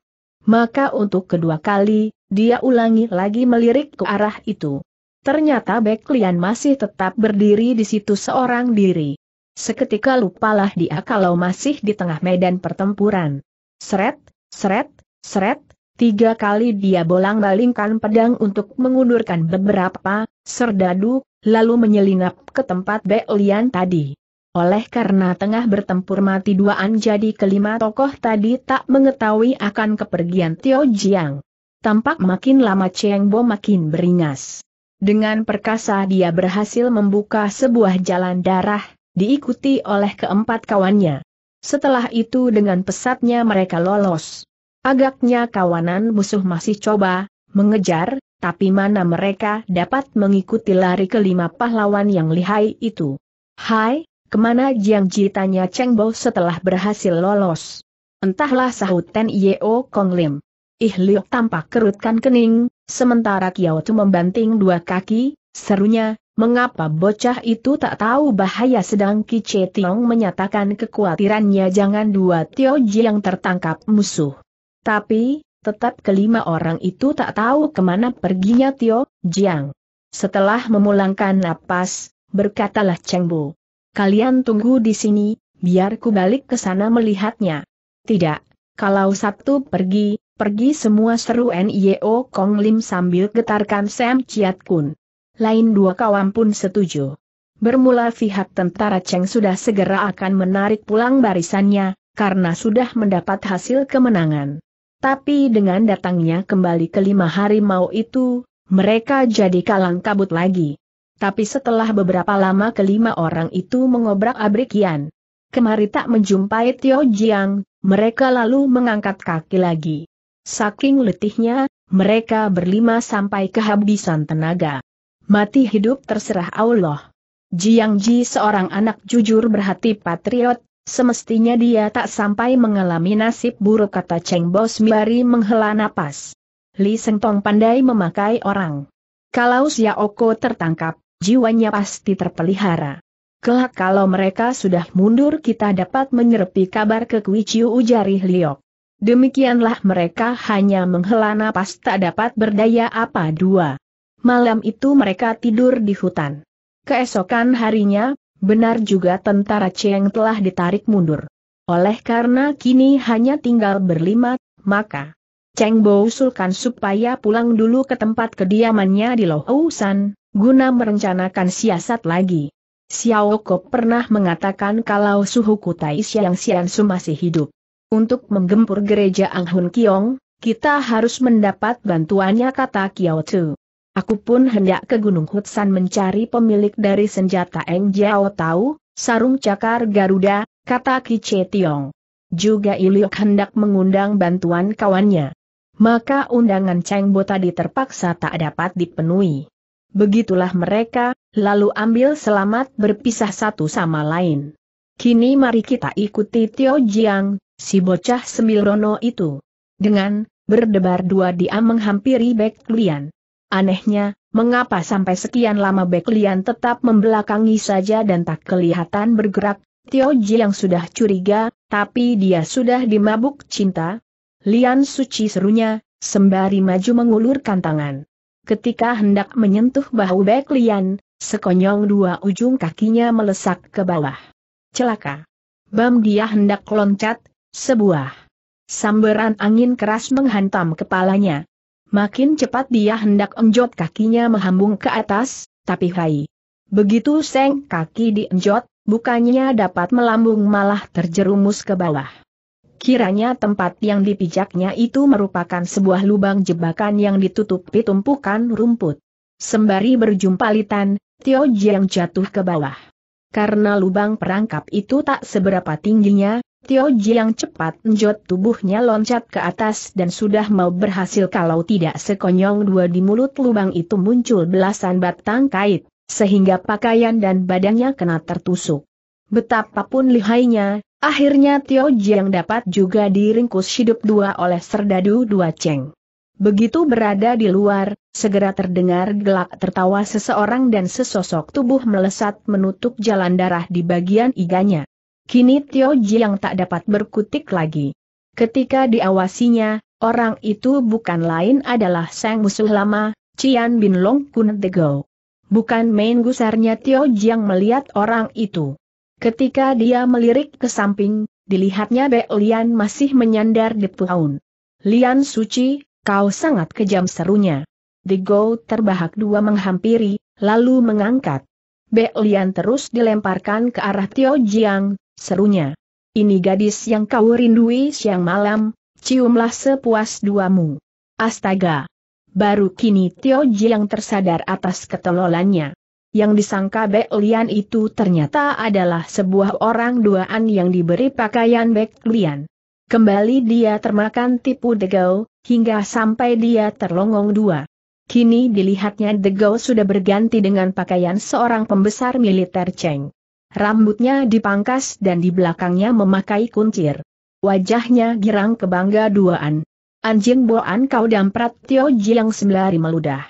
Maka untuk kedua kali, dia ulangi lagi melirik ke arah itu. Ternyata Bek Lian masih tetap berdiri di situ seorang diri. Seketika lupalah dia kalau masih di tengah medan pertempuran. Seret, seret, seret, tiga kali dia bolang-balingkan pedang untuk mengundurkan beberapa, serdadu, lalu menyelinap ke tempat Bek Lian tadi. Oleh karena tengah bertempur mati duaan jadi kelima tokoh tadi tak mengetahui akan kepergian Tio Jiang. Tampak makin lama Cheng Bo makin beringas. Dengan perkasa dia berhasil membuka sebuah jalan darah, diikuti oleh keempat kawannya. Setelah itu dengan pesatnya mereka lolos. Agaknya kawanan musuh masih coba, mengejar, tapi mana mereka dapat mengikuti lari kelima pahlawan yang lihai itu. Hai, kemana Jiang Ji tanya Cheng Bo setelah berhasil lolos. Entahlah sahut Ten Yeo Kong Lim. Ih Liu tampak kerutkan kening, Sementara Tu membanting dua kaki, serunya, mengapa bocah itu tak tahu bahaya sedang Che Tiong menyatakan kekhawatirannya jangan dua Ji yang tertangkap musuh. Tapi, tetap kelima orang itu tak tahu kemana perginya Tio Jiang. Setelah memulangkan napas, berkatalah Cheng Bu. Kalian tunggu di sini, biar ku balik ke sana melihatnya. Tidak, kalau Sabtu pergi, Pergi semua seru N.I.O. Kong Lim sambil getarkan Sam Chiat Kun. Lain dua kawan pun setuju. Bermula pihak tentara Cheng sudah segera akan menarik pulang barisannya, karena sudah mendapat hasil kemenangan. Tapi dengan datangnya kembali ke kelima harimau itu, mereka jadi kalang kabut lagi. Tapi setelah beberapa lama kelima orang itu mengobrak abrikian Yan. Kemari tak menjumpai Tio Jiang, mereka lalu mengangkat kaki lagi. Saking letihnya, mereka berlima sampai kehabisan tenaga. Mati hidup terserah Allah. Jiang Ji seorang anak jujur berhati patriot, semestinya dia tak sampai mengalami nasib buruk kata Cheng Bos Sembari menghela napas. Li Seng Tong pandai memakai orang. Kalau Oko tertangkap, jiwanya pasti terpelihara. Kelak kalau mereka sudah mundur kita dapat menyerpi kabar ke Chiu ujarih Liok. Demikianlah mereka hanya menghela napas tak dapat berdaya apa dua. Malam itu mereka tidur di hutan. Keesokan harinya, benar juga tentara Cheng telah ditarik mundur. Oleh karena kini hanya tinggal berlima, maka Cheng Bo usulkan supaya pulang dulu ke tempat kediamannya di Lohousan, guna merencanakan siasat lagi. Xiao Ko pernah mengatakan kalau suhu Kutai Siang Sian Su masih hidup. Untuk menggempur gereja Ang Hun Kiong, kita harus mendapat bantuannya kata Kiao Chu. Aku pun hendak ke Gunung Hutsan mencari pemilik dari senjata Eng Jiao Tau, sarung cakar Garuda, kata Ki Che Tiong. Juga Iliok hendak mengundang bantuan kawannya. Maka undangan Cheng Bo tadi terpaksa tak dapat dipenuhi. Begitulah mereka, lalu ambil selamat berpisah satu sama lain. Kini mari kita ikuti Tio Jiang, si bocah Semirono itu. Dengan, berdebar dua dia menghampiri Bek Lian. Anehnya, mengapa sampai sekian lama Bek Lian tetap membelakangi saja dan tak kelihatan bergerak, Tio Ji yang sudah curiga, tapi dia sudah dimabuk cinta. Lian suci serunya, sembari maju mengulurkan tangan. Ketika hendak menyentuh bahu Bek Lian, sekonyong dua ujung kakinya melesak ke bawah. Celaka. Bam dia hendak loncat, sebuah sambaran angin keras menghantam kepalanya. Makin cepat dia hendak enjot kakinya menghambung ke atas, tapi hai. Begitu seng kaki dienjot, bukannya dapat melambung malah terjerumus ke bawah. Kiranya tempat yang dipijaknya itu merupakan sebuah lubang jebakan yang ditutupi tumpukan rumput. Sembari berjumpa litan, Tio Jiang jatuh ke bawah. Karena lubang perangkap itu tak seberapa tingginya, Tio Jiang cepat menjot tubuhnya loncat ke atas dan sudah mau berhasil kalau tidak sekonyong dua di mulut lubang itu muncul belasan batang kait, sehingga pakaian dan badannya kena tertusuk. Betapapun lihainya, akhirnya Tio Jiang dapat juga diringkus hidup dua oleh serdadu dua ceng. Begitu berada di luar, segera terdengar gelak tertawa seseorang dan sesosok tubuh melesat menutup jalan darah di bagian iganya. Kini Tio Jiang tak dapat berkutik lagi. Ketika diawasinya, orang itu bukan lain adalah sang musuh lama, Cian Bin Long Kun Dego. Bukan main gusarnya Tio Jiang melihat orang itu. Ketika dia melirik ke samping, dilihatnya Be Lian masih menyandar di pohon. Lian Suci, kau sangat kejam serunya. Dego terbahak dua menghampiri, lalu mengangkat. Be Lian terus dilemparkan ke arah Tio Jiang, serunya. Ini gadis yang kau rindui siang malam, ciumlah sepuas duamu. Astaga! Baru kini Tio yang tersadar atas ketololannya. Yang disangka Bek Lian itu ternyata adalah sebuah orang duaan yang diberi pakaian Bek Lian. Kembali dia termakan tipu degau, hingga sampai dia terlongong dua. Kini dilihatnya Degau sudah berganti dengan pakaian seorang pembesar militer Cheng rambutnya dipangkas dan di belakangnya memakai kuncir. Wajahnya girang kebangga duaan. Anjing boan kau damprat Tio Jiang sembari meludah.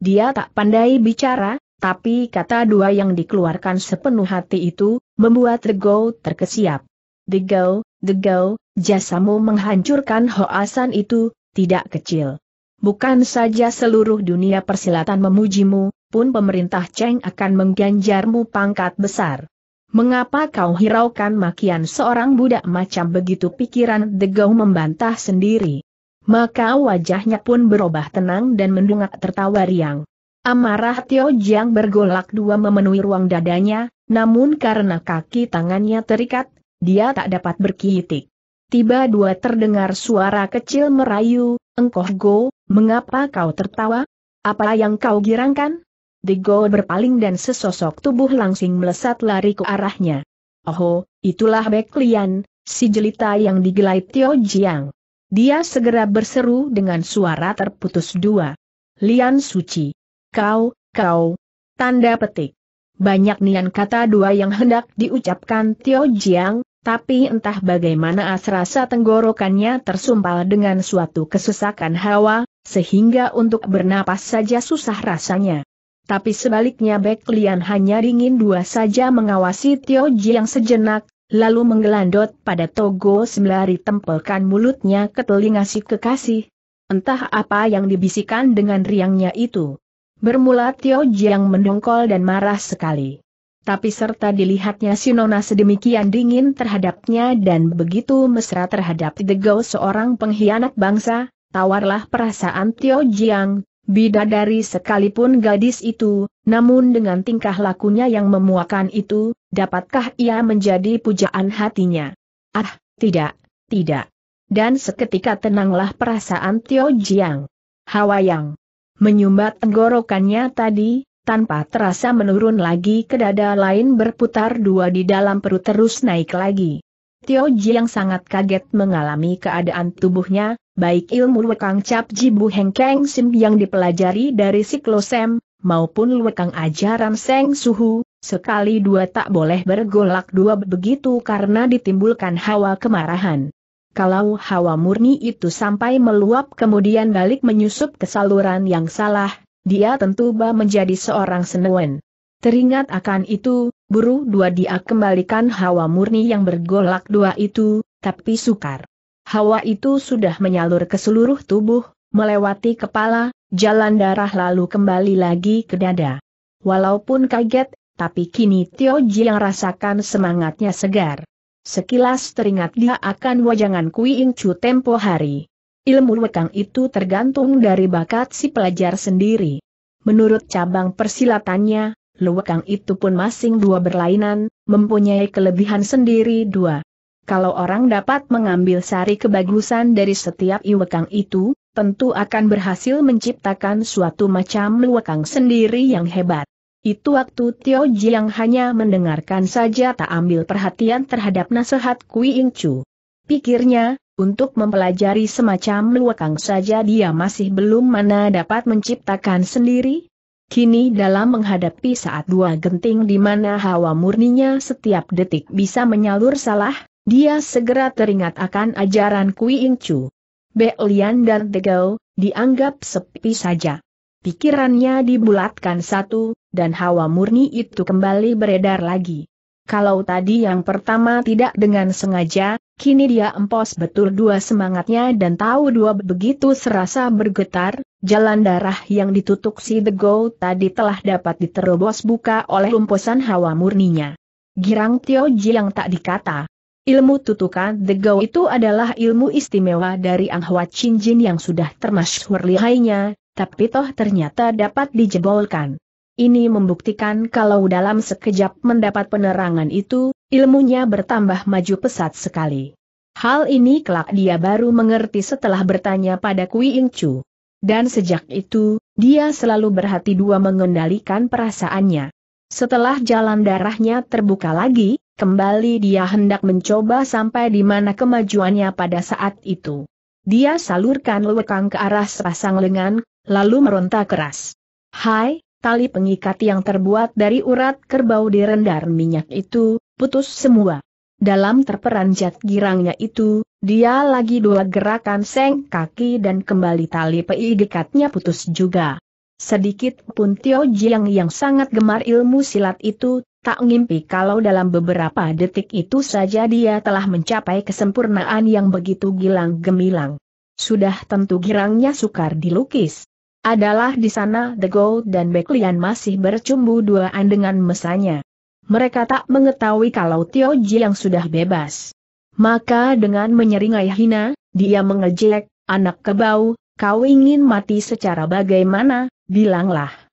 Dia tak pandai bicara, tapi kata dua yang dikeluarkan sepenuh hati itu, membuat Degau terkesiap. Degau, Degau, jasamu menghancurkan Hoasan itu, tidak kecil. Bukan saja seluruh dunia persilatan memujimu, pun pemerintah Cheng akan mengganjarmu pangkat besar. Mengapa kau hiraukan makian seorang budak macam begitu pikiran Degau membantah sendiri. Maka wajahnya pun berubah tenang dan mendungak tertawa riang. Amarah Tio Jiang bergolak dua memenuhi ruang dadanya, namun karena kaki tangannya terikat, dia tak dapat berkihitik. Tiba dua terdengar suara kecil merayu, engkoh go, mengapa kau tertawa? Apa yang kau girangkan? Digo berpaling dan sesosok tubuh langsing melesat lari ke arahnya. Oh, itulah Beklian, si jelita yang digelai Tio Jiang. Dia segera berseru dengan suara terputus dua. Lian Suci. Kau, kau. Tanda petik. Banyak nian kata dua yang hendak diucapkan Tio Jiang, tapi entah bagaimana asrasa tenggorokannya tersumpal dengan suatu kesesakan hawa, sehingga untuk bernapas saja susah rasanya. Tapi sebaliknya Bek Lian hanya dingin dua saja mengawasi Tio Ji sejenak, lalu menggelandot pada Togo sembari tempelkan mulutnya ke telinga si kekasih. Entah apa yang dibisikkan dengan riangnya itu. Bermula Tio Ji mendongkol dan marah sekali. Tapi serta dilihatnya si Nona sedemikian dingin terhadapnya dan begitu mesra terhadap Degau seorang pengkhianat bangsa, tawarlah perasaan Tio Jiang, Bidadari sekalipun gadis itu, namun dengan tingkah lakunya yang memuakan itu, dapatkah ia menjadi pujaan hatinya? Ah, tidak, tidak. Dan seketika tenanglah perasaan Tio Jiang. Hawa yang menyumbat tenggorokannya tadi, tanpa terasa menurun lagi ke dada lain berputar dua di dalam perut terus naik lagi. Tio Jiang sangat kaget mengalami keadaan tubuhnya, baik ilmu Wekang Cap Jibu Heng Keng Sim yang dipelajari dari Siklosem, maupun Wekang ajaran Seng Suhu, sekali dua tak boleh bergolak dua begitu karena ditimbulkan hawa kemarahan. Kalau hawa murni itu sampai meluap kemudian balik menyusup ke saluran yang salah, dia tentu bah menjadi seorang senewen. Teringat akan itu, buru dua dia kembalikan hawa murni yang bergolak dua itu, tapi sukar hawa itu sudah menyalur ke seluruh tubuh, melewati kepala, jalan darah lalu kembali lagi ke dada. Walaupun kaget, tapi kini Tio yang rasakan semangatnya segar. Sekilas teringat dia akan wajangan Kui Ing Chu tempo hari. Ilmu wekang itu tergantung dari bakat si pelajar sendiri. Menurut cabang persilatannya, luwekang itu pun masing dua berlainan, mempunyai kelebihan sendiri dua. Kalau orang dapat mengambil sari kebagusan dari setiap iwekang itu, tentu akan berhasil menciptakan suatu macam iwekang sendiri yang hebat. Itu waktu Tio Jiang hanya mendengarkan saja tak ambil perhatian terhadap nasihat Kui Ing Chu. Pikirnya, untuk mempelajari semacam luwakang saja dia masih belum mana dapat menciptakan sendiri, Kini dalam menghadapi saat dua genting di mana hawa murninya setiap detik bisa menyalur salah, dia segera teringat akan ajaran Kui Ing Chu. Lian dan Tegau, dianggap sepi saja. Pikirannya dibulatkan satu, dan hawa murni itu kembali beredar lagi. Kalau tadi yang pertama tidak dengan sengaja, kini dia empos betul dua semangatnya dan tahu dua begitu serasa bergetar, jalan darah yang ditutup si The Go tadi telah dapat diterobos buka oleh lumpusan hawa murninya. Girang Tio Ji yang tak dikata, Ilmu tutukan The Go itu adalah ilmu istimewa dari Ang Hwa Chin Jin yang sudah termasyhur lihainya, tapi toh ternyata dapat dijebolkan. Ini membuktikan kalau dalam sekejap mendapat penerangan itu, ilmunya bertambah maju pesat sekali. Hal ini kelak dia baru mengerti setelah bertanya pada Kui Ing Chu. Dan sejak itu, dia selalu berhati dua mengendalikan perasaannya. Setelah jalan darahnya terbuka lagi, Kembali dia hendak mencoba sampai di mana kemajuannya pada saat itu. Dia salurkan lewekang ke arah sepasang lengan, lalu meronta keras. Hai, tali pengikat yang terbuat dari urat kerbau direndar minyak itu, putus semua. Dalam terperanjat girangnya itu, dia lagi dua gerakan seng kaki dan kembali tali peigekatnya putus juga. Sedikit pun Tio Jiang yang sangat gemar ilmu silat itu Tak ngimpi kalau dalam beberapa detik itu saja dia telah mencapai kesempurnaan yang begitu gilang gemilang. Sudah tentu girangnya sukar dilukis. Adalah di sana The Gold dan Beklian masih bercumbu duaan dengan mesanya. Mereka tak mengetahui kalau Tio Ji yang sudah bebas. Maka dengan menyeringai hina, dia mengejek, anak kebau, kau ingin mati secara bagaimana, bilanglah.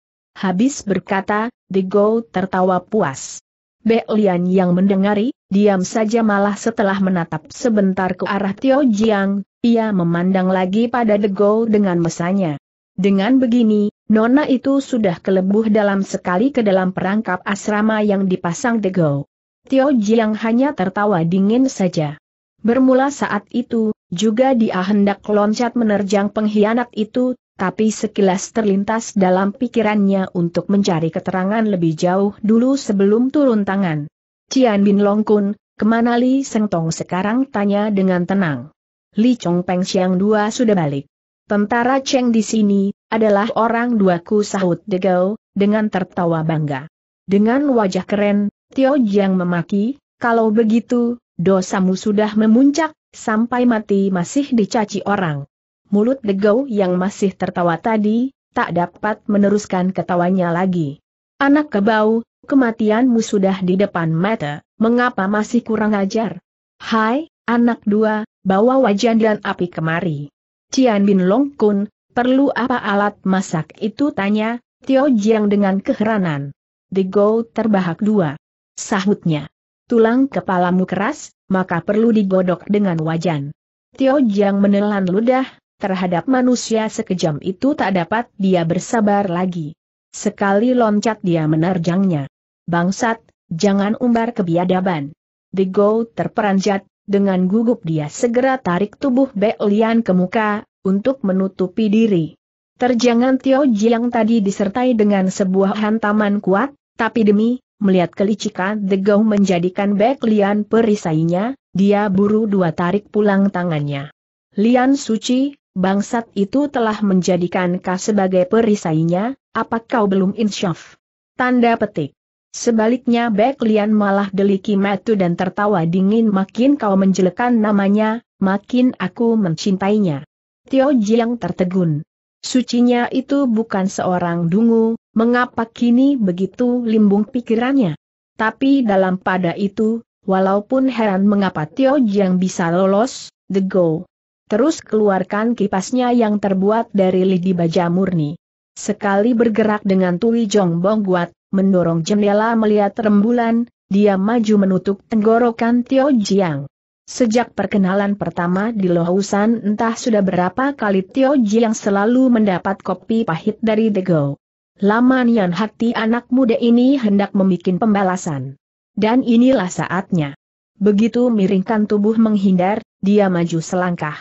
Habis berkata, The Go tertawa puas. Belian yang mendengari, diam saja malah setelah menatap sebentar ke arah Tio Jiang, ia memandang lagi pada The Go dengan mesanya. Dengan begini, Nona itu sudah kelebuh dalam sekali ke dalam perangkap asrama yang dipasang The Go. Tio Jiang hanya tertawa dingin saja. Bermula saat itu, juga dia hendak loncat menerjang pengkhianat itu, tapi sekilas terlintas dalam pikirannya untuk mencari keterangan lebih jauh dulu sebelum turun tangan. Cian Bin Long Kun, kemana Li Seng Tong sekarang tanya dengan tenang. Li Chong Peng Siang dua sudah balik. Tentara Cheng di sini, adalah orang dua ku sahut Degau, dengan tertawa bangga. Dengan wajah keren, Tio Jiang memaki, kalau begitu, dosamu sudah memuncak, sampai mati masih dicaci orang mulut Degau yang masih tertawa tadi, tak dapat meneruskan ketawanya lagi. Anak kebau, kematianmu sudah di depan mata, mengapa masih kurang ajar? Hai, anak dua, bawa wajan dan api kemari. Cian Bin Long Kun, perlu apa alat masak itu tanya, Tio Jiang dengan keheranan. Degau terbahak dua. Sahutnya. Tulang kepalamu keras, maka perlu digodok dengan wajan. Tio Jiang menelan ludah, terhadap manusia sekejam itu tak dapat dia bersabar lagi. Sekali loncat dia menerjangnya. Bangsat, jangan umbar kebiadaban. The Go terperanjat, dengan gugup dia segera tarik tubuh Belian ke muka, untuk menutupi diri. Terjangan Tio Jiang tadi disertai dengan sebuah hantaman kuat, tapi demi melihat kelicikan The Go menjadikan Bek perisainya, dia buru dua tarik pulang tangannya. Lian Suci, Bangsat itu telah menjadikan kau sebagai perisainya, apa kau belum insyaf? Tanda petik. Sebaliknya Bek Lian malah deliki matu dan tertawa dingin makin kau menjelekan namanya, makin aku mencintainya. Tio Jiang tertegun. Sucinya itu bukan seorang dungu, mengapa kini begitu limbung pikirannya? Tapi dalam pada itu, walaupun heran mengapa Tio Jiang bisa lolos, the go Terus keluarkan kipasnya yang terbuat dari lidi baja murni. Sekali bergerak dengan Tui Jong Bong Guat, mendorong jendela melihat rembulan, dia maju menutup tenggorokan Tio Jiang. Sejak perkenalan pertama di Lohusan, entah sudah berapa kali Tio Jiang selalu mendapat kopi pahit dari The Go. Laman yang hati anak muda ini hendak membuat pembalasan. Dan inilah saatnya. Begitu miringkan tubuh menghindar, dia maju selangkah.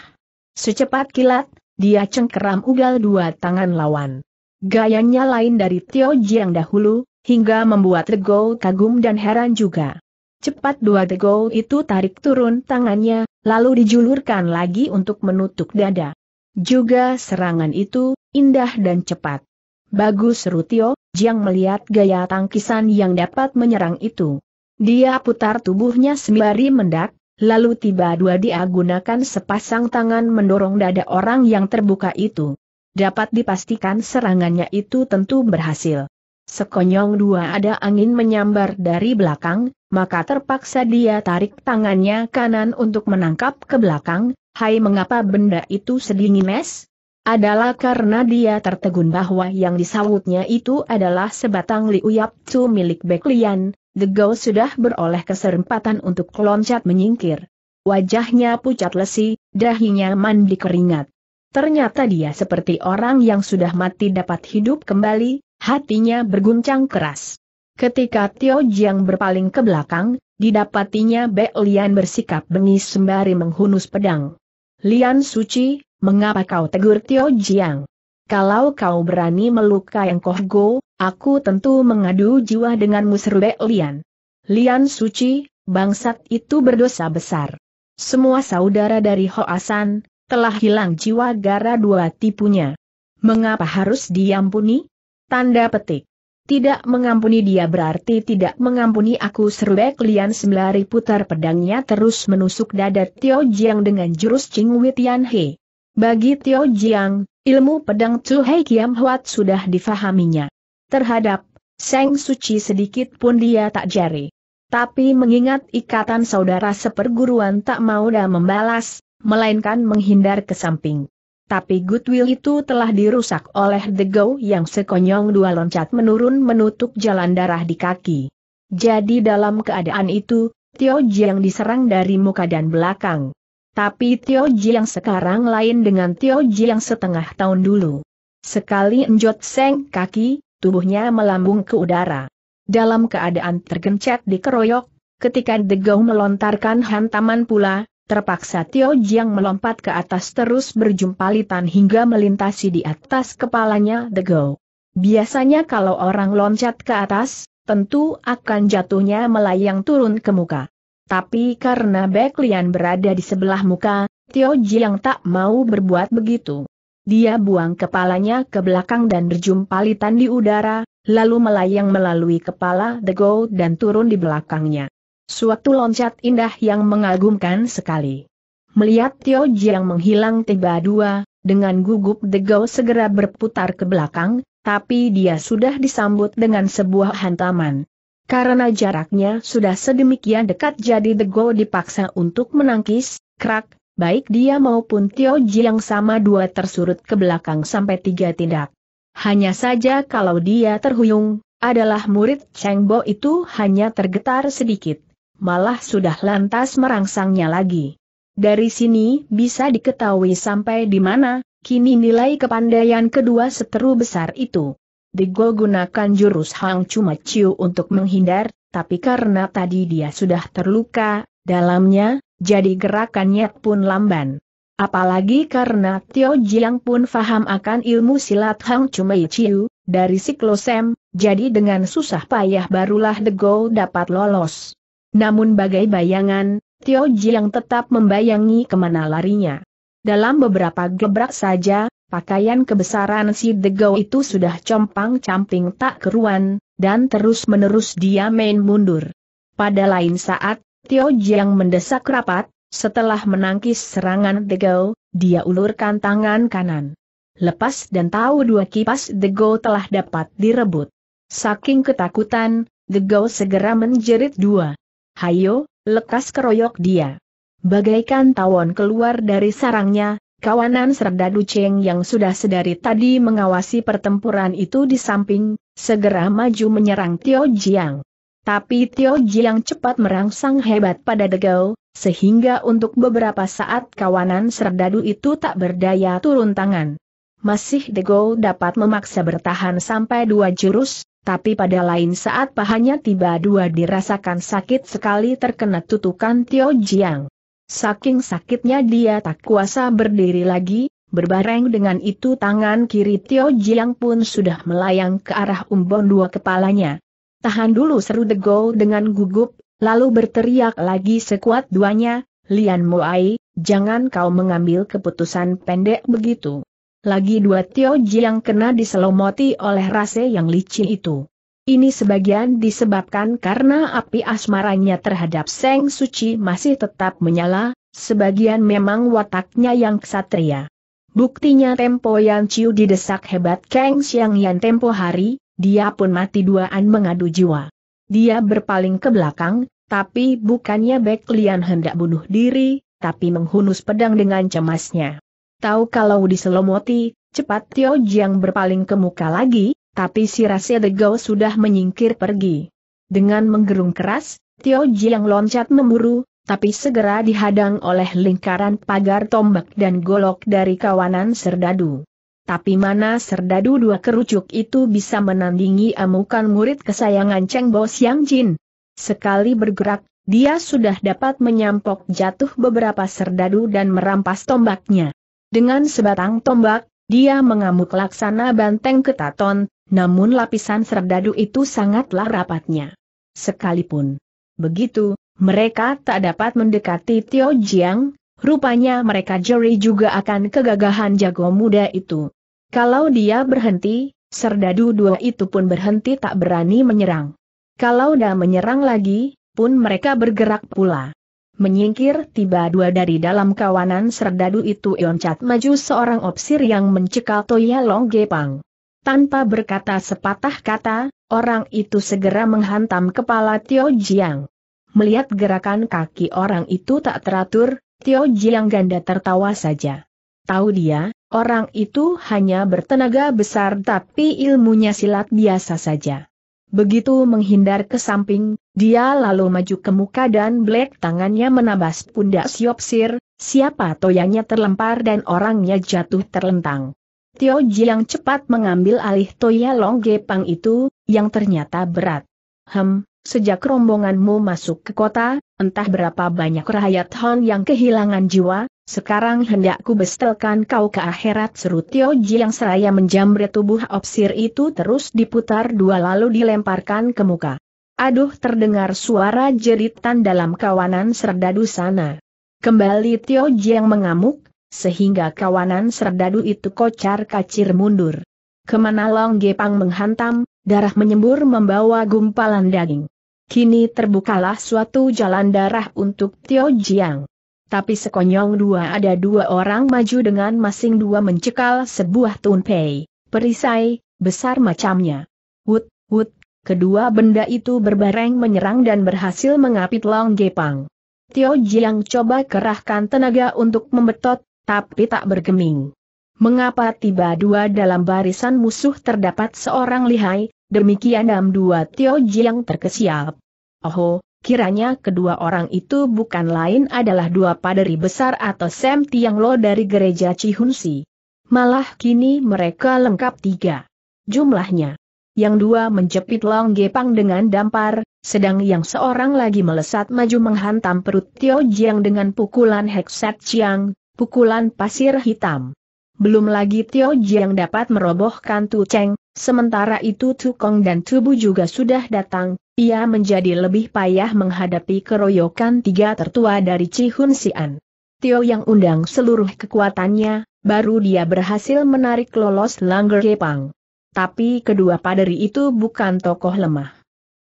Secepat kilat, dia cengkeram ugal dua tangan lawan. Gayanya lain dari Tio Jiang dahulu, hingga membuat Tegou kagum dan heran juga. Cepat dua Tegou itu tarik turun tangannya, lalu dijulurkan lagi untuk menutup dada. Juga serangan itu, indah dan cepat. Bagus seru Tio, Jiang melihat gaya tangkisan yang dapat menyerang itu. Dia putar tubuhnya sembari mendak, lalu tiba-dua dia gunakan sepasang tangan mendorong dada orang yang terbuka itu. Dapat dipastikan serangannya itu tentu berhasil. Sekonyong dua ada angin menyambar dari belakang, maka terpaksa dia tarik tangannya kanan untuk menangkap ke belakang, hai mengapa benda itu sedingin es? Adalah karena dia tertegun bahwa yang disawutnya itu adalah sebatang liuyap tu milik Beklian, The Ghost sudah beroleh kesempatan untuk loncat menyingkir. Wajahnya pucat lesi, dahinya mandi keringat. Ternyata dia seperti orang yang sudah mati dapat hidup kembali, hatinya berguncang keras. Ketika Tio Jiang berpaling ke belakang, didapatinya Be Lian bersikap bengis sembari menghunus pedang. Lian Suci, mengapa kau tegur Tio Jiang? Kalau kau berani melukai Engkoh Go, Aku tentu mengadu jiwa dengan Musrube Lian. Lian suci, bangsat itu berdosa besar. Semua saudara dari Hoasan, telah hilang jiwa gara dua tipunya. Mengapa harus diampuni? Tanda petik. Tidak mengampuni dia berarti tidak mengampuni aku serbek lian sembari putar pedangnya terus menusuk dada Tio Jiang dengan jurus Ching Wei Tian He. Bagi Tio Jiang, ilmu pedang Chu Hei Kiam Huat sudah difahaminya. Terhadap Seng Suci sedikit pun dia tak jari. Tapi mengingat ikatan saudara seperguruan tak mau dah membalas, melainkan menghindar ke samping. Tapi goodwill itu telah dirusak oleh The Go yang sekonyong dua loncat menurun menutup jalan darah di kaki. Jadi dalam keadaan itu, Tio Jiang diserang dari muka dan belakang. Tapi Tio Jiang sekarang lain dengan Tio Jiang setengah tahun dulu. Sekali enjot seng kaki, tubuhnya melambung ke udara. Dalam keadaan tergencet di keroyok, ketika Degau melontarkan hantaman pula, terpaksa Tio Jiang melompat ke atas terus berjumpa litan hingga melintasi di atas kepalanya Degau. Biasanya kalau orang loncat ke atas, tentu akan jatuhnya melayang turun ke muka. Tapi karena Beklian berada di sebelah muka, Tio Jiang tak mau berbuat begitu. Dia buang kepalanya ke belakang dan berjumpalitan di udara, lalu melayang melalui kepala Dego dan turun di belakangnya. Suatu loncat indah yang mengagumkan sekali. Melihat Tio yang menghilang tiba dua, dengan gugup The Dego segera berputar ke belakang, tapi dia sudah disambut dengan sebuah hantaman. Karena jaraknya sudah sedemikian dekat jadi The Dego dipaksa untuk menangkis, krak, baik dia maupun Tio Jiang sama dua tersurut ke belakang sampai tiga tindak. Hanya saja kalau dia terhuyung, adalah murid Cheng Bo itu hanya tergetar sedikit, malah sudah lantas merangsangnya lagi. Dari sini bisa diketahui sampai di mana, kini nilai kepandaian kedua seteru besar itu. Digo gunakan jurus Hang Cuma Ciu untuk menghindar, tapi karena tadi dia sudah terluka, dalamnya, jadi gerakannya pun lamban. Apalagi karena Tio Jiang pun faham akan ilmu silat Hang cumei Chiu, dari siklosem, jadi dengan susah payah barulah The Go dapat lolos. Namun bagai bayangan, Tio Jiang tetap membayangi kemana larinya. Dalam beberapa gebrak saja, pakaian kebesaran si The Go itu sudah compang-camping tak keruan, dan terus-menerus dia main mundur. Pada lain saat, Tio Jiang mendesak rapat, setelah menangkis serangan Degau, dia ulurkan tangan kanan. Lepas dan tahu dua kipas Degau telah dapat direbut. Saking ketakutan, Degau segera menjerit dua. Hayo, lekas keroyok dia. Bagaikan tawon keluar dari sarangnya, kawanan serdadu Cheng yang sudah sedari tadi mengawasi pertempuran itu di samping, segera maju menyerang Tio Jiang. Tapi Tio Jiang cepat merangsang hebat pada Degau, sehingga untuk beberapa saat kawanan serdadu itu tak berdaya turun tangan. Masih Degau dapat memaksa bertahan sampai dua jurus, tapi pada lain saat pahanya tiba dua dirasakan sakit sekali terkena tutukan Tio Jiang. Saking sakitnya dia tak kuasa berdiri lagi, berbareng dengan itu tangan kiri Tio Jiang pun sudah melayang ke arah umbon dua kepalanya. Tahan dulu seru The Go dengan gugup, lalu berteriak lagi sekuat duanya, Lian Moai, jangan kau mengambil keputusan pendek begitu. Lagi dua Tio yang kena diselomoti oleh rase yang licin itu. Ini sebagian disebabkan karena api asmaranya terhadap Seng Suci masih tetap menyala, sebagian memang wataknya yang ksatria. Buktinya Tempo Yang Ciu didesak hebat Kang Siang Yan Tempo hari, dia pun mati duaan mengadu jiwa. Dia berpaling ke belakang, tapi bukannya Bek Lian hendak bunuh diri, tapi menghunus pedang dengan cemasnya. Tahu kalau diselomoti, cepat Tio Jiang berpaling ke muka lagi, tapi si Rasya Degau sudah menyingkir pergi. Dengan menggerung keras, Tio Jiang loncat memburu, tapi segera dihadang oleh lingkaran pagar tombak dan golok dari kawanan serdadu tapi mana serdadu dua kerucuk itu bisa menandingi amukan murid kesayangan Cheng Bo Xiang Jin. Sekali bergerak, dia sudah dapat menyampok jatuh beberapa serdadu dan merampas tombaknya. Dengan sebatang tombak, dia mengamuk laksana banteng ketaton, namun lapisan serdadu itu sangatlah rapatnya. Sekalipun begitu, mereka tak dapat mendekati Tio Jiang, Rupanya mereka jeri juga akan kegagahan jago muda itu. Kalau dia berhenti, serdadu dua itu pun berhenti tak berani menyerang. Kalau dah menyerang lagi, pun mereka bergerak pula. Menyingkir tiba dua dari dalam kawanan serdadu itu Ioncat maju seorang opsir yang mencekal Toya Long Gepang. Tanpa berkata sepatah kata, orang itu segera menghantam kepala Tio Jiang. Melihat gerakan kaki orang itu tak teratur, Tio Jiang Ganda tertawa saja. Tahu dia, orang itu hanya bertenaga besar tapi ilmunya silat biasa saja. Begitu menghindar ke samping, dia lalu maju ke muka dan Black tangannya menabas pundak Siopsir, siapa toyanya terlempar dan orangnya jatuh terlentang. Tio Jiang cepat mengambil alih toya Long Gepang itu, yang ternyata berat. Hem, Sejak rombonganmu masuk ke kota, entah berapa banyak rakyat Hon yang kehilangan jiwa, sekarang hendakku bestelkan kau ke akhirat seru Tio Ji yang seraya menjamret tubuh opsir itu terus diputar dua lalu dilemparkan ke muka. Aduh terdengar suara jeritan dalam kawanan serdadu sana. Kembali Tio Ji yang mengamuk, sehingga kawanan serdadu itu kocar kacir mundur. Kemana Long Gepang menghantam, darah menyembur membawa gumpalan daging. Kini terbukalah suatu jalan darah untuk Tio Jiang. Tapi sekonyong dua ada dua orang maju dengan masing dua mencekal sebuah tunpei, perisai, besar macamnya. Wut, wut, kedua benda itu berbareng menyerang dan berhasil mengapit Long Gepang. Tio Jiang coba kerahkan tenaga untuk membetot, tapi tak bergeming. Mengapa tiba dua dalam barisan musuh terdapat seorang lihai, demikian dam dua Tio Jiang terkesiap. Oho, kiranya kedua orang itu bukan lain adalah dua paderi besar atau Sam Tiang Lo dari gereja Cihunsi. Malah kini mereka lengkap tiga. Jumlahnya. Yang dua menjepit Long Gepang dengan dampar, sedang yang seorang lagi melesat maju menghantam perut Tio Jiang dengan pukulan Hekset Chiang, pukulan pasir hitam. Belum lagi Tio yang dapat merobohkan Tu Cheng, sementara itu Tu Kong dan Tu Bu juga sudah datang, ia menjadi lebih payah menghadapi keroyokan tiga tertua dari Cihun Sian. Tio yang undang seluruh kekuatannya, baru dia berhasil menarik lolos Langger Kepang. Tapi kedua paderi itu bukan tokoh lemah.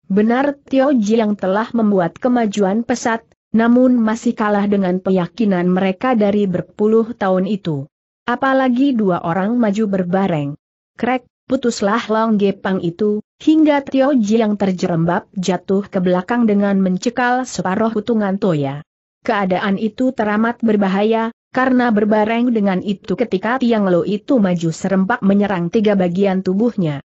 Benar Tio Ji yang telah membuat kemajuan pesat, namun masih kalah dengan keyakinan mereka dari berpuluh tahun itu. Apalagi dua orang maju berbareng. Krek, putuslah Long Gepang itu, hingga Tio Ji yang terjerembab jatuh ke belakang dengan mencekal separuh hutungan Toya. Keadaan itu teramat berbahaya, karena berbareng dengan itu ketika Tiang Lo itu maju serempak menyerang tiga bagian tubuhnya.